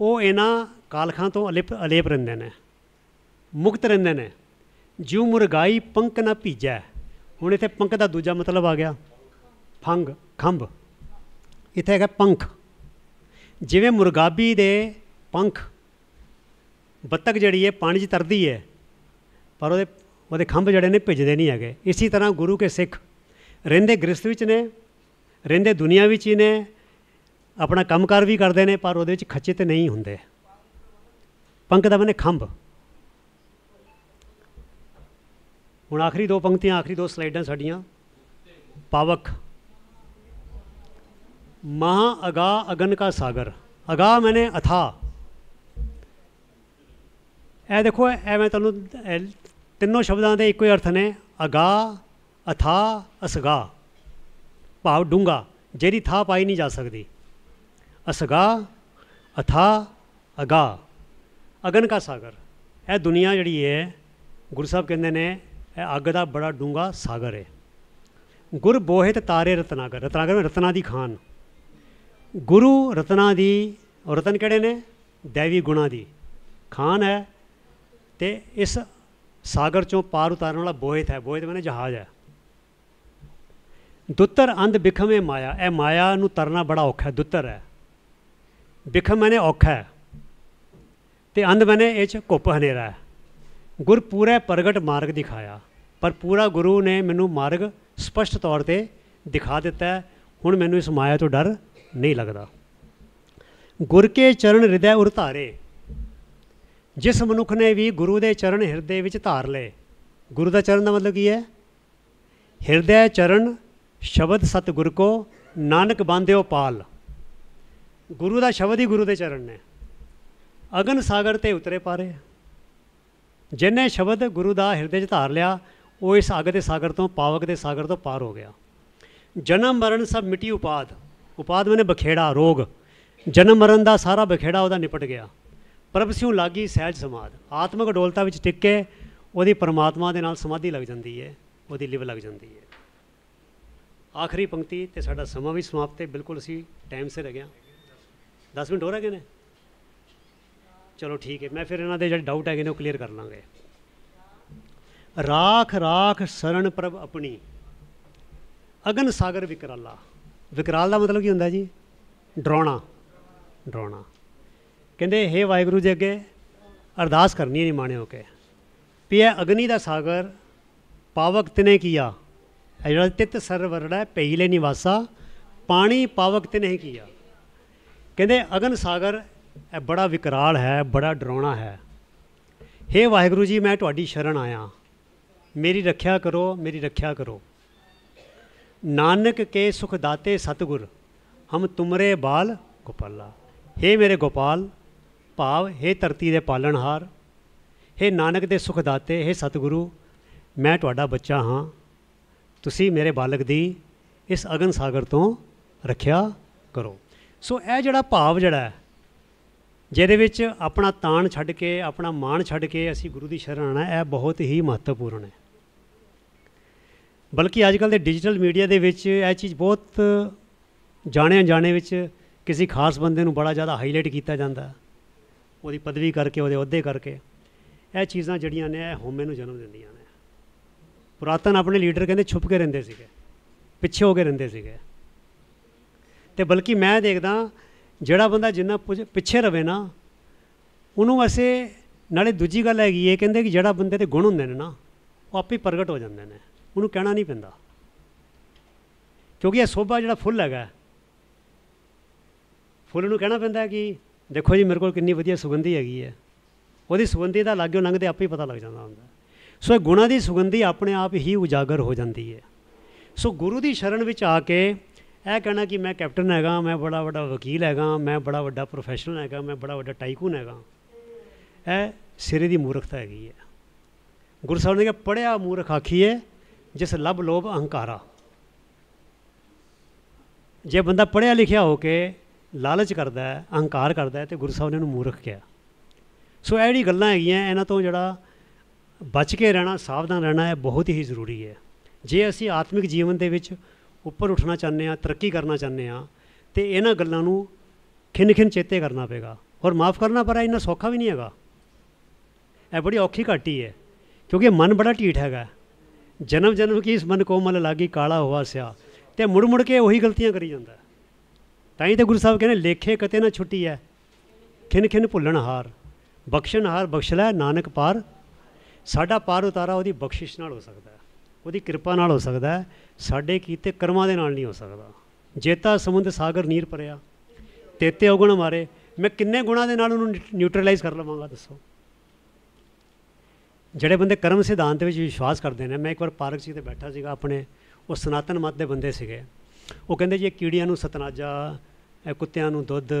ਉਹ ਇਹਨਾਂ ਕਾਲਖਾਂ ਤੋਂ ਅਲੇਪ ਅਲੇਪ ਰਹਿੰਦੇ ਨੇ ਮੁਕਤ ਰਹਿੰਦੇ ਨੇ ਜਿਉ ਮੁਰਗਾਈ ਪੰਖ ਨਾ ਭੀਜੈ ਹੁਣ ਇੱਥੇ ਪੰਖ ਦਾ ਦੂਜਾ ਮਤਲਬ ਆ ਗਿਆ ਫੰਗ ਖੰਭ ਇੱਥੇ ਹੈਗਾ ਪੰਖ ਜਿਵੇਂ ਮੁਰਗਾਬੀ ਦੇ ਪੰਖ ਬੱਤਕ ਜਿਹੜੀ ਹੈ ਪਾਣੀ 'ਚ ਤਰਦੀ ਹੈ ਪਰ ਉਹਦੇ ਉਹਦੇ ਖੰਭ ਜਿਹੜੇ ਨੇ ਭਿੱਜਦੇ ਨਹੀਂ ਹੈਗੇ ਇਸੇ ਤਰ੍ਹਾਂ ਗੁਰੂ ਕੇ ਸਿੱਖ ਰਹਿੰਦੇ ਗ੍ਰਸਥ ਵਿੱਚ ਨੇ ਰਹਿੰਦੇ ਦੁਨੀਆ ਵਿੱਚ ਹੀ ਨੇ ਆਪਣਾ ਕੰਮਕਾਰ ਵੀ ਕਰਦੇ ਨੇ ਪਰ ਉਹਦੇ ਵਿੱਚ ਤੇ ਨਹੀਂ ਹੁੰਦੇ ਪੰਕ ਦਾ ਬਨੇ ਖੰਭ ਹੁਣ ਆਖਰੀ ਦੋ ਪੰਕਤੀਆਂ ਆਖਰੀ ਦੋ ਸਲਾਈਡਾਂ ਸਾਡੀਆਂ ਪਾਵਕ ਮਹਾ ਅਗਾ ਅਗਨ ਕਾ ਸਾਗਰ ਅਗਾ ਮੈਨੇ ਅਥਾ ਇਹ ਦੇਖੋ ਐ ਮੈਂ ਤੁਹਾਨੂੰ ਤਿੰਨੋਂ ਸ਼ਬਦਾਂ ਦੇ ਇੱਕੋ ਹੀ ਅਰਥ ਨੇ ਅਗਾ ਅਥਾ ਅਸਗਾ ਭਾਵ ਡੂੰਗਾ ਜਿਹੜੀ ਥਾ ਪਾਈ ਨਹੀਂ ਜਾ ਸਕਦੀ ਅਸਗਾ ਅਥਾ ਅਗਾ ਅਗਨ ਦਾ ਸਾਗਰ ਇਹ ਦੁਨੀਆ ਜਿਹੜੀ ਹੈ ਗੁਰੂ ਸਾਹਿਬ ਕਹਿੰਦੇ ਨੇ ਇਹ ਅੱਗ ਦਾ ਬੜਾ ਡੂੰਗਾ ਸਾਗਰ ਹੈ ਗੁਰ ਬੋਹਿਤ ਤਾਰੇ ਰਤਨਾਗਰ ਰਤਨਾਗਰ ਵਿੱਚ ਰਤਨਾ ਦੀ ਖਾਨ ਗੁਰੂ ਰਤਨਾ ਦੀ ਰਤਨ ਕਿਹੜੇ ਨੇ ਦੇਵੀ ਗੁਣਾ ਦੀ ਖਾਨ ਹੈ ਤੇ ਇਸ ਸਾਗਰ ਚੋਂ ਪਾਰ ਉਤਾਰਨ ਵਾਲਾ ਬੋਹਿਤ ਹੈ ਬੋਹਿਤ ਮੈਨੇ ਜਹਾਜ਼ ਹੈ ਦੁੱਤਰ ਅੰਧ ਬਿਖਮੇ ਮਾਇਆ ਇਹ ਮਾਇਆ ਨੂੰ ਤਰਨਾ ਬੜਾ ਔਖਾ ਹੈ ਦੁੱਤਰ ਹੈ ਬਿਖਮ ਮਨੇ ਔਖਾ ਤੇ ਅੰਧ ਮਨੇ ਇਹ ਚ ਘੁੱਪ ਹਨੇਰਾ ਹੈ ਗੁਰ ਪੂਰਾ ਪ੍ਰਗਟ ਮਾਰਗ ਦਿਖਾਇਆ ਪਰ ਪੂਰਾ ਗੁਰੂ ਨੇ ਮੈਨੂੰ ਮਾਰਗ ਸਪਸ਼ਟ ਤੌਰ ਤੇ ਦਿਖਾ ਦਿੱਤਾ ਹੁਣ ਮੈਨੂੰ ਇਸ ਮਾਇਆ ਤੋਂ ਡਰ ਨਹੀਂ ਲੱਗਦਾ ਗੁਰ ਕੇ ਚਰਨ ਹਿਰਦੈ ਉਰਤਾਰੇ ਜਿਸ ਮਨੁੱਖ ਨੇ ਵੀ ਗੁਰੂ ਦੇ ਚਰਨ ਹਿਰਦੇ ਵਿੱਚ ਧਾਰ ਲਏ ਗੁਰੂ ਦਾ ਚਰਨ ਦਾ ਮਤਲਬ ਕੀ ਹੈ ਹਿਰਦੈ ਚਰਨ ਸ਼ਬਦ ਸਤਿਗੁਰ ਕੋ ਨਾਨਕ ਬਾਂਧਿਓ ਪਾਲ ਗੁਰੂ ਦਾ ਸ਼ਬਦ ਹੀ ਗੁਰੂ ਦੇ ਚਰਨ ਨੇ ਅਗਨ ਸਾਗਰ ਤੇ ਉਤਰੇ ਪਾਰੇ ਜਿਨੇ ਸ਼ਬਦ ਗੁਰੂ ਦਾ ਹਿਰਦੇ 'ਚ ਧਾਰ ਲਿਆ ਉਹ ਇਸ ਅਗ ਦੇ ਸਾਗਰ ਤੋਂ ਪਾਵਕ ਦੇ ਸਾਗਰ ਤੋਂ ਪਾਰ ਹੋ ਗਿਆ ਜਨਮ ਮਰਨ ਸਭ ਮਿਟੀ ਉਪਾਦ ਉਪਾਦ ਮਨੇ ਬਖੇੜਾ ਰੋਗ ਜਨਮ ਮਰਨ ਦਾ ਸਾਰਾ ਬਖੇੜਾ ਉਹਦਾ ਨਿਪਟ ਗਿਆ ਪ੍ਰਭ ਸਿਉ ਲਾਗੀ ਸਹਿਜ ਸਮਾਦ ਆਤਮਿਕ ਡੋਲਤਾ ਵਿੱਚ ਟਿੱਕ ਕੇ ਉਹਦੀ ਪਰਮਾਤਮਾ ਦੇ ਨਾਲ ਸਮਾਧੀ ਲੱਗ ਜਾਂਦੀ ਹੈ ਉਹਦੀ ਲਿਵ ਲੱਗ ਜਾਂਦੀ ਹੈ ਆਖਰੀ ਪੰਕਤੀ ਤੇ ਸਾਡਾ ਸਮਾਂ ਵੀ ਸਮਾਪਤ ਹੈ ਬਿਲਕੁਲ ਅਸੀਂ ਟਾਈਮ ਸੇ ਰਹਿ ਗਿਆ 10 ਮਿੰਟ ਹੋ ਰਹੇ ਨੇ ਚਲੋ ਠੀਕ ਹੈ ਮੈਂ ਫਿਰ ਇਹਨਾਂ ਦੇ ਜਿਹੜੇ ਡਾਊਟ ਹੈਗੇ ਨੇ ਉਹ ਕਲੀਅਰ ਕਰ ਲਾਂਗੇ ਰਾਖ ਰਾਖ ਸਰਣ ਪ੍ਰਭ ਆਪਣੀ ਅਗਨ ਸਾਗਰ ਵਿਕਰਾਲਾ ਵਿਕਰਾਲ ਦਾ ਮਤਲਬ ਕੀ ਹੁੰਦਾ ਜੀ ਡਰਾਉਣਾ ਡਰਾਉਣਾ ਕਹਿੰਦੇ हे ਵਾਹਿਗੁਰੂ ਜੀ ਅੱਗੇ ਅਰਦਾਸ ਕਰਨੀ ਨਹੀਂ ਮਾਣੇ ਹੋ ਕੇ ਪਿਆ ਅਗਨੀ ਦਾ ਸਾਗਰ ਪਾਵਕ ਤਨੇ ਕੀਆ ਜਿਹੜਾ ਤਿਤ ਸਰਵਰੜਾ ਪਹਿਲੇ ਨਿਵਾਸਾ ਪਾਣੀ ਪਾਵਕ ਤਨੇ ਕੀਆ ਕਹਿੰਦੇ ਅਗਨ ਸਾਗਰ ਇਹ ਬੜਾ ਵਿਕਰਾਲ ਹੈ ਬੜਾ ਡਰਾਉਣਾ ਹੈ हे ਵਾਹਿਗੁਰੂ ਜੀ ਮੈਂ ਤੁਹਾਡੀ ਸ਼ਰਨ ਆਇਆ ਮੇਰੀ ਰੱਖਿਆ ਕਰੋ ਮੇਰੀ ਰੱਖਿਆ ਕਰੋ ਨਾਨਕ ਕੇ ਸੁਖ ਦਾਤੇ ਸਤਗੁਰ ਹਮ ਤੁਮਰੇ ਬਾਲ ਗੋਪਾਲਾ हे ਮੇਰੇ ਗੋਪਾਲ ਭਾਵ हे ਧਰਤੀ ਦੇ ਪਾਲਣਹਾਰ हे ਨਾਨਕ ਦੇ ਸੁਖ ਦਾਤੇ हे ਸਤਗੁਰੂ ਮੈਂ ਤੁਹਾਡਾ ਬੱਚਾ ਹਾਂ ਤੁਸੀਂ ਮੇਰੇ ਬਾਲਕ ਦੀ ਇਸ ਅਗਨ ਸਾਗਰ ਤੋਂ ਰੱਖਿਆ ਕਰੋ ਸੋ ਇਹ ਜਿਹੜਾ ਭਾਵ ਜਿਹੜਾ ਜਿਹਦੇ ਵਿੱਚ ਆਪਣਾ ਤਾਣ ਛੱਡ ਕੇ ਆਪਣਾ ਮਾਣ ਛੱਡ ਕੇ ਅਸੀਂ ਗੁਰੂ ਦੀ ਸ਼ਰਨ ਆਣਾ ਇਹ ਬਹੁਤ ਹੀ ਮਹੱਤਵਪੂਰਨ ਹੈ ਬਲਕਿ ਅੱਜ ਕੱਲ ਦੇ ਡਿਜੀਟਲ ਮੀਡੀਆ ਦੇ ਵਿੱਚ ਇਹ ਚੀਜ਼ ਬਹੁਤ ਜਾਣਿਆ ਜਾਣੇ ਵਿੱਚ ਕਿਸੇ ਖਾਸ ਬੰਦੇ ਨੂੰ ਬੜਾ ਜ਼ਿਆਦਾ ਹਾਈਲਾਈਟ ਕੀਤਾ ਜਾਂਦਾ ਉਹਦੀ ਪਦਵੀ ਕਰਕੇ ਉਹਦੇ ਅਹੁਦੇ ਕਰਕੇ ਇਹ ਚੀਜ਼ਾਂ ਜਿਹੜੀਆਂ ਨੇ ਇਹ ਹਉਮੈ ਨੂੰ ਜਨਮ ਦਿੰਦੀਆਂ ਨੇ ਪੁਰਾਤਨ ਆਪਣੇ ਲੀਡਰ ਕਹਿੰਦੇ ਛੁਪ ਕੇ ਰਹਿੰਦੇ ਸੀਗੇ ਪਿੱਛੇ ਹੋ ਕੇ ਰਹਿੰਦੇ ਸੀਗੇ ਤੇ ਬਲਕਿ ਮੈਂ ਦੇਖਦਾ ਜਿਹੜਾ ਬੰਦਾ ਜਿੰਨਾ ਪਿੱਛੇ ਰਵੇ ਨਾ ਉਹਨੂੰ ਵੈਸੇ ਨਾਲੇ ਦੂਜੀ ਗੱਲ ਹੈਗੀ ਇਹ ਕਹਿੰਦੇ ਕਿ ਜਿਹੜਾ ਬੰਦੇ ਦੇ ਗੁਣ ਹੁੰਦੇ ਨੇ ਨਾ ਉਹ ਆਪੇ ਪ੍ਰਗਟ ਹੋ ਜਾਂਦੇ ਨੇ ਉਹਨੂੰ ਕਹਿਣਾ ਨਹੀਂ ਪੈਂਦਾ ਕਿਉਂਕਿ ਇਹ ਸੋਭਾ ਜਿਹੜਾ ਫੁੱਲ ਹੈਗਾ ਫੁੱਲ ਨੂੰ ਕਹਿਣਾ ਪੈਂਦਾ ਕਿ ਦੇਖੋ ਜੀ ਮੇਰੇ ਕੋਲ ਕਿੰਨੀ ਵਧੀਆ ਸੁਗੰਧੀ ਹੈਗੀ ਹੈ ਉਹਦੀ ਸੁਗੰਧੀ ਦਾ ਲਾਗਿਓ ਲੰਘਦੇ ਆਪੇ ਪਤਾ ਲੱਗ ਜਾਂਦਾ ਹੁੰਦਾ ਸੋ ਇਹ ਗੁਣਾ ਦੀ ਸੁਗੰਧੀ ਆਪਣੇ ਆਪ ਹੀ ਉਜਾਗਰ ਹੋ ਜਾਂਦੀ ਹੈ ਸੋ ਗੁਰੂ ਦੀ ਸ਼ਰਨ ਵਿੱਚ ਆ ਕੇ ਇਹ ਕਹਿਣਾ ਕਿ ਮੈਂ ਕੈਪਟਨ ਹੈਗਾ ਮੈਂ ਬੜਾ ਵੱਡਾ ਵਕੀਲ ਹੈਗਾ ਮੈਂ ਬੜਾ ਵੱਡਾ ਪ੍ਰੋਫੈਸ਼ਨਲ ਹੈਗਾ ਮੈਂ ਬੜਾ ਵੱਡਾ ਟਾਈਕੂਨ ਹੈਗਾ ਇਹ ਸਿਰੇ ਦੀ ਮੂਰਖਤਾ ਹੈਗੀ ਹੈ ਗੁਰਸਾਹਿਬ ਨੇ ਕਿਹਾ ਪੜਿਆ ਮੂਰਖ ਆਖੀਏ ਜਿਸ ਲਬ ਲੋਭ ਅਹੰਕਾਰਾ ਜੇ ਬੰਦਾ ਪੜਿਆ ਲਿਖਿਆ ਹੋ ਕੇ ਲਾਲਚ ਕਰਦਾ ਹੈ ਅਹੰਕਾਰ ਕਰਦਾ ਹੈ ਤੇ ਗੁਰਸਾਹਿਬ ਨੇ ਉਹਨੂੰ ਮੂਰਖ ਕਿਹਾ ਸੋ ਇਹ ਜਿਹੜੀ ਗੱਲਾਂ ਹੈਗੀਆਂ ਇਹਨਾਂ ਤੋਂ ਜਿਹੜਾ ਬਚ ਕੇ ਰਹਿਣਾ ਸਾਵਧਾਨ ਰਹਿਣਾ ਹੈ ਬਹੁਤ ਹੀ ਜ਼ਰੂਰੀ ਹੈ ਜੇ ਅਸੀਂ ਆਤਮਿਕ ਜੀਵਨ ਦੇ ਵਿੱਚ ਉੱਪਰ ਉੱਠਣਾ ਚਾਹੁੰਦੇ ਆ ਤਰੱਕੀ ਕਰਨਾ ਚਾਹੁੰਦੇ ਆ ਤੇ ਇਹਨਾਂ ਗੱਲਾਂ ਨੂੰ ਖਿੰਨ ਖਿੰਨ ਚੇਤੇ ਕਰਨਾ ਪਏਗਾ ਔਰ ਮਾਫ ਕਰਨਾ ਪਰ ਇਹਨਾਂ ਸੌਖਾ ਵੀ ਨਹੀਂ ਹੈਗਾ ਇਹ ਬੜੀ ਔਖੀ ਘਾਟੀ ਹੈ ਕਿਉਂਕਿ ਮਨ ਬੜਾ ਢੀਠ ਹੈਗਾ ਜਨਮ ਜਨਮ ਕੀ ਇਸ ਮਨ ਕੋ ਮਲ ਲਾਗੀ ਕਾਲਾ ਹੋਆ ਸਿਆ ਤੇ ਮੁੜ ਮੁੜ ਕੇ ਉਹੀ ਗਲਤੀਆਂ ਕਰੀ ਜਾਂਦਾ ਤਾਂ ਹੀ ਤੇ ਗੁਰੂ ਸਾਹਿਬ ਕਹਿੰਦੇ ਲੇਖੇ ਕਤੇ ਨਾ ਛੁੱਟੀ ਹੈ ਖਿੰਨ ਖਿੰਨ ਭੁੱਲਣ ਹਾਰ ਬਖਸ਼ਣ ਹਾਰ ਬਖਸ਼ ਲੈ ਨਾਨਕ ਪਾਰ ਸਾਡਾ ਪਾਰ ਉਤਾਰਾ ਉਹਦੀ ਬਖਸ਼ਿਸ਼ ਨਾਲ ਹੋ ਸਕਦਾ ਉਹਦੀ ਕਿਰਪਾ ਨਾਲ ਹੋ ਸਕਦਾ ਸਾਡੇ ਕੀਤੇ ਕਰਮਾਂ ਦੇ ਨਾਲ ਨਹੀਂ ਹੋ ਸਕਦਾ ਜੇਤਾ ਸਮੁੰਦ ਸਾਗਰ ਨੀਰ ਭਰਿਆ ਤੇਤੇ ਔਗਣ ਮਾਰੇ ਮੈਂ ਕਿੰਨੇ ਗੁਣਾ ਦੇ ਨਾਲ ਉਹਨੂੰ ਨਿਊਟਰਲਾਈਜ਼ ਕਰ ਲਵਾਂਗਾ ਦੱਸੋ ਜਿਹੜੇ ਬੰਦੇ ਕਰਮ ਸਿਧਾਂਤ ਵਿੱਚ ਵਿਸ਼ਵਾਸ ਕਰਦੇ ਨੇ ਮੈਂ ਇੱਕ ਵਾਰ ਪਾਰਕ ਸੀ ਤੇ ਬੈਠਾ ਸੀਗਾ ਆਪਣੇ ਉਹ ਸਨਾਤਨ ਮਤ ਦੇ ਬੰਦੇ ਸੀਗੇ ਉਹ ਕਹਿੰਦੇ ਜੀ ਇਹ ਕੀੜੀਆਂ ਨੂੰ ਸਤਨਾਜਾ ਇਹ ਕੁੱਤਿਆਂ ਨੂੰ ਦੁੱਧ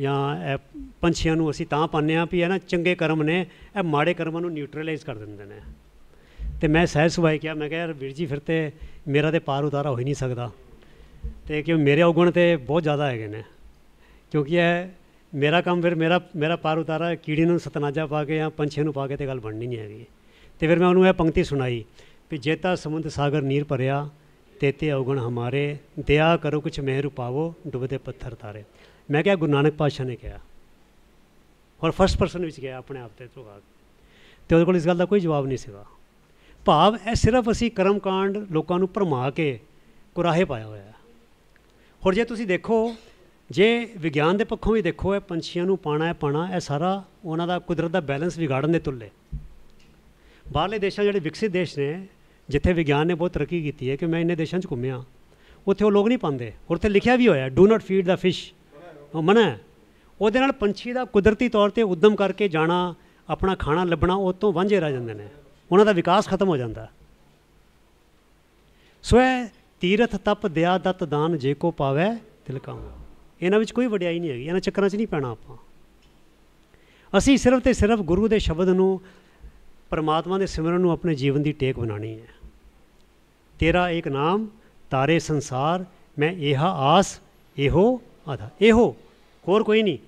ਜਾਂ ਇਹ ਪੰਛੀਆਂ ਨੂੰ ਅਸੀਂ ਤਾਂ ਪਾਉਂਦੇ ਆ ਵੀ ਇਹ ਨਾ ਚੰਗੇ ਕਰਮ ਨੇ ਇਹ ਮਾੜੇ ਕਰਮਾਂ ਨੂੰ ਨਿਊਟਰਲਾਈਜ਼ ਕਰ ਦਿੰਦੇ ਨੇ ਤੇ ਮੈਂ ਸਹਿਜ ਸੁਭਾਈ ਕਿਹਾ ਮੈਂ ਕਿਹਾ ਯਾਰ ਵੀਰ ਜੀ ਫਿਰ ਤੇ ਮੇਰਾ ਤੇ ਪਾਰ ਉਤਾਰਾ ਹੋ ਹੀ ਨਹੀਂ ਸਕਦਾ ਤੇ ਕਿਉਂ ਮੇਰੇ ਔਗਣ ਤੇ ਬਹੁਤ ਜ਼ਿਆਦਾ ਹੈਗੇ ਨੇ ਕਿਉਂਕਿ ਇਹ ਮੇਰਾ ਕੰਮ ਫਿਰ ਮੇਰਾ ਮੇਰਾ ਪਾਰ ਉਤਾਰਾ ਕੀੜੀ ਨੂੰ ਸਤਨਾਜਾ ਪਾ ਕੇ ਜਾਂ ਪੰਛੀ ਨੂੰ ਪਾ ਕੇ ਤੇ ਗੱਲ ਬਣਨੀ ਨਹੀਂ ਹੈਗੀ ਤੇ ਫਿਰ ਮੈਂ ਉਹਨੂੰ ਇਹ ਪੰਕਤੀ ਸੁਣਾਈ ਵੀ ਜੇਤਾ ਸਮੁੰਦ ਸਾਗਰ ਨੀਰ ਭਰਿਆ ਤੇਤੇ ਔਗਣ ਹਮਾਰੇ ਦਇਆ ਕਰੋ ਕੁਛ ਮਿਹਰ ਪਾਵੋ ਡੁੱਬਦੇ ਪੱਥਰ ਤਾਰੇ ਮੈਂ ਕਿਹਾ ਗੁਰੂ ਨਾਨਕ ਪਾਤਸ਼ਾਹ ਨੇ ਕਿਹਾ ਔਰ ਫਰਸਟ ਪਰਸਨ ਵਿੱਚ ਗਿਆ ਆਪਣੇ ਆਪ ਤੇ ਤੋਂ ਤੇ ਉਹਦੇ ਕੋਲ ਇਸ ਗੱਲ ਦਾ ਕੋਈ ਜਵਾਬ ਨਹੀਂ ਸੀਗਾ ਭਾਵ ਇਹ ਸਿਰਫ ਅਸੀਂ ਕਰਮ ਕਾਂਡ ਲੋਕਾਂ ਨੂੰ ਭਰਮਾ ਕੇ ਕੁਰਾਹੇ ਪਾਇਆ ਹੋਇਆ ਹੈ ਹੋਰ ਜੇ ਤੁਸੀਂ ਦੇਖੋ ਜੇ ਵਿਗਿਆਨ ਦੇ ਪੱਖੋਂ ਵੀ ਦੇਖੋ ਇਹ ਪੰਛੀਆਂ ਨੂੰ ਪਾਣਾ ਹੈ ਪਾਣਾ ਇਹ ਸਾਰਾ ਉਹਨਾਂ ਦਾ ਕੁਦਰਤ ਦਾ ਬੈਲੈਂਸ ਵਿਗਾੜਨ ਦੇ ਤੁੱਲੇ ਬਾਹਰਲੇ ਦੇਸ਼ਾਂ ਜਿਹੜੇ ਵਿਕਸਿਤ ਦੇਸ਼ ਨੇ ਜਿੱਥੇ ਵਿਗਿਆਨ ਨੇ ਬਹੁਤ ਤਰੱਕੀ ਕੀਤੀ ਹੈ ਕਿ ਮੈਂ ਇੰਨੇ ਦੇਸ਼ਾਂ 'ਚ ਘੁੰਮਿਆ ਉੱਥੇ ਉਹ ਲੋਕ ਨਹੀਂ ਪਾਉਂਦੇ ਉੱਥੇ ਲਿਖਿਆ ਵੀ ਹੋਇਆ do not feed the fish ਉਹ ਮਨਾ ਉਹਦੇ ਨਾਲ ਪੰਛੀ ਦਾ ਕੁਦਰਤੀ ਤੌਰ ਤੇ ਉਦਮ ਕਰਕੇ ਜਾਣਾ ਆਪਣਾ ਖਾਣਾ ਲੱਭਣਾ ਉਹ ਤੋਂ ਵਾਂਝੇ ਰਹਿ ਜਾਂਦੇ ਨੇ ਉਹਨਾਂ ਦਾ ਵਿਕਾਸ ਖਤਮ ਹੋ ਜਾਂਦਾ ਸਵੈ ਤੀਰਥ ਤਪ ਦਿਆ ਦਤ ਦਾਨ ਜੇ ਕੋ ਪਾਵੇ ਤਿਲਕਾਂ ਇਹਨਾਂ ਵਿੱਚ ਕੋਈ ਵਡਿਆਈ ਨਹੀਂ ਹੈਗੀ ਇਹਨਾਂ ਚੱਕਰਾਂ 'ਚ ਨਹੀਂ ਪੈਣਾ ਆਪਾਂ ਅਸੀਂ ਸਿਰਫ ਤੇ ਸਿਰਫ ਗੁਰੂ ਦੇ ਸ਼ਬਦ ਨੂੰ ਪਰਮਾਤਮਾ ਦੇ ਸਿਮਰਨ ਨੂੰ ਆਪਣੇ ਜੀਵਨ ਦੀ ਟੇਕ ਬਣਾਣੀ ਹੈ ਤੇਰਾ ਇੱਕ ਨਾਮ ਤਾਰੇ ਸੰਸਾਰ ਮੈਂ ਇਹਾ ਆਸ ਇਹੋ ਆਧਾ ਇਹੋ ਹੋਰ ਕੋਈ ਨਹੀਂ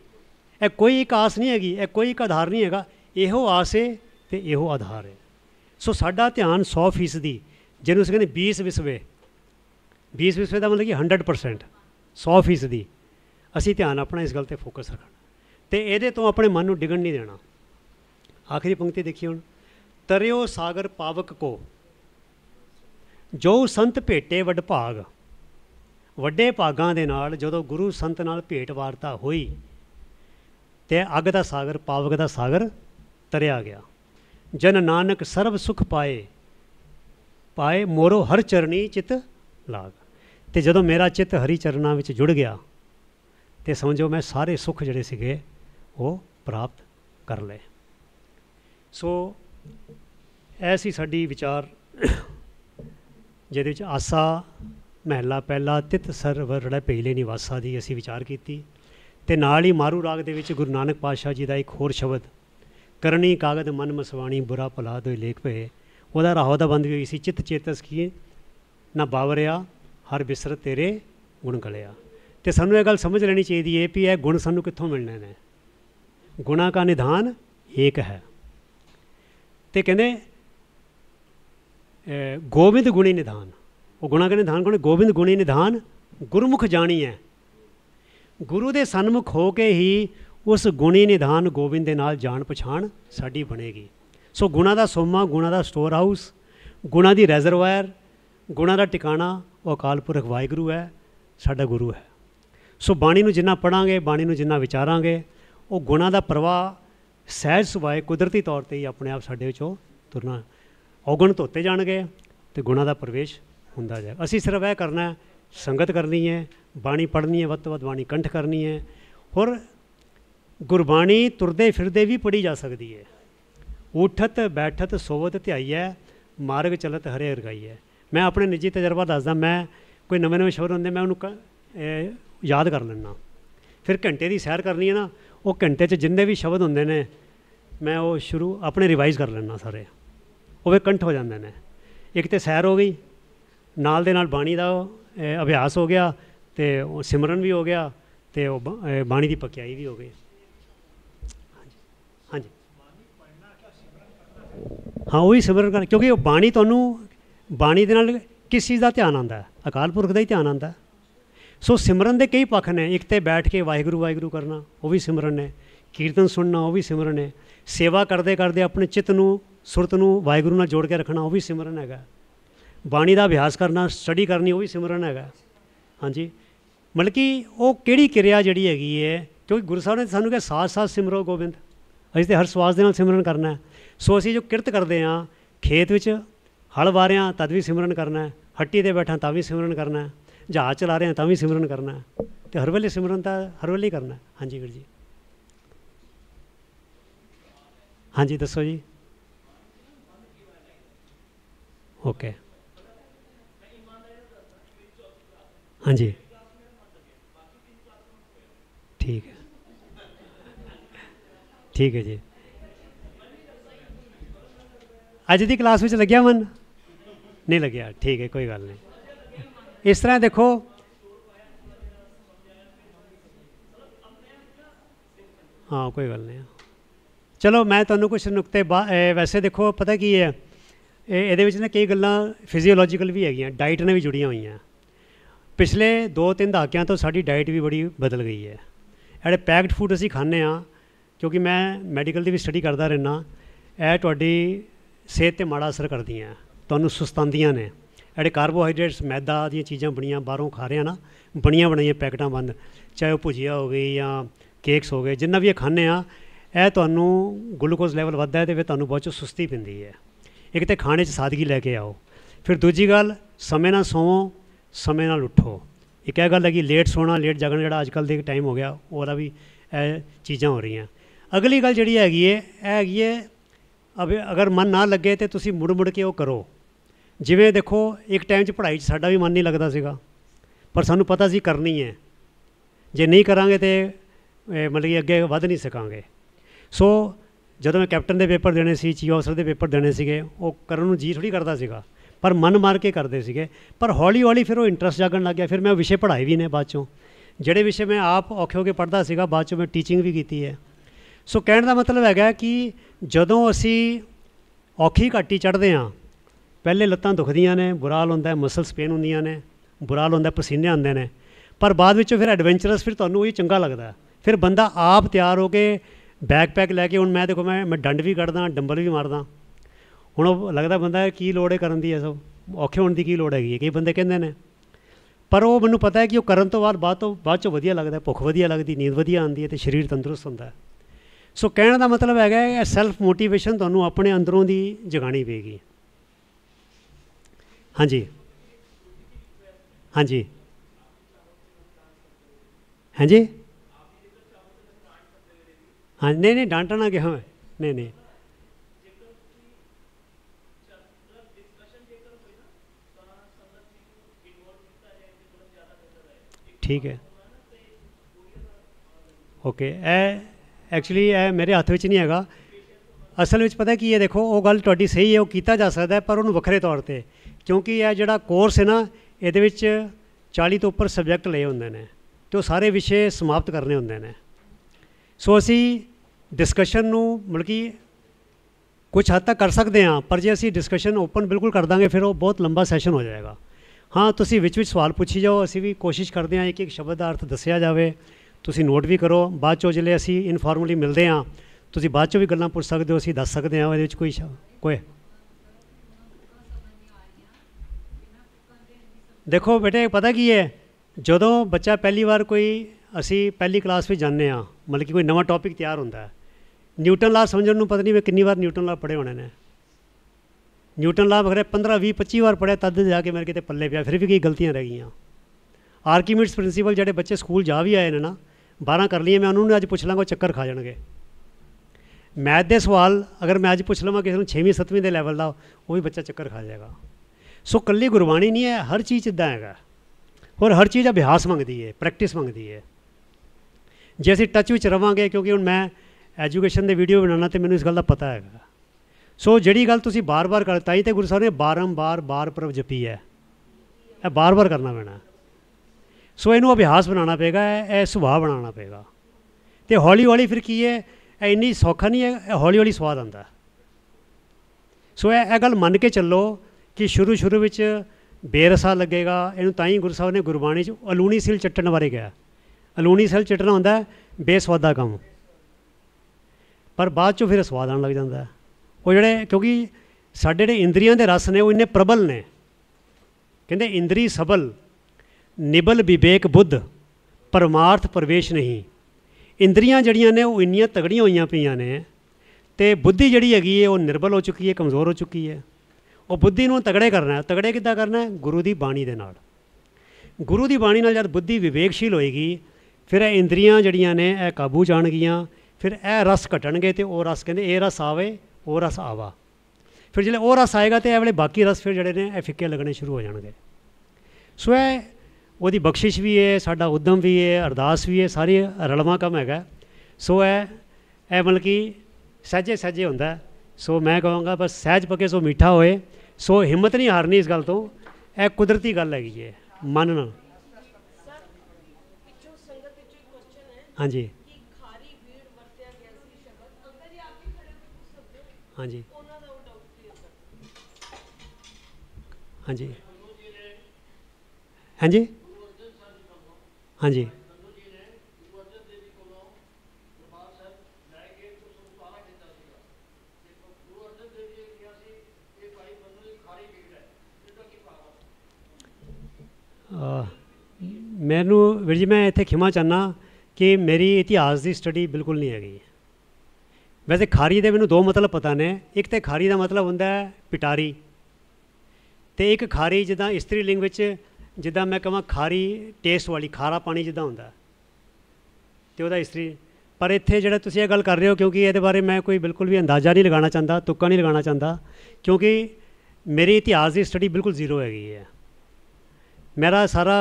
ਇਹ ਕੋਈ ਇੱਕ ਆਸ ਨਹੀਂ ਹੈਗੀ ਇਹ ਕੋਈ ਇੱਕ ਆਧਾਰ ਨਹੀਂ ਹੈਗਾ ਇਹੋ ਆਸ ਹੈ ਤੇ ਇਹੋ ਆਧਾਰ ਹੈ ਸੋ ਸਾਡਾ ਧਿਆਨ 100% ਦੀ ਜਿਹਨੂੰ ਅਸੀਂ ਕਹਿੰਦੇ 20 ਵਿਸਵੇ 20 ਵਿਸਵੇ ਦਾ ਮਤਲਬ ਕਿ 100% 100% ਦੀ ਅਸੀਂ ਧਿਆਨ ਆਪਣਾ ਇਸ ਗੱਲ ਤੇ ਫੋਕਸ ਰੱਖਣਾ ਤੇ ਇਹਦੇ ਤੋਂ ਆਪਣੇ ਮਨ ਨੂੰ ਡਿਗਣ ਨਹੀਂ ਦੇਣਾ ਆਖਰੀ ਪੰਕਤੀ ਦੇਖੀ ਹੁਣ ਤਰਿਓ ਸਾਗਰ ਪਾਵਕ ਕੋ ਜੋ ਸੰਤ ਭੇਟੇ ਵੱਡ ਭਾਗ ਵੱਡੇ ਭਾਗਾਂ ਦੇ ਨਾਲ ਜਦੋਂ ਗੁਰੂ ਸੰਤ ਨਾਲ ਭੇਟ ਵਾਰਤਾ ਹੋਈ ਤੇ ਅੱਗ ਦਾ ਸਾਗਰ ਪਾਵਕ ਦਾ ਸਾਗਰ ਤਰਿਆ ਗਿਆ ਜਨ ਨਾਨਕ ਸਰਬ ਸੁਖ ਪਾਏ ਪਾਏ ਮੋਰੋ ਹਰ ਚਰਣੀ ਚਿਤ ਲਾਗ ਤੇ ਜਦੋਂ ਮੇਰਾ ਚਿਤ ਹਰੀ ਚਰਨਾਂ ਵਿੱਚ ਜੁੜ ਗਿਆ ਤੇ ਸਮਝੋ ਮੈਂ ਸਾਰੇ ਸੁੱਖ ਜਿਹੜੇ ਸੀਗੇ ਉਹ ਪ੍ਰਾਪਤ ਕਰ ਲਏ ਸੋ ਐਸੀ ਸਾਡੀ ਵਿਚਾਰ ਜਿਹਦੇ ਵਿੱਚ ਆਸਾ ਮਹਿਲਾ ਪਹਿਲਾ ਤਿਤ ਸਰਵਰ ਰੜਾ ਪਹਿਲੇ ਨਿਵਾਸਾ ਦੀ ਅਸੀਂ ਵਿਚਾਰ ਕੀਤੀ ਤੇ ਨਾਲ ਹੀ ਮਾਰੂ ਰਾਗ ਦੇ ਵਿੱਚ ਗੁਰੂ ਨਾਨਕ ਪਾਤਸ਼ਾਹ ਜੀ ਦਾ ਇੱਕ ਹੋਰ ਸ਼ਬਦ ਕਰਨੀ ਕਾਗਦ ਮਨ ਮਸਵਾਣੀ ਬੁਰਾ ਭਲਾ ਦੋ ਲੇਖ ਪਏ ਉਹਦਾ ਰਾਹ ਦਾ ਬੰਦ ਵੀ ਸੀ ਚਿਤ ਚੇਤਸ ਕੀ ਨਾ ਬਾਵਰਿਆ ਹਰ ਬਿਸਰ ਤੇਰੇ ਗੁਣ ਗਲਿਆ ਤੇ ਸਾਨੂੰ ਇਹ ਗੱਲ ਸਮਝ ਲੈਣੀ ਚਾਹੀਦੀ ਏ ਪੀ ਇਹ ਗੁਣ ਸਾਨੂੰ ਕਿੱਥੋਂ ਮਿਲਣੇ ਨੇ ਗੁਣਾ ਦਾ ਨਿਧਾਨ ਏਕ ਹੈ ਤੇ ਕਹਿੰਦੇ ਗੋਬਿੰਦ ਗੁਣੀ ਨਿਧਾਨ ਉਹ ਗੁਣਾ ਦਾ ਨਿਧਾਨ ਕੋਣ ਗੋਬਿੰਦ ਗੁਣੀ ਨਿਧਾਨ ਗੁਰਮੁਖ ਜਾਣੀ ਹੈ ਗੁਰੂ ਦੇ ਸਨਮੁਖ ਹੋ ਕੇ ਹੀ ਉਸ ਗੁਣੀ ਨਿਧਾਨ ਗੋਬਿੰਦ ਦੇ ਨਾਲ ਜਾਣ ਪਛਾਣ ਸਾਡੀ ਬਣੇਗੀ ਸੋ ਗੁਣਾ ਦਾ ਸੋਮਾ ਗੁਣਾ ਦਾ ਸਟੋਰ ਹਾਊਸ ਗੁਣਾ ਦੀ ਰੈਜ਼ਰਵਾਇਰ ਗੁਣਾ ਦਾ ਟਿਕਾਣਾ ਉਹ ਅਕਾਲ ਪੁਰਖ ਵਾਹਿਗੁਰੂ ਹੈ ਸਾਡਾ ਗੁਰੂ ਹੈ ਸੋ ਬਾਣੀ ਨੂੰ ਜਿੰਨਾ ਪੜਾਂਗੇ ਬਾਣੀ ਨੂੰ ਜਿੰਨਾ ਵਿਚਾਰਾਂਗੇ ਉਹ ਗੁਣਾ ਦਾ ਪ੍ਰਵਾਹ ਸਹਿਜ ਸੁਭਾਏ ਕੁਦਰਤੀ ਤੌਰ ਤੇ ਹੀ ਆਪਣੇ ਆਪ ਸਾਡੇ ਵਿੱਚੋਂ ਤੁਰਨਾ ਔਗਣ ਧੋਤੇ ਜਾਣਗੇ ਤੇ ਗੁਣਾ ਦਾ ਪ੍ਰਵੇਸ਼ ਹੁੰਦਾ ਜਾਏ ਅਸੀਂ ਸਿਰਫ ਇਹ ਕਰਨਾ ਸੰਗਤ ਕਰਨੀ ਹੈ ਬਾਣੀ ਪੜ੍ਹਨੀ ਹੈ ਵੱਧ ਤੋਂ ਵੱਧ ਬਾਣੀ ਕੰਠ ਕਰਨੀ ਹੈ ਹੋਰ ਗੁਰਬਾਣੀ ਤੁਰਦੇ ਫਿਰਦੇ ਵੀ ਪੜੀ ਜਾ ਸਕਦੀ ਹੈ ਉਠਤ ਬੈਠਤ ਸੋਵਤ ਧਿਆਈਐ ਮਾਰਗ ਚਲਤ ਹਰੇ ਹੈ ਮੈਂ ਆਪਣੇ ਨਿੱਜੀ ਤਜਰਬਾ ਦੱਸਦਾ ਮੈਂ ਕੋਈ ਨਵੇਂ ਨਵੇਂ ਸ਼ਬਦ ਹੁੰਦੇ ਮੈਂ ਉਹਨੂੰ ਯਾਦ ਕਰ ਲੈਣਾ ਫਿਰ ਘੰਟੇ ਦੀ ਸੈਰ ਕਰਨੀ ਹੈ ਨਾ ਉਹ ਘੰਟੇ 'ਚ ਜਿੰਨੇ ਵੀ ਸ਼ਬਦ ਹੁੰਦੇ ਨੇ ਮੈਂ ਉਹ ਸ਼ੁਰੂ ਆਪਣੇ ਰਿਵਾਈਜ਼ ਕਰ ਲੈਣਾ ਸਾਰੇ ਉਹ ਵੀ ਕੰਠ ਹੋ ਜਾਂਦੇ ਨੇ ਇੱਕ ਤੇ ਸੈਰ ਹੋ ਗਈ ਨਾਲ ਦੇ ਨਾਲ ਬਾਣੀ ਦਾ ਅਭਿਆਸ ਹੋ ਗਿਆ ਤੇ ਉਹ ਸਿਮਰਨ ਵੀ ਹੋ ਗਿਆ ਤੇ ਉਹ ਬਾਣੀ ਦੀ ਪਕਿਆਈ ਵੀ ਹੋ ਗਈ ਹਾਂ ਉਹੀ ਸਿਮਰਨ ਕਰ ਕਿਉਂਕਿ ਉਹ ਬਾਣੀ ਤੁਹਾਨੂੰ ਬਾਣੀ ਦੇ ਨਾਲ ਕਿਸ ਚੀਜ਼ ਦਾ ਧਿਆਨ ਆਉਂਦਾ ਅਕਾਲ ਪੁਰਖ ਦਾ ਹੀ ਧਿਆਨ ਆਉਂਦਾ ਸੋ ਸਿਮਰਨ ਦੇ ਕਈ ਪੱਖ ਨੇ ਇੱਕ ਤੇ ਬੈਠ ਕੇ ਵਾਹਿਗੁਰੂ ਵਾਹਿਗੁਰੂ ਕਰਨਾ ਉਹ ਵੀ ਸਿਮਰਨ ਹੈ ਕੀਰਤਨ ਸੁਣਨਾ ਉਹ ਵੀ ਸਿਮਰਨ ਹੈ ਸੇਵਾ ਕਰਦੇ ਕਰਦੇ ਆਪਣੇ ਚਿੱਤ ਨੂੰ ਸੁਰਤ ਨੂੰ ਵਾਹਿਗੁਰੂ ਨਾਲ ਜੋੜ ਕੇ ਰੱਖਣਾ ਉਹ ਵੀ ਸਿਮਰਨ ਹੈਗਾ ਬਾਣੀ ਦਾ ਅਭਿਆਸ ਕਰਨਾ ਸਟੱਡੀ ਕਰਨੀ ਉਹ ਵੀ ਸਿਮਰਨ ਹੈਗਾ ਹਾਂਜੀ ਮਤਲਬ ਕਿ ਉਹ ਕਿਹੜੀ ਕਿਰਿਆ ਜਿਹੜੀ ਹੈਗੀ ਹੈ ਕਿਉਂਕਿ ਗੁਰੂ ਸਾਹਿਬ ਨੇ ਸਾਨੂੰ ਕਿਹਾ ਸਾਥ ਸਾਥ ਸਿਮਰੋ ਗੋਬਿੰਦ ਅਸੀਂ ਤੇ ਹਰ ਸਵਾਸ ਦੇ ਨਾਲ ਸਿਮਰਨ ਕਰਨਾ ਹੈ ਸੋ ਅਸੀਂ ਜੋ ਕਿਰਤ ਕਰਦੇ ਆ ਖੇਤ ਵਿੱਚ ਹਲ ਵਾਰਿਆਂ ਤਦ ਵੀ ਸਿਮਰਨ ਕਰਨਾ ਹੈ ਹੱਟੀ ਤੇ ਬੈਠਾ ਤਾਂ ਵੀ ਸਿਮਰਨ ਕਰਨਾ ਹੈ ਜਹਾਜ਼ ਚਲਾ ਰਹੇ ਆ ਤਾਂ ਵੀ ਸਿਮਰਨ ਕਰਨਾ ਹੈ ਤੇ ਹਰ ਵੇਲੇ ਸਿਮਰਨ ਤਾਂ ਹਰ ਵੇਲੇ ਕਰਨਾ ਹਾਂਜੀ ਵੀਰ ਜੀ ਹਾਂਜੀ ਦੱਸੋ ਜੀ ਓਕੇ ਹਾਂਜੀ ਠੀਕ ਹੈ ਠੀਕ ਹੈ ਜੀ ਅੱਜ ਦੀ ਕਲਾਸ ਵਿੱਚ ਲੱਗਿਆ ਮਨ ਨਹੀਂ ਲੱਗਿਆ ਠੀਕ ਹੈ ਕੋਈ ਗੱਲ ਨਹੀਂ ਇਸ ਤਰ੍ਹਾਂ ਦੇਖੋ ਹਾਂ ਕੋਈ ਗੱਲ ਨਹੀਂ ਚਲੋ ਮੈਂ ਤੁਹਾਨੂੰ ਕੁਝ ਨੁਕਤੇ ਵੈਸੇ ਦੇਖੋ ਪਤਾ ਕੀ ਹੈ ਇਹਦੇ ਵਿੱਚ ਨਾ ਕਈ ਗੱਲਾਂ ਫਿਜ਼ੀਓਲੋਜੀਕਲ ਵੀ ਹੈਗੀਆਂ ਡਾਈਟ ਨਾਲ ਵੀ ਜੁੜੀਆਂ ਹੋਈਆਂ ਪਿਛਲੇ 2-3 ਦਹਾਕਿਆਂ ਤੋਂ ਸਾਡੀ ਡਾਈਟ ਵੀ ਬੜੀ ਬਦਲ ਗਈ ਹੈ ਜਿਹੜੇ ਪੈਕਡ ਫੂਡ ਅਸੀਂ ਖਾਂਦੇ ਆ ਕਿਉਂਕਿ ਮੈਂ ਮੈਡੀਕਲ ਦੀ ਵੀ ਸਟੱਡੀ ਕਰਦਾ ਰਹਿਣਾ ਇਹ ਤੁਹਾਡੀ ਸਿਹਤ ਤੇ ਮਾੜਾ ਅਸਰ ਕਰਦੀਆਂ ਤੁਹਾਨੂੰ ਸੁਸਤਾਂਦੀਆਂ ਨੇ ਜਿਹੜੇ ਕਾਰਬੋਹਾਈਡਰੇਟਸ ਮੈਦਾ ਦੀਆਂ ਚੀਜ਼ਾਂ ਬਣੀਆਂ ਬਾਹਰੋਂ ਖਾ ਰਹੇ ਆ ਨਾ ਬਣੀਆਂ ਬਣਾਈਆਂ ਪੈਕਟਾਂ ਬੰਦ ਚਾਹੇ ਉਹ ਭੁਜੀਆ ਹੋ ਗਈ ਜਾਂ ਕੇਕਸ ਹੋ ਗਏ ਜਿੰਨਾ ਵੀ ਇਹ ਖਾਣੇ ਆ ਇਹ ਤੁਹਾਨੂੰ ਗਲੂਕੋਜ਼ ਲੈਵਲ ਵੱਧਦਾ ਹੈ ਤੇ ਫਿਰ ਤੁਹਾਨੂੰ ਬਹੁਤ ਸੁਸਤੀ ਪੈਂਦੀ ਹੈ ਇੱਕ ਤੇ ਖਾਣੇ 'ਚ ਸਾਦਗੀ ਲੈ ਕੇ ਆਓ ਫਿਰ ਦੂਜੀ ਗੱਲ ਸਮੇਂ ਨਾਲ ਸੋਵੋ ਸਮੇਂ ਨਾਲ ਉੱਠੋ ਇਹ ਕਹਿ ਗੱਲ ਕਿ ਲੇਟ ਸੋਣਾ ਲੇਟ ਜਾਗਣਾ ਜਿਹੜਾ ਅੱਜਕੱਲ ਦੇ ਟਾਈਮ ਹੋ ਗਿਆ ਉਹਦਾ ਵੀ ਇਹ ਚੀਜ਼ਾਂ ਹੋ ਰਹੀਆਂ ਅਗਲੀ ਗੱਲ ਜਿਹੜੀ ਹੈਗੀ ਹੈ ਇਹ ਹੈਗੀ ਹੈ ਅਬ ਅਗਰ ਮਨ ਨਾ ਲੱਗੇ ਤੇ ਤੁਸੀਂ ਮੁੜ ਮੁੜ ਕੇ ਉਹ ਕਰੋ ਜਿਵੇਂ ਦੇਖੋ ਇੱਕ ਟਾਈਮ 'ਚ ਪੜ੍ਹਾਈ 'ਚ ਸਾਡਾ ਵੀ ਮਨ ਨਹੀਂ ਲੱਗਦਾ ਸੀਗਾ ਪਰ ਸਾਨੂੰ ਪਤਾ ਸੀ ਕਰਨੀ ਹੈ ਜੇ ਨਹੀਂ ਕਰਾਂਗੇ ਤੇ ਮਤਲਬ ਕਿ ਅੱਗੇ ਵਧ ਨਹੀਂ ਸਕਾਂਗੇ ਸੋ ਜਦੋਂ ਮੈਂ ਕੈਪਟਨ ਦੇ ਪੇਪਰ ਦੇਣੇ ਸੀ ਚੀਫ ਅਫਸਰ ਦੇ ਪੇਪਰ ਦੇਣੇ ਸੀਗੇ ਉਹ ਕਰਨ ਨੂੰ ਜੀ ਥੋੜੀ ਕਰਦਾ ਸੀਗਾ ਪਰ ਮਨ ਮਾਰ ਕੇ ਕਰਦੇ ਸੀਗੇ ਪਰ ਹੌਲੀ ਹੌਲੀ ਫਿਰ ਉਹ ਇੰਟਰਸਟ ਜਾਗਣ ਲੱਗ ਗਿਆ ਫਿਰ ਮੈਂ ਵਿਸ਼ੇ ਪੜ੍ਹਾਏ ਵੀ ਨੇ ਬਾਅਦ ਚੋਂ ਜਿਹੜੇ ਵਿਸ਼ੇ ਮੈਂ ਆਪ ਔਖੇ ਹੋ ਕੇ ਪੜ੍ਹਦਾ ਸੀਗਾ ਬਾਅਦ ਚੋਂ ਮੈਂ ਟੀਚਿੰਗ ਵੀ ਕੀਤੀ ਹੈ ਸੋ ਕਹਿਣ ਦਾ ਮਤਲਬ ਹੈਗਾ ਕਿ ਜਦੋਂ ਅਸੀਂ ਔਖੀ ਘਾਟੀ ਚੜਦੇ ਆਂ ਪਹਿਲੇ ਲੱਤਾਂ ਦੁਖਦੀਆਂ ਨੇ ਬੁਰਾ ਹਾਲ ਹੁੰਦਾ ਮਸਲਸ ਪੇਨ ਹੁੰਦੀਆਂ ਨੇ ਬੁਰਾ ਹਾਲ ਹੁੰਦਾ ਪਸੀਨੇ ਆਉਂਦੇ ਨੇ ਪਰ ਬਾਅਦ ਵਿੱਚ ਫਿਰ ਐਡਵੈਂਚਰਸ ਫਿਰ ਤੁਹਾਨੂੰ ਇਹ ਚੰਗਾ ਲੱਗਦਾ ਫਿਰ ਬੰਦਾ ਆਪ ਤਿਆਰ ਹੋ ਕੇ ਬੈਕਪੈਕ ਲੈ ਕੇ ਹੁਣ ਮੈਂ ਦੇਖੋ ਮੈਂ ਮੈਂ ਡੰਡ ਵੀ ਕੱਢਦਾ ਡੰਬਲ ਵੀ ਮਾਰਦਾ ਹੁਣ ਉਹ ਲੱਗਦਾ ਬੰਦਾ ਕੀ ਲੋੜ ਹੈ ਕਰਨ ਦੀ ਐ ਸਭ ਔਖੇ ਹੋਣ ਦੀ ਕੀ ਲੋੜ ਹੈਗੀ ਹੈ ਕਈ ਬੰਦੇ ਕਹਿੰਦੇ ਨੇ ਪਰ ਉਹ ਮੈਨੂੰ ਪਤਾ ਹੈ ਕਿ ਉਹ ਕਰਨ ਤੋਂ ਬਾਅਦ ਬਾਅਦ ਤੋਂ ਬਾਅਦ ਚ ਵਧੀਆ ਲੱਗਦਾ ਭੁੱਖ ਵਧੀਆ ਲੱਗਦੀ ਨੀਂਦ ਵਧੀਆ ਆਉਂਦੀ ਹੈ ਤੇ ਸਰੀਰ ਤੰਦਰੁਸਤ ਹੁੰਦਾ ਹੈ ਸੋ ਕਹਿਣ ਦਾ ਮਤਲਬ ਹੈਗਾ ਇਹ ਸੈਲਫ ਮੋਟੀਵੇਸ਼ਨ ਤੁਹਾਨੂੰ ਆਪਣੇ ਅੰਦਰੋਂ ਦੀ ਜਗਾਣੀ ਪਏਗੀ ਹਾਂਜੀ ਹਾਂਜੀ ਹਾਂਜੀ ਹਾਂ ਨਹੀਂ ਨਹੀਂ ਡਾਂਟਣਾ ਕਿਹਾ ਮੈਂ ਨਹੀਂ ਨਹੀਂ ਠੀਕ ਹੈ ਓਕੇ ਐ ਐਕਚੁਅਲੀ ਇਹ ਮੇਰੇ ਹੱਥ ਵਿੱਚ ਨਹੀਂ ਹੈਗਾ ਅਸਲ ਵਿੱਚ ਪਤਾ ਕੀ ਹੈ ਦੇਖੋ ਉਹ ਗੱਲ ਤੁਹਾਡੀ ਸਹੀ ਹੈ ਉਹ ਕੀਤਾ ਜਾ ਸਕਦਾ ਪਰ ਉਹਨੂੰ ਵੱਖਰੇ ਤੌਰ ਤੇ ਕਿਉਂਕਿ ਇਹ ਜਿਹੜਾ ਕੋਰਸ ਹੈ ਨਾ ਇਹਦੇ ਵਿੱਚ 40 ਤੋਂ ਉੱਪਰ ਸਬਜੈਕਟ ਲਏ ਹੁੰਦੇ ਨੇ ਤੇ ਉਹ ਸਾਰੇ ਵਿਸ਼ੇ ਸਮਾਪਤ ਕਰਨੇ ਹੁੰਦੇ ਨੇ ਸੋ ਅਸੀਂ ਡਿਸਕਸ਼ਨ ਨੂੰ ਮਤਲਬ ਕਿ ਕੁਝ ਹੱਦ ਤੱਕ ਕਰ ਸਕਦੇ ਹਾਂ ਪਰ ਜੇ ਅਸੀਂ ਡਿਸਕਸ਼ਨ ਓਪਨ ਬਿਲਕੁਲ ਕਰ ਦਾਂਗੇ ਫਿਰ ਉਹ ਬਹੁਤ ਲੰਬਾ ਸੈਸ਼ਨ ਹੋ ਜਾਏਗਾ ਹਾਂ ਤੁਸੀਂ ਵਿੱਚ ਵਿੱਚ ਸਵਾਲ ਪੁੱਛੀ ਜਾਓ ਅਸੀਂ ਵੀ ਕੋਸ਼ਿਸ਼ ਕਰਦੇ ਹਾਂ ਇੱਕ ਇੱਕ ਸ਼ਬਦ ਦਾ ਅਰਥ ਦੱਸਿਆ ਜਾਵੇ ਤੁਸੀਂ ਨੋਟ ਵੀ ਕਰੋ ਬਾਅਦ ਚੋਂ ਜਿਲੇ ਅਸੀਂ ਇਨਫਾਰਮਲੀ ਮਿਲਦੇ ਆ ਤੁਸੀਂ ਬਾਅਦ ਚੋਂ ਵੀ ਗੱਲਾਂ ਪੁੱਛ ਸਕਦੇ ਹੋ ਅਸੀਂ ਦੱਸ ਸਕਦੇ ਆ ਇਹਦੇ ਵਿੱਚ ਕੋਈ ਕੋਈ ਦੇਖੋ ਬੇਟੇ ਪਤਾ ਕੀ ਹੈ ਜਦੋਂ ਬੱਚਾ ਪਹਿਲੀ ਵਾਰ ਕੋਈ ਅਸੀਂ ਪਹਿਲੀ ਕਲਾਸ ਵਿੱਚ ਜਾਂਦੇ ਆ ਮਤਲਬ ਕਿ ਕੋਈ ਨਵਾਂ ਟੌਪਿਕ ਤਿਆਰ ਹੁੰਦਾ ਹੈ ਨਿਊਟਨ ਲਾ ਸਮਝਣ ਨੂੰ ਪਤਾ ਨਹੀਂ ਮੈਂ ਕਿੰਨੀ ਵਾਰ ਨਿਊਟਨ ਲਾ ਪੜ੍ਹੇ ਹੋਣੇ ਨੇ ਨਿਊਟਨ ਲਾ ਵਗਰੇ 15 20 25 ਵਾਰ ਪੜ੍ਹਿਆ ਤਦ ਜਾ ਕੇ ਮੇਰੇ ਕਿਤੇ ਪੱਲੇ ਪਿਆ ਫਿਰ ਵੀ ਕਈ ਗਲਤੀਆਂ ਰਹਿ ਗਈਆਂ ਆਰਕੀਮਿਡਸ ਪ੍ਰਿੰਸੀਪਲ ਜਿਹੜੇ ਬੱਚੇ ਸਕੂਲ ਜਾ ਵੀ ਆਏ ਨੇ ਨਾ 12 ਕਰ ਲਈਆਂ ਮੈਂ ਉਹਨਾਂ ਨੂੰ ਅੱਜ ਪੁੱਛ ਲਾਂਗਾ ਚੱਕਰ ਖਾ ਜਾਣਗੇ ਮੈਥ ਦੇ ਸਵਾਲ ਅਗਰ ਮੈਂ ਅੱਜ ਪੁੱਛ ਲਵਾਂ ਕਿਸੇ ਨੂੰ 6ਵੀਂ 7ਵੀਂ ਦੇ ਲੈਵਲ ਦਾ ਉਹ ਵੀ ਬੱਚਾ ਚੱਕਰ ਖਾ ਜਾਏਗਾ ਸੋ ਕੱਲੀ ਗੁਰਬਾਣੀ ਨਹੀਂ ਹੈ ਹਰ ਚੀਜ਼ ਇਦਾਂ ਹੈਗਾ ਔਰ ਹਰ ਚੀਜ਼ ਅਭਿਆਸ ਮੰਗਦੀ ਹੈ ਪ੍ਰੈਕਟਿਸ ਮੰਗਦੀ ਹੈ ਜੇ ਅਸੀਂ ਟੱਚ ਵਿੱਚ ਰਵਾਂਗੇ ਕਿਉਂਕਿ ਹੁਣ ਮੈਂ ਐਜੂਕੇਸ਼ਨ ਦੇ ਵੀਡੀਓ ਬਣਾਉਣਾ ਤੇ ਮੈਨੂੰ ਇਸ ਗੱਲ ਦਾ ਪਤਾ ਹੈਗਾ ਸੋ ਜਿਹੜੀ ਗੱਲ ਤੁਸੀਂ ਬਾਰ-ਬਾਰ ਕਰਤਾ ਹੀ ਤੇ ਗੁਰੂ ਸਾਹਿਬ ਨੇ ਬਾਰੰਬਾਰ ਬਾਰ ਪ੍ਰਭ ਜਪੀ ਹੈ ਇਹ ਬਾਰ-ਬਾਰ ਕਰਨਾ ਪੈਣਾ ਸੋ ਇਹਨੂੰ ਅਭਿਆਸ ਬਣਾਉਣਾ ਪਏਗਾ ਇਹ ਸੁਭਾਅ ਬਣਾਉਣਾ ਪਏਗਾ ਤੇ ਹੌਲੀ ਹੌਲੀ ਫਿਰ ਕੀ ਹੈ ਇਹ ਇੰਨੀ ਸੌਖਾ ਨਹੀਂ ਹੈ ਹੌਲੀ ਹੌਲੀ ਸਵਾਦ ਆਉਂਦਾ ਸੋ ਇਹ ਇਹ ਗੱਲ ਮੰਨ ਕੇ ਚੱਲੋ ਕਿ ਸ਼ੁਰੂ ਸ਼ੁਰੂ ਵਿੱਚ ਬੇਰਸਾ ਲੱਗੇਗਾ ਇਹਨੂੰ ਤਾਂ ਹੀ ਗੁਰੂ ਸਾਹਿਬ ਨੇ ਗੁਰਬਾਣੀ 'ਚ ਅਲੂਣੀ ਸਿਲ ਚਟਣ ਬਾਰੇ ਕਿਹਾ ਅਲੂਣੀ ਸਿਲ ਚਟਣਾ ਹੁੰਦਾ ਬੇਸਵਾਦਾ ਕੰਮ ਪਰ ਬਾਅਦ 'ਚੋਂ ਫਿਰ ਸਵਾਦ ਆਣ ਲੱਗ ਜਾਂਦਾ ਉਹ ਜਿਹੜੇ ਕਿਉਂਕਿ ਸਾਡੇ ਜਿਹੜੇ ਇੰਦਰੀਆਂ ਦੇ ਰਸ ਨੇ ਉਹ ਇੰਨੇ ਪ੍ਰਬਲ ਨੇ ਕਹਿੰਦੇ ਇੰਦਰੀ ਸਬਲ ਨਿਬਲ ਵਿਵੇਕ ਬੁੱਧ ਪਰਮਾਰਥ ਪਰਵੇਸ਼ ਨਹੀਂ ਇੰਦਰੀਆਂ ਜਿਹੜੀਆਂ ਨੇ ਉਹ ਇੰਨੀਆਂ ਤਗੜੀਆਂ ਹੋਈਆਂ ਪਈਆਂ ਨੇ ਤੇ ਬੁੱਧੀ ਜਿਹੜੀ ਹੈਗੀ ਹੈ ਉਹ ਨਿਰਬਲ ਹੋ ਚੁੱਕੀ ਹੈ ਕਮਜ਼ੋਰ ਹੋ ਚੁੱਕੀ ਹੈ ਉਹ ਬੁੱਧੀ ਨੂੰ ਤਗੜੇ ਕਰਨਾ ਹੈ ਤਗੜੇ ਕਿੱਦਾਂ ਕਰਨਾ ਹੈ ਗੁਰੂ ਦੀ ਬਾਣੀ ਦੇ ਨਾਲ ਗੁਰੂ ਦੀ ਬਾਣੀ ਨਾਲ ਜਦ ਬੁੱਧੀ ਵਿਵੇਕਸ਼ੀਲ ਹੋਏਗੀ ਫਿਰ ਇਹ ਇੰਦਰੀਆਂ ਜਿਹੜੀਆਂ ਨੇ ਇਹ ਕਾਬੂ ਜਾਣਗੀਆਂ ਫਿਰ ਇਹ ਰਸ ਘਟਣਗੇ ਤੇ ਉਹ ਰਸ ਕਹਿੰਦੇ ਇਹ ਰਸ ਆਵੇ ਉਹ ਰਸ ਆਵਾ ਫਿਰ ਜਿਹੜੇ ਉਹ ਰਸ ਆਏਗਾ ਤੇ ਇਹ ਵਾਲੇ ਬਾਕੀ ਰਸ ਫਿਰ ਜਿਹੜੇ ਨੇ ਇਹ ਫਿੱਕੇ ਲੱਗਣੇ ਸ਼ੁਰੂ ਹੋ ਜਾਣਗੇ ਸੋ ਇਹ ਉਹਦੀ ਬਖਸ਼ਿਸ਼ ਵੀ ਹੈ ਸਾਡਾ ਉਦਮ ਵੀ ਹੈ ਅਰਦਾਸ ਵੀ ਹੈ ਸਾਰੇ ਰਲਵਾ ਕੰਮ ਹੈਗਾ ਸੋ ਐ ਐ ਮਤਲਬ ਕਿ ਸਹਜੇ ਸਹਜੇ ਹੁੰਦਾ ਸੋ ਮੈਂ ਕਹਾਂਗਾ ਬਸ ਸਹਿਜ ਪਕੇ ਸੋ ਮਿੱਠਾ ਹੋਏ ਸੋ ਹਿੰਮਤ ਨਹੀਂ ਹਾਰਨੀ ਇਸ ਗੱਲ ਤੋਂ ਐ ਕੁਦਰਤੀ ਗੱਲ ਹੈਗੀ ਹੈ ਮੰਨਣਾ ਹਾਂਜੀ ਹਾਂਜੀ ਹਾਂਜੀ ਹਾਂਜੀ ਹਾਂਜੀ ਮੈਨੂੰ ਵੀਰ ਜੀ ਮੈਂ ਇੱਥੇ ਖਿਮਾ ਚਾਹਨਾ ਕਿ ਮੇਰੀ ਇਤਿਹਾਸ ਦੀ ਸਟੱਡੀ ਬਿਲਕੁਲ ਨਹੀਂ ਹੈਗੀ ਵੈਸੇ ਖਾਰੀ ਦੇ ਮੈਨੂੰ ਦੋ ਮਤਲਬ ਪਤਾ ਨੇ ਇੱਕ ਤੇ ਖਾਰੀ ਦਾ ਮਤਲਬ ਹੁੰਦਾ ਹੈ ਪਿਟਾਰੀ ਤੇ ਇੱਕ ਖਾਰੀ ਜਿੱਦਾਂ ਇਸਤਰੀ ਲਿੰਗ ਵਿੱਚ ਜਿੱਦਾਂ ਮੈਂ ਕਹਾਂ ਖਾਰੀ ਟੇਸਟ ਵਾਲੀ ਖਾਰਾ ਪਾਣੀ ਜਿੱਦਾਂ ਹੁੰਦਾ ਤੇ ਉਹਦਾ ਇਸਤਰੀ ਪਰ ਇੱਥੇ ਜਿਹੜਾ ਤੁਸੀਂ ਇਹ ਗੱਲ ਕਰ ਰਹੇ ਹੋ ਕਿਉਂਕਿ ਇਹਦੇ ਬਾਰੇ ਮੈਂ ਕੋਈ ਬਿਲਕੁਲ ਵੀ ਅੰਦਾਜ਼ਾ ਨਹੀਂ ਲਗਾਉਣਾ ਚਾਹੁੰਦਾ ਤੁੱਕਾ ਨਹੀਂ ਲਗਾਉਣਾ ਚਾਹੁੰਦਾ ਕਿਉਂਕਿ ਮੇਰੀ ਇਤਿਹਾਸ ਦੀ ਸਟੱਡੀ ਬਿਲਕੁਲ ਜ਼ੀਰੋ ਹੈਗੀ ਹੈ ਮੇਰਾ ਸਾਰਾ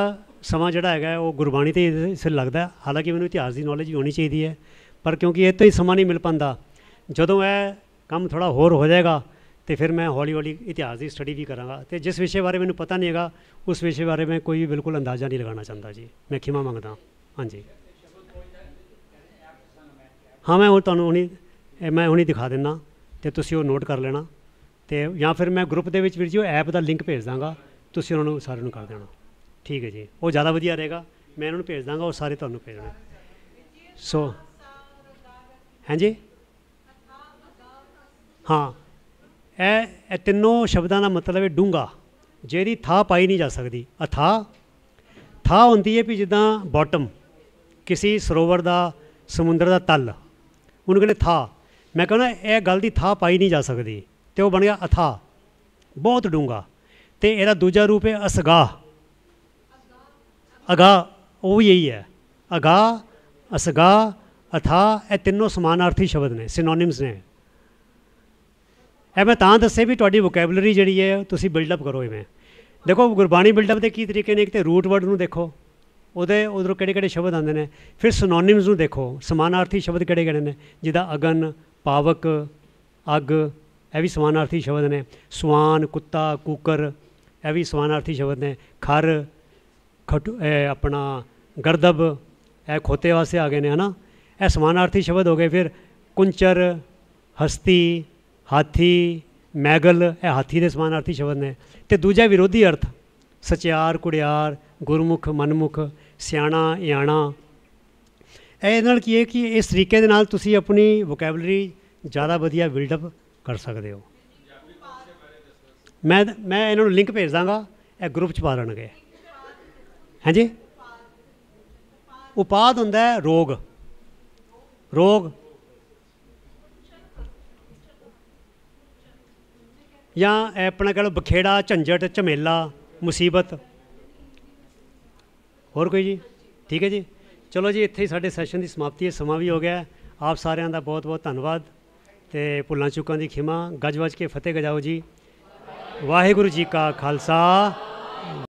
ਸਮਾਂ ਜਿਹੜਾ ਹੈਗਾ ਉਹ ਗੁਰਬਾਣੀ ਤੇ ਸਿਰ ਲੱਗਦਾ ਹਾਲਾਂਕਿ ਮੈਨੂੰ ਇਤਿਹਾਸ ਦੀ ਨੌਲੇਜ ਹੋਣੀ ਚਾਹੀਦੀ ਹੈ ਪਰ ਕਿਉਂਕਿ ਇਹ ਤੋਂ ਹੀ ਸਮਾਂ ਨਹੀਂ ਮਿਲ ਪੰਦਾ ਜਦੋਂ ਇਹ ਕੰਮ ਥੋੜਾ ਹੋਰ ਹੋ ਜਾਏਗਾ ਤੇ ਫਿਰ ਮੈਂ ਹੌਲੀ ਹੌਲੀ ਇਤਿਹਾਸ ਦੀ ਸਟੱਡੀ ਵੀ ਕਰਾਂਗਾ ਤੇ ਜਿਸ ਵਿਸ਼ੇ ਬਾਰੇ ਮੈਨੂੰ ਪਤਾ ਨਹੀਂ ਹੈਗਾ ਉਸ ਵਿਸ਼ੇ ਬਾਰੇ ਮੈਂ ਕੋਈ ਬਿਲਕੁਲ ਅੰਦਾਜ਼ਾ ਨਹੀਂ ਲਗਾਉਣਾ ਚਾਹੁੰਦਾ ਜੀ ਮੈਂ ਖਿਮਾ ਮੰਗਦਾ ਹਾਂਜੀ ਹਾਂ ਮੈਂ ਉਹ ਤੁਹਾਨੂੰ ਹੁਣੀ ਮੈਂ ਹੁਣੀ ਦਿਖਾ ਦਿੰਨਾ ਤੇ ਤੁਸੀਂ ਉਹ ਨੋਟ ਕਰ ਲੈਣਾ ਤੇ ਜਾਂ ਫਿਰ ਮੈਂ ਗਰੁੱਪ ਦੇ ਵਿੱਚ ਵੀਰ ਜੀ ਉਹ ਐਪ ਦਾ ਲਿੰਕ ਭੇਜ ਦਾਂਗਾ ਤੁਸੀਂ ਉਹਨਾਂ ਨੂੰ ਸਾਰਿਆਂ ਨੂੰ ਕਰ ਦੇਣਾ ਠੀਕ ਹੈ ਜੀ ਉਹ ਜ਼ਿਆਦਾ ਵਧੀਆ ਰਹੇਗਾ ਮੈਂ ਇਹਨਾਂ ਨੂੰ ਭੇਜ ਦਾਂਗਾ ਉਹ ਸਾਰੇ ਤੁਹਾਨੂੰ ਭੇਜ ਦੇਣਾ ਸੋ ਹਾਂਜੀ ਹਾਂ ਇਹ ਇਹ ਤਿੰਨੋਂ ਸ਼ਬਦਾਂ ਦਾ ਮਤਲਬ ਹੈ ਡੂੰਗਾ ਜਿਹਦੀ ਥਾ ਪਾਈ ਨਹੀਂ ਜਾ ਸਕਦੀ ਅਥਾ ਥਾ ਹੁੰਦੀ ਹੈ ਵੀ ਜਿੱਦਾਂ ਬਾਟਮ ਕਿਸੇ ਸਰੋਵਰ ਦਾ ਸਮੁੰਦਰ ਦਾ ਤਲ ਉਹਨੂੰ ਕਹਿੰਦੇ ਥਾ ਮੈਂ ਕਹਿੰਦਾ ਇਹ ਗੱਲ ਦੀ ਥਾ ਪਾਈ ਨਹੀਂ ਜਾ ਸਕਦੀ ਤੇ ਉਹ ਬਣ ਗਿਆ ਅਥਾ ਬਹੁਤ ਡੂੰਗਾ ਤੇ ਇਹਦਾ ਦੂਜਾ ਰੂਪ ਹੈ ਅਸਗਾ ਅਗਾ ਉਹ ਵੀ ਇਹੀ ਹੈ ਅਗਾ ਅਸਗਾ ਅਥਾ ਇਹ ਤਿੰਨੋਂ ਸਮਾਨਾਰਥੀ ਸ਼ਬਦ ਨੇ ਸਿਨੋਨਿਮਸ ਨੇ ਇਹ ਮੈਂ ਤਾਂ ਦੱਸੇ ਵੀ ਤੁਹਾਡੀ ਵੋਕੈਬਲਰੀ ਜਿਹੜੀ ਹੈ ਤੁਸੀਂ ਬਿਲਡ ਅਪ ਕਰੋ ਇਵੇਂ ਦੇਖੋ ਗੁਰਬਾਣੀ ਬਿਲਡ ਅਪ ਦੇ ਕੀ ਤਰੀਕੇ ਨੇ ਇੱਕ ਤੇ ਰੂਟ ਵਰਡ ਨੂੰ ਦੇਖੋ ਉਹਦੇ ਉਧਰੋਂ ਕਿਹੜੇ ਕਿਹੜੇ ਸ਼ਬਦ ਆਉਂਦੇ ਨੇ ਫਿਰ ਸਿਨੋਨਿਮਸ ਨੂੰ ਦੇਖੋ ਸਮਾਨਾਰਥੀ ਸ਼ਬਦ ਕਿਹੜੇ ਕਿਹੜੇ ਨੇ ਜਿਹਦਾ ਅਗਨ ਪਾਵਕ ਅਗ ਇਹ ਵੀ ਸਮਾਨਾਰਥੀ ਸ਼ਬਦ ਨੇ ਸਵਾਨ ਕੁੱਤਾ ਕੂਕਰ ਇਹ ਵੀ ਸਮਾਨਾਰਥੀ ਸ਼ਬਦ ਨੇ ਖਰ ਖਟੂ ਇਹ ਆਪਣਾ ਗਰਦਬ ਇਹ ਖੋਤੇ ਵਾਸਤੇ ਆ ਗਏ ਨੇ ਹਨਾ ਇਹ ਸਮਾਨਾਰਥੀ ਸ਼ਬਦ ਹੋ ਗਏ ਫਿਰ ਕੁੰਚਰ ਹਸਤੀ ਹਾਥੀ ਮੈਗਲ ਇਹ ਹਾਥੀ ਦੇ ਸਮਾਨਾਰਥੀ ਸ਼ਬਦ ਨੇ ਤੇ ਦੂਜਾ ਵਿਰੋਧੀ ਅਰਥ ਸਚਿਆਰ ਕੁੜਿਆਰ ਗੁਰਮੁਖ ਮਨਮੁਖ ਸਿਆਣਾ ਯਾਣਾ ਇਹ ਨਾਲ ਕੀ ਹੈ ਕਿ ਇਸ ਤਰੀਕੇ ਦੇ ਨਾਲ ਤੁਸੀਂ ਆਪਣੀ ਵੋਕੈਬਲਰੀ ਜ਼ਿਆਦਾ ਵਧੀਆ ਬਿਲਡ ਅਪ ਕਰ ਸਕਦੇ ਹੋ ਮੈਂ ਮੈਂ ਇਹਨਾਂ ਨੂੰ ਲਿੰਕ ਭੇਜ ਦਾਂਗਾ ਇਹ ਗਰੁੱਪ ਚ ਪਾ ਲੈਣਗੇ ਹਾਂਜੀ ਉਪਾਦ ਹੁੰਦਾ ਹੈ ਰੋਗ ਰੋਗ ਜਾਂ ਆਪਣਾ ਕਹ ਲੋ ਬਖੇੜਾ ਝੰਜਟ ਝਮੇਲਾ ਮੁਸੀਬਤ ਹੋਰ ਕੋਈ ਜੀ ਠੀਕ ਹੈ ਜੀ ਚਲੋ ਜੀ ਇੱਥੇ ਹੀ ਸਾਡੇ ਸੈਸ਼ਨ ਦੀ ਸਮਾਪਤੀ ਹੈ ਸਮਾਂ ਵੀ ਹੋ ਗਿਆ ਆਪ ਸਾਰਿਆਂ ਦਾ ਬਹੁਤ ਬਹੁਤ ਧੰਨਵਾਦ ਤੇ ਭੁੱਲਾਂ ਚੁੱਕਾਂ ਦੀ ਖਿਮਾ ਗੱਜ ਵੱਜ ਕੇ ਫਤਿਹ ਗਜਾਓ ਜੀ ਵਾਹਿਗੁਰੂ ਜੀ ਕਾ ਖਾਲਸਾ